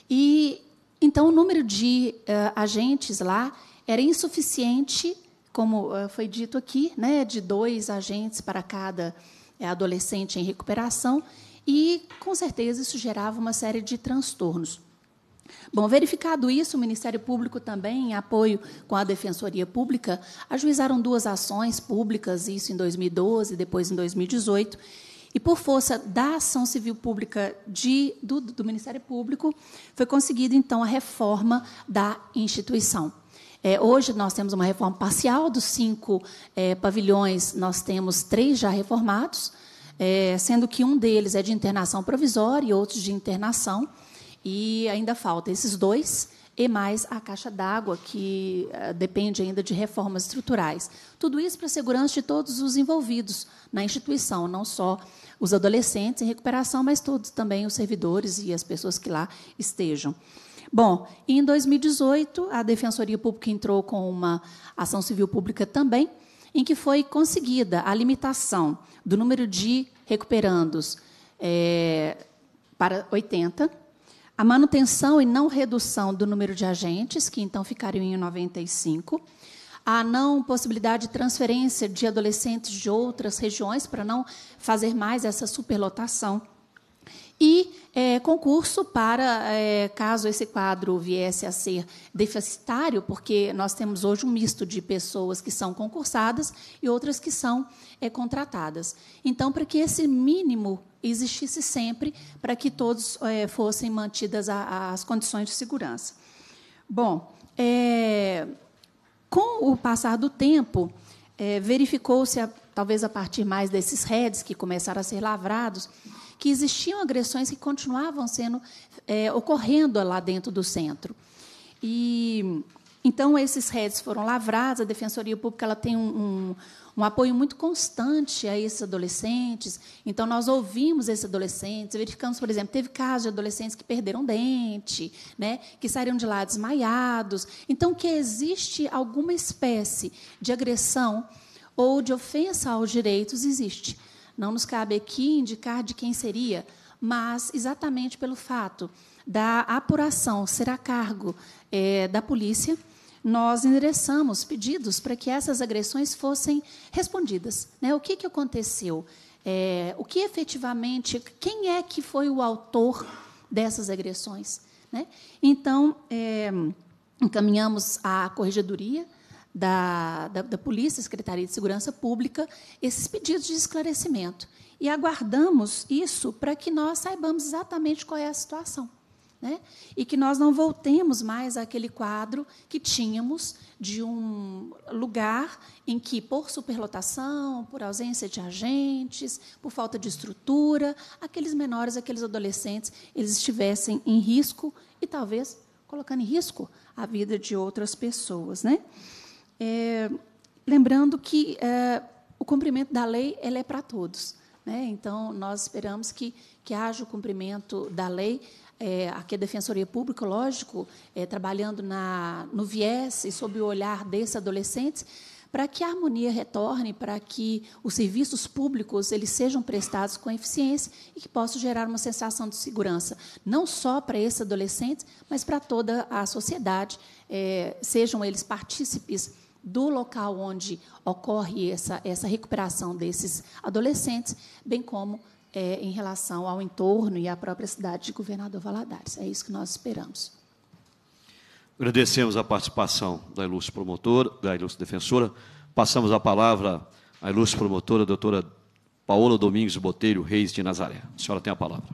E então o número de uh, agentes lá era insuficiente, como uh, foi dito aqui, né, de dois agentes para cada adolescente em recuperação, e com certeza isso gerava uma série de transtornos. Bom, verificado isso, o Ministério Público também, em apoio com a Defensoria Pública, ajuizaram duas ações públicas, isso em 2012, depois em 2018. E por força da ação civil pública de, do, do Ministério Público, foi conseguida, então, a reforma da instituição. É, hoje nós temos uma reforma parcial dos cinco é, pavilhões, nós temos três já reformados, é, sendo que um deles é de internação provisória e outros de internação. E ainda falta esses dois e mais a caixa d'água, que eh, depende ainda de reformas estruturais. Tudo isso para a segurança de todos os envolvidos na instituição, não só os adolescentes em recuperação, mas todos também os servidores e as pessoas que lá estejam. Bom, em 2018, a Defensoria Pública entrou com uma ação civil pública também, em que foi conseguida a limitação do número de recuperandos é, para 80 a manutenção e não redução do número de agentes, que então ficariam em 95, a não possibilidade de transferência de adolescentes de outras regiões para não fazer mais essa superlotação e é, concurso para, é, caso esse quadro viesse a ser deficitário, porque nós temos hoje um misto de pessoas que são concursadas e outras que são é, contratadas. Então, para que esse mínimo existisse sempre para que todos é, fossem mantidas a, as condições de segurança. Bom, é, com o passar do tempo, é, verificou-se, talvez a partir mais desses redes que começaram a ser lavrados, que existiam agressões que continuavam sendo ocorrendo lá dentro do centro. E então esses redes foram lavrados, a Defensoria Pública ela tem um, um um apoio muito constante a esses adolescentes. Então, nós ouvimos esses adolescentes, verificamos, por exemplo, teve casos de adolescentes que perderam dente, né, que saíram de lá desmaiados. Então, que existe alguma espécie de agressão ou de ofensa aos direitos, existe. Não nos cabe aqui indicar de quem seria, mas exatamente pelo fato da apuração ser a cargo é, da polícia nós endereçamos pedidos para que essas agressões fossem respondidas. Né? O que, que aconteceu? É, o que efetivamente, quem é que foi o autor dessas agressões? Né? Então, é, encaminhamos à corregedoria da, da, da Polícia, Secretaria de Segurança Pública, esses pedidos de esclarecimento. E aguardamos isso para que nós saibamos exatamente qual é a situação. Né? E que nós não voltemos mais àquele quadro que tínhamos de um lugar em que, por superlotação, por ausência de agentes, por falta de estrutura, aqueles menores, aqueles adolescentes, eles estivessem em risco e talvez colocando em risco a vida de outras pessoas, né? É, lembrando que é, o cumprimento da lei ela é para todos, né? Então nós esperamos que que haja o cumprimento da lei é, aqui é a Defensoria Pública, lógico, é, trabalhando na, no viés e sob o olhar desses adolescentes, para que a harmonia retorne, para que os serviços públicos eles sejam prestados com eficiência e que possam gerar uma sensação de segurança, não só para esses adolescentes, mas para toda a sociedade, é, sejam eles partícipes do local onde ocorre essa, essa recuperação desses adolescentes, bem como é, em relação ao entorno e à própria cidade de Governador Valadares. É isso que nós esperamos. Agradecemos a participação da ilustre promotora, da ilustre defensora. Passamos a palavra à ilustre promotora, doutora Paola Domingos Botelho Reis de Nazaré. A senhora tem a palavra.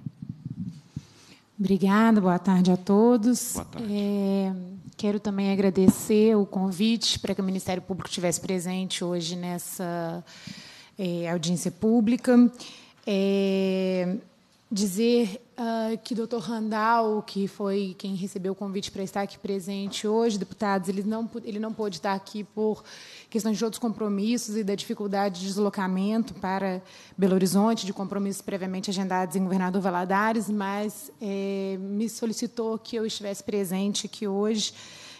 Obrigada, boa tarde a todos. Boa tarde. É, quero também agradecer o convite para que o Ministério Público estivesse presente hoje nessa é, audiência pública. É, dizer uh, que o Dr. Randall, que foi quem recebeu o convite para estar aqui presente hoje, deputados, ele não ele não pôde estar aqui por questões de outros compromissos e da dificuldade de deslocamento para Belo Horizonte, de compromissos previamente agendados em Governador Valadares, mas é, me solicitou que eu estivesse presente aqui hoje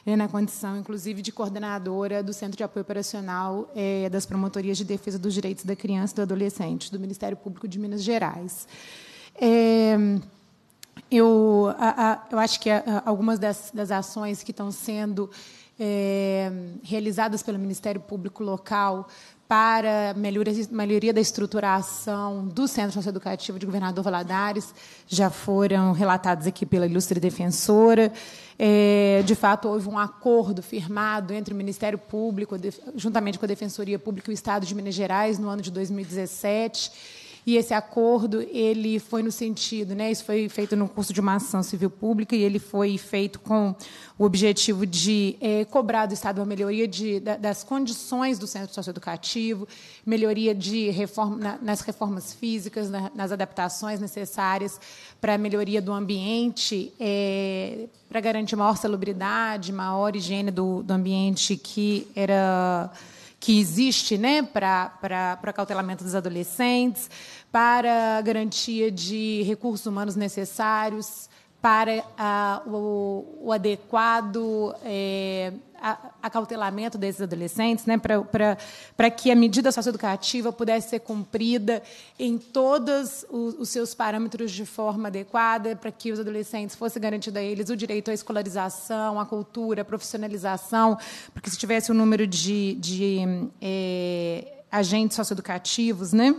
né, na condição, inclusive, de coordenadora do Centro de Apoio Operacional é, das Promotorias de Defesa dos Direitos da Criança e do Adolescente, do Ministério Público de Minas Gerais. É, eu, a, a, eu acho que a, algumas das, das ações que estão sendo é, realizadas pelo Ministério Público Local para melhoria, melhoria da estruturação do Centro Socioeducativo de Governador Valadares já foram relatadas aqui pela ilustre defensora. É, de fato, houve um acordo firmado entre o Ministério Público, juntamente com a Defensoria Pública e o Estado de Minas Gerais, no ano de 2017 e esse acordo ele foi no sentido, né, isso foi feito no curso de uma ação civil pública e ele foi feito com o objetivo de é, cobrar do Estado uma melhoria de, da, das condições do centro socioeducativo, melhoria de reforma, na, nas reformas físicas, na, nas adaptações necessárias para a melhoria do ambiente, é, para garantir maior salubridade, maior higiene do, do ambiente que era que existe né, para acautelamento dos adolescentes, para garantia de recursos humanos necessários para a, o, o, adequado é, acautelamento desses adolescentes, né, para que a medida socioeducativa pudesse ser cumprida em todos os, os seus parâmetros de forma adequada, para que os adolescentes fosse garantido a eles o direito à escolarização, à cultura, à profissionalização, porque se tivesse um número de, de é, agentes socioeducativos né,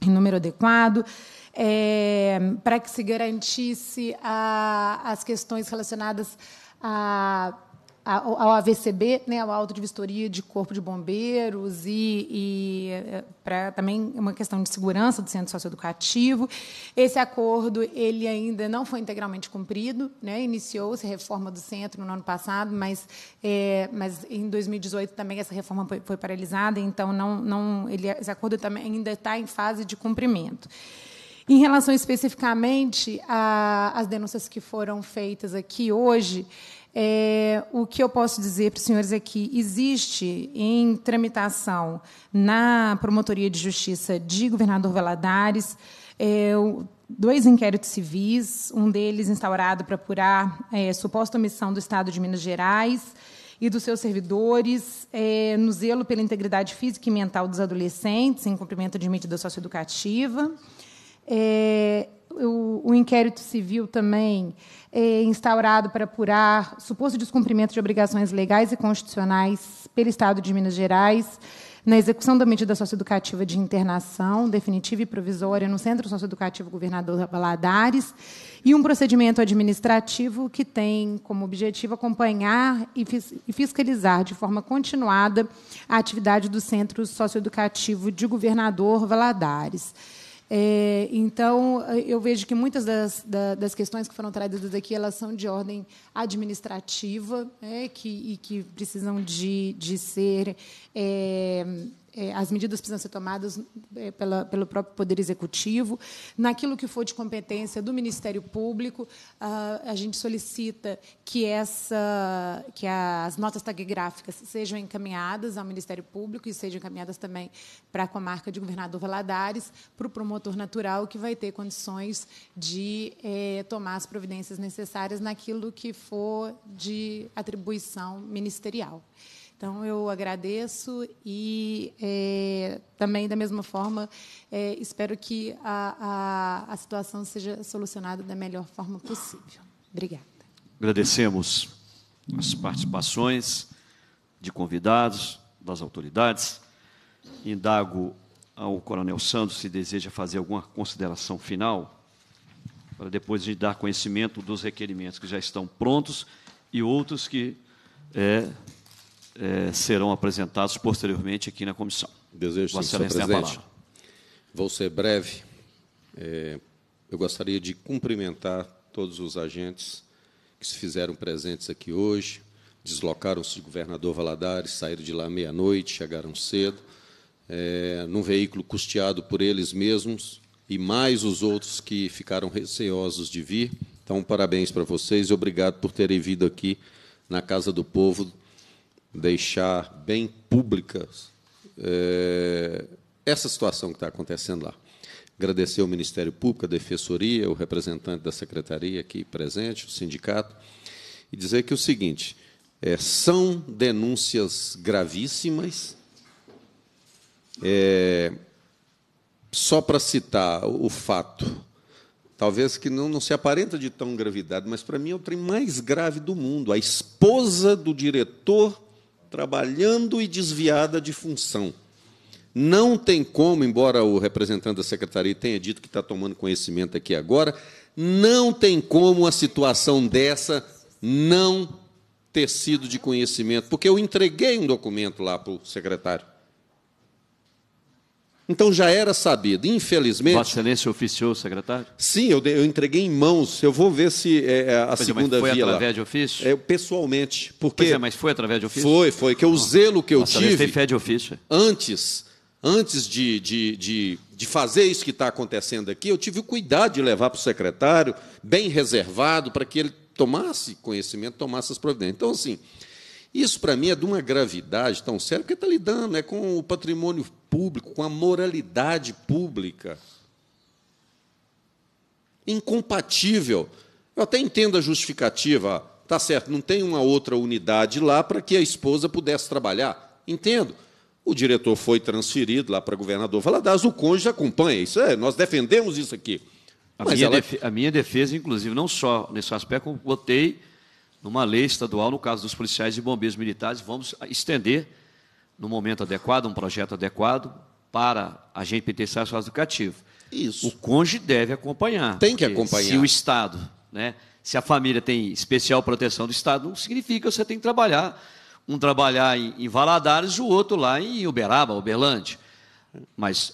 em número adequado é, para que se garantisse a, as questões relacionadas a ao AVCB, né, ao auto de vistoria de corpo de bombeiros e, e é, para também uma questão de segurança do centro socioeducativo. Esse acordo ele ainda não foi integralmente cumprido, né, iniciou-se a reforma do centro no ano passado, mas é, mas em 2018 também essa reforma foi, foi paralisada, então não não ele, esse acordo também ainda está em fase de cumprimento. Em relação especificamente às denúncias que foram feitas aqui hoje, é, o que eu posso dizer para os senhores é que existe em tramitação na Promotoria de Justiça de Governador Valadares é, dois inquéritos civis, um deles instaurado para apurar é, suposta omissão do Estado de Minas Gerais e dos seus servidores é, no zelo pela integridade física e mental dos adolescentes, em cumprimento de medida socioeducativa. É, o, o, inquérito civil também é instaurado para apurar suposto descumprimento de obrigações legais e constitucionais pelo Estado de Minas Gerais na execução da medida socioeducativa de internação definitiva e provisória no Centro Socioeducativo Governador Valadares e um procedimento administrativo que tem como objetivo acompanhar e, e fiscalizar de forma continuada a atividade do Centro Socioeducativo de Governador Valadares. É, então, eu vejo que muitas das, das questões que foram trazidas aqui elas são de ordem administrativa né, que, e que precisam de, de ser é, é, as medidas precisam ser tomadas é, pela, pelo próprio Poder Executivo. Naquilo que for de competência do Ministério Público, ah, a gente solicita que, essa, que as notas taquigráficas sejam encaminhadas ao Ministério Público e sejam encaminhadas também para a comarca de Governador Valadares, para o promotor natural, que vai ter condições de é, tomar as providências necessárias naquilo que for de atribuição ministerial. Então, eu agradeço e é, também, da mesma forma, é, espero que a, a, a situação seja solucionada da melhor forma possível. Obrigada. Agradecemos as participações de convidados, das autoridades. Indago ao Coronel Santos se deseja fazer alguma consideração final, para depois de dar conhecimento dos requerimentos que já estão prontos e outros que. É, é, serão apresentados posteriormente aqui na comissão. Desejo Vossa sim, presidente. Palavra. Vou ser breve. É, eu gostaria de cumprimentar todos os agentes que se fizeram presentes aqui hoje, deslocaram-se do governador Valadares, saíram de lá meia-noite, chegaram cedo, é, num veículo custeado por eles mesmos e mais os outros que ficaram receosos de vir. Então, parabéns para vocês e obrigado por terem vindo aqui na Casa do Povo deixar bem públicas é, essa situação que está acontecendo lá. Agradecer ao Ministério Público, a Defensoria, o representante da Secretaria aqui presente, o sindicato, e dizer que é o seguinte, é, são denúncias gravíssimas. É, só para citar o fato, talvez que não, não se aparenta de tão gravidade, mas para mim é o trem mais grave do mundo. A esposa do diretor trabalhando e desviada de função. Não tem como, embora o representante da secretaria tenha dito que está tomando conhecimento aqui agora, não tem como a situação dessa não ter sido de conhecimento, porque eu entreguei um documento lá para o secretário. Então já era sabido, infelizmente. Vossa Excelência oficiou, secretário? Sim, eu, eu entreguei em mãos. Eu vou ver se é, é a pois é, segunda via. foi através de ofício? É, pessoalmente, porque. Pois é, mas foi através de ofício? Foi, foi. Que é o ah. zelo que eu Vossa tive. Tem fé de ofício. Antes, antes de, de, de, de fazer isso que está acontecendo aqui, eu tive o cuidado de levar para o secretário, bem reservado, para que ele tomasse conhecimento, tomasse as providências. Então, assim, isso, para mim, é de uma gravidade tão séria, porque está lidando é com o patrimônio público, com a moralidade pública. Incompatível. Eu até entendo a justificativa. Tá certo, não tem uma outra unidade lá para que a esposa pudesse trabalhar. Entendo. O diretor foi transferido lá para governador Valadares, o cônjuge acompanha. Isso é, nós defendemos isso aqui. A minha, ela... a minha defesa, inclusive, não só nesse aspecto, como botei numa lei estadual, no caso dos policiais e bombeiros militares, vamos estender, no momento adequado, um projeto adequado, para a agente penitenciário educativo. Isso. O cônjuge deve acompanhar. Tem que acompanhar. Se o Estado, né, se a família tem especial proteção do Estado, não significa que você tem que trabalhar. Um trabalhar em, em Valadares, o outro lá em Uberaba, Uberlândia. Mas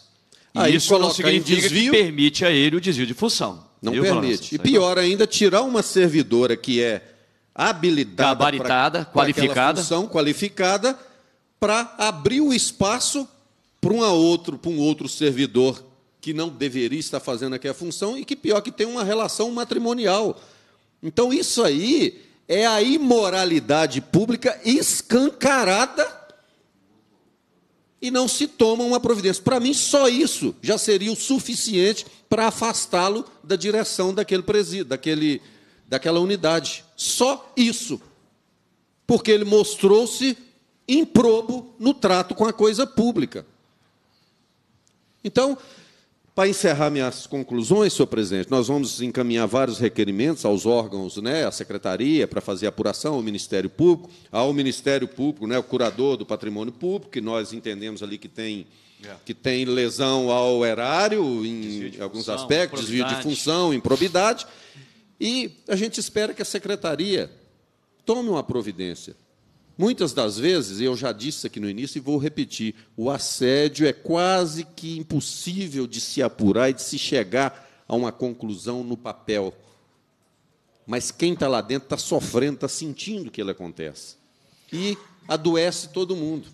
Aí isso não significa desvio, que permite a ele o desvio de função. Não permite. e pior ainda, tirar uma servidora que é habilitada, gabaritada, pra, qualificada, pra função qualificada para abrir o espaço para um outro, para um outro servidor que não deveria estar fazendo aquela função e que pior que tem uma relação matrimonial. Então isso aí é a imoralidade pública escancarada e não se toma uma providência. Para mim, só isso já seria o suficiente para afastá-lo da direção daquele presídio, daquele daquela unidade. Só isso. Porque ele mostrou-se improbo no trato com a coisa pública. Então, para encerrar minhas conclusões, senhor presidente, nós vamos encaminhar vários requerimentos aos órgãos, né, à secretaria para fazer apuração, ao Ministério Público, ao Ministério Público, né, o curador do patrimônio público, que nós entendemos ali que tem é. que tem lesão ao erário em de alguns função, aspectos, desvio de função, improbidade. E a gente espera que a secretaria tome uma providência. Muitas das vezes, eu já disse aqui no início e vou repetir, o assédio é quase que impossível de se apurar e de se chegar a uma conclusão no papel. Mas quem está lá dentro está sofrendo, está sentindo que ele acontece. E adoece todo mundo.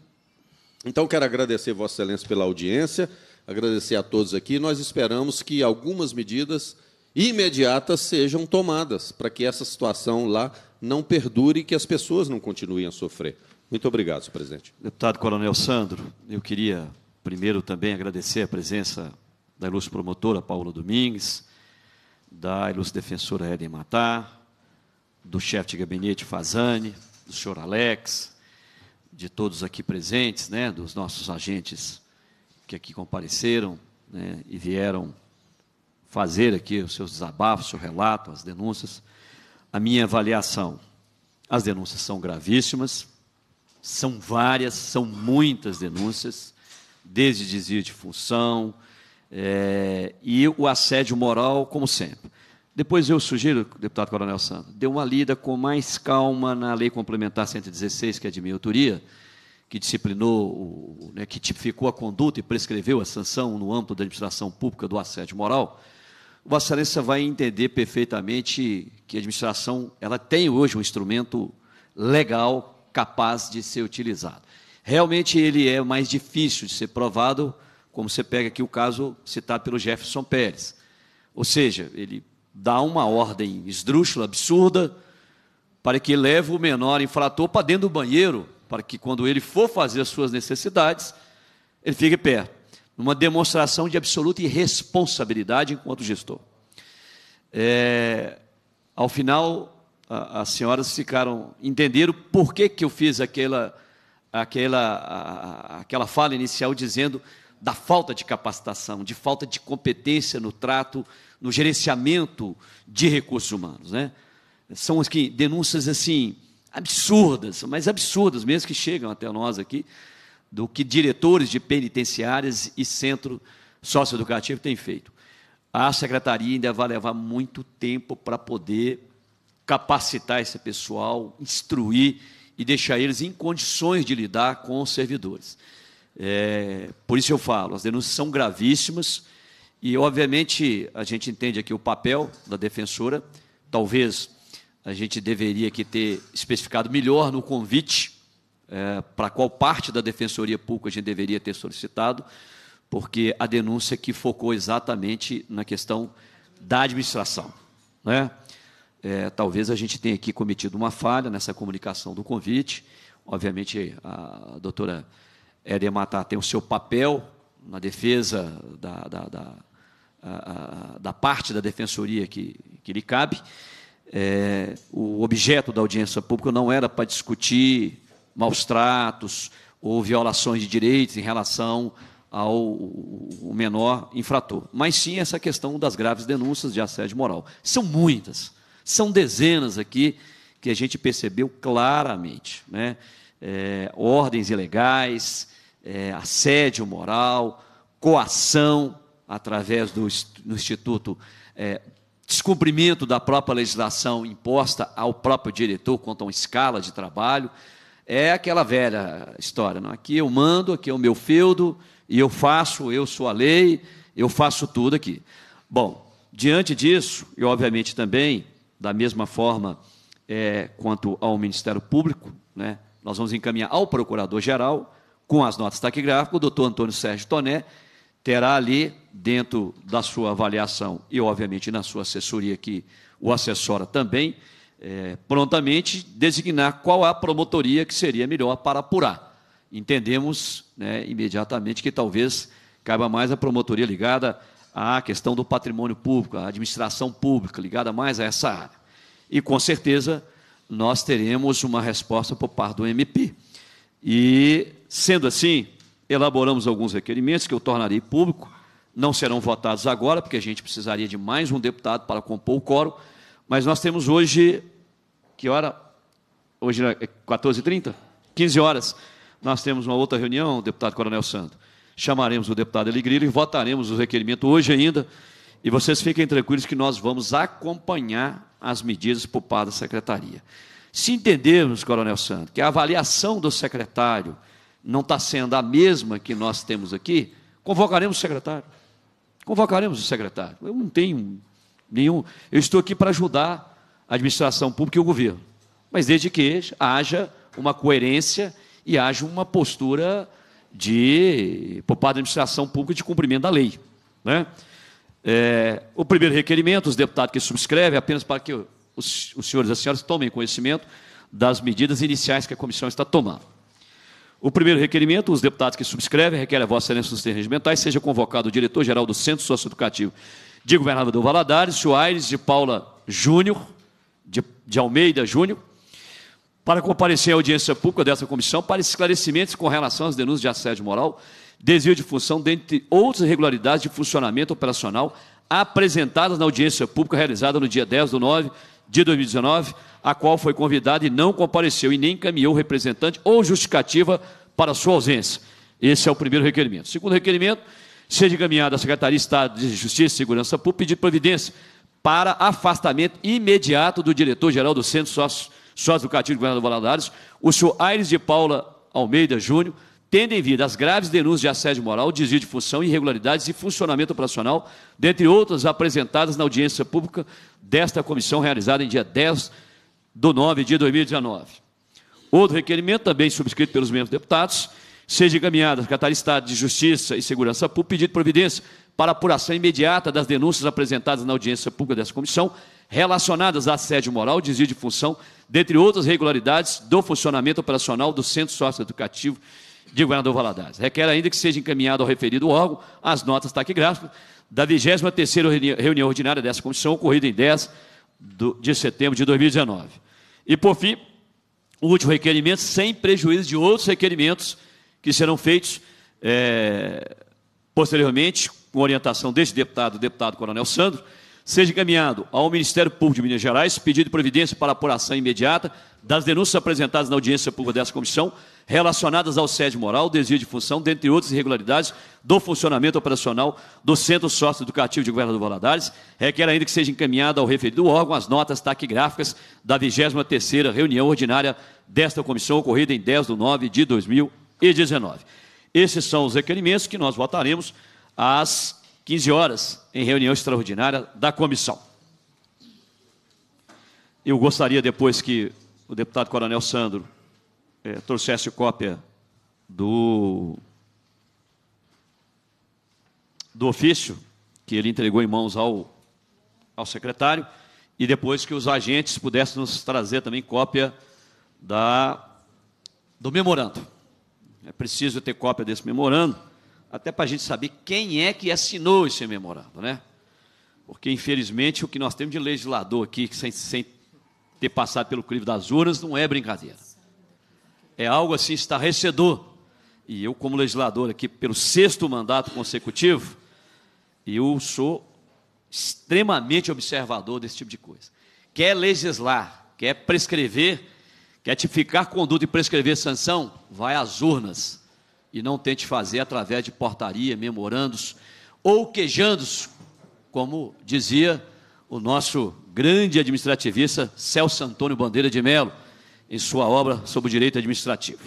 Então, quero agradecer Vossa Excelência pela audiência, agradecer a todos aqui. Nós esperamos que algumas medidas imediatas sejam tomadas, para que essa situação lá não perdure e que as pessoas não continuem a sofrer. Muito obrigado, senhor presidente. Deputado Coronel Sandro, eu queria primeiro também agradecer a presença da ilustre promotora Paula Domingues, da ilustre defensora Eden Matar, do chefe de gabinete Fazani, do senhor Alex, de todos aqui presentes, né, dos nossos agentes que aqui compareceram né, e vieram fazer aqui os seus desabafos, o seu relato, as denúncias. A minha avaliação: as denúncias são gravíssimas, são várias, são muitas denúncias, desde desvio de função é, e o assédio moral, como sempre. Depois eu sugiro, deputado Coronel Santos, dê uma lida com mais calma na Lei Complementar 116, que é de minha autoria, que disciplinou, né, que tipificou a conduta e prescreveu a sanção no âmbito da administração pública do assédio moral. Vossa Excelência vai entender perfeitamente que a administração ela tem hoje um instrumento legal capaz de ser utilizado. Realmente ele é mais difícil de ser provado, como você pega aqui o caso citado pelo Jefferson Pérez. Ou seja, ele dá uma ordem esdrúxula, absurda, para que leve o menor infrator para dentro do banheiro, para que quando ele for fazer as suas necessidades, ele fique perto numa demonstração de absoluta irresponsabilidade enquanto gestor. É, ao final, a, as senhoras ficaram entenderam por que, que eu fiz aquela aquela a, aquela fala inicial dizendo da falta de capacitação, de falta de competência no trato, no gerenciamento de recursos humanos, né? São as que denúncias assim absurdas, mas absurdas mesmo que chegam até nós aqui do que diretores de penitenciárias e centro socioeducativo têm feito. A secretaria ainda vai levar muito tempo para poder capacitar esse pessoal, instruir e deixar eles em condições de lidar com os servidores. É, por isso eu falo, as denúncias são gravíssimas e, obviamente, a gente entende aqui o papel da defensora. Talvez a gente deveria aqui ter especificado melhor no convite é, para qual parte da Defensoria Pública a gente deveria ter solicitado, porque a denúncia que focou exatamente na questão da administração. Né? É, talvez a gente tenha aqui cometido uma falha nessa comunicação do convite. Obviamente, a doutora Hélia Matar tem o seu papel na defesa da, da, da, a, a, da parte da defensoria que, que lhe cabe. É, o objeto da audiência pública não era para discutir maus tratos ou violações de direitos em relação ao menor infrator, mas sim essa questão das graves denúncias de assédio moral. São muitas, são dezenas aqui que a gente percebeu claramente, né? É, ordens ilegais, é, assédio moral, coação através do, do Instituto, é, da própria legislação imposta ao próprio diretor quanto a uma escala de trabalho é aquela velha história. Não? Aqui eu mando, aqui é o meu feudo, e eu faço, eu sou a lei, eu faço tudo aqui. Bom, diante disso, e obviamente também, da mesma forma é, quanto ao Ministério Público, né, nós vamos encaminhar ao Procurador-Geral, com as notas taquigráficas, o doutor Antônio Sérgio Toné terá ali, dentro da sua avaliação e, obviamente, na sua assessoria que o assessora também, é, prontamente designar qual a promotoria que seria melhor para apurar. Entendemos né, imediatamente que talvez caiba mais a promotoria ligada à questão do patrimônio público, à administração pública, ligada mais a essa área. E com certeza nós teremos uma resposta por parte do MP. E, sendo assim, elaboramos alguns requerimentos que eu tornarei público, não serão votados agora, porque a gente precisaria de mais um deputado para compor o quórum, mas nós temos hoje que hora? Hoje né, é 14h30? 15 horas. Nós temos uma outra reunião, deputado Coronel Santo. Chamaremos o deputado Eligrilho e votaremos o requerimento hoje ainda. E vocês fiquem tranquilos que nós vamos acompanhar as medidas por parte da secretaria. Se entendermos, Coronel Santo, que a avaliação do secretário não está sendo a mesma que nós temos aqui, convocaremos o secretário. Convocaremos o secretário. Eu não tenho nenhum. Eu estou aqui para ajudar administração pública e o governo. Mas desde que haja uma coerência e haja uma postura de por parte da administração pública de cumprimento da lei. Né? É, o primeiro requerimento, os deputados que subscrevem, apenas para que os, os senhores e as senhoras tomem conhecimento das medidas iniciais que a comissão está tomando. O primeiro requerimento, os deputados que subscrevem, requerem a Vossa Excelência dos Terrenos Regimentais, seja convocado o diretor-geral do Centro Socioeducativo de Governador Valadares, o Aires de Paula Júnior, de Almeida Júnior, para comparecer à audiência pública dessa comissão para esclarecimentos com relação às denúncias de assédio moral, desvio de função, dentre outras irregularidades de funcionamento operacional apresentadas na audiência pública realizada no dia 10 de nove de 2019, a qual foi convidada e não compareceu e nem encaminhou representante ou justificativa para sua ausência. Esse é o primeiro requerimento. Segundo requerimento, seja encaminhado à Secretaria de Estado de Justiça e Segurança Pública pedir providência para afastamento imediato do diretor-geral do Centro Sócio, Sócio Educativo do Governador Valadares, o senhor Aires de Paula Almeida Júnior, tendo em vida as graves denúncias de assédio moral, desvio de função, irregularidades e funcionamento operacional, dentre outras apresentadas na audiência pública desta comissão realizada em dia 10 do 9 de 2019. Outro requerimento, também subscrito pelos membros deputados, seja encaminhado à Secretaria de Estado de Justiça e Segurança Pública, pedido de providência para apuração imediata das denúncias apresentadas na audiência pública dessa comissão, relacionadas à assédio moral, desvio de função, dentre outras regularidades do funcionamento operacional do Centro Socioeducativo de Governador Valadares. Requer ainda que seja encaminhado ao referido órgão as notas taquigráficas da 23ª reunião ordinária dessa comissão, ocorrida em 10 de setembro de 2019. E, por fim, o último requerimento, sem prejuízo de outros requerimentos que serão feitos é, posteriormente com orientação deste deputado, deputado Coronel Sandro, seja encaminhado ao Ministério Público de Minas Gerais pedido de providência para apuração imediata das denúncias apresentadas na audiência pública dessa comissão relacionadas ao sede moral, desvio de função, dentre outras irregularidades do funcionamento operacional do Centro Sócio Educativo de do Valadares. Requer ainda que seja encaminhada ao referido órgão as notas taquigráficas da 23ª reunião ordinária desta comissão, ocorrida em 10 de nove de 2019. Esses são os requerimentos que nós votaremos às 15 horas, em reunião extraordinária da comissão. Eu gostaria, depois que o deputado Coronel Sandro é, trouxesse cópia do, do ofício que ele entregou em mãos ao, ao secretário, e depois que os agentes pudessem nos trazer também cópia da, do memorando. É preciso ter cópia desse memorando até para a gente saber quem é que assinou esse memorando, né? Porque, infelizmente, o que nós temos de legislador aqui, sem, sem ter passado pelo crivo das urnas, não é brincadeira. É algo assim estarrecedor. E eu, como legislador aqui, pelo sexto mandato consecutivo, eu sou extremamente observador desse tipo de coisa. Quer legislar, quer prescrever, quer tipificar conduta e prescrever sanção, vai às urnas e não tente fazer através de portaria, memorandos ou quejandos, como dizia o nosso grande administrativista Celso Antônio Bandeira de Melo, em sua obra sobre o direito administrativo.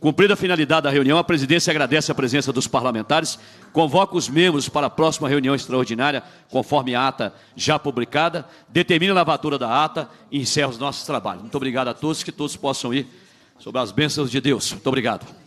Cumprida a finalidade da reunião, a presidência agradece a presença dos parlamentares, convoca os membros para a próxima reunião extraordinária, conforme a ata já publicada, determina a lavatura da ata e encerra os nossos trabalhos. Muito obrigado a todos, que todos possam ir sobre as bênçãos de Deus. Muito obrigado.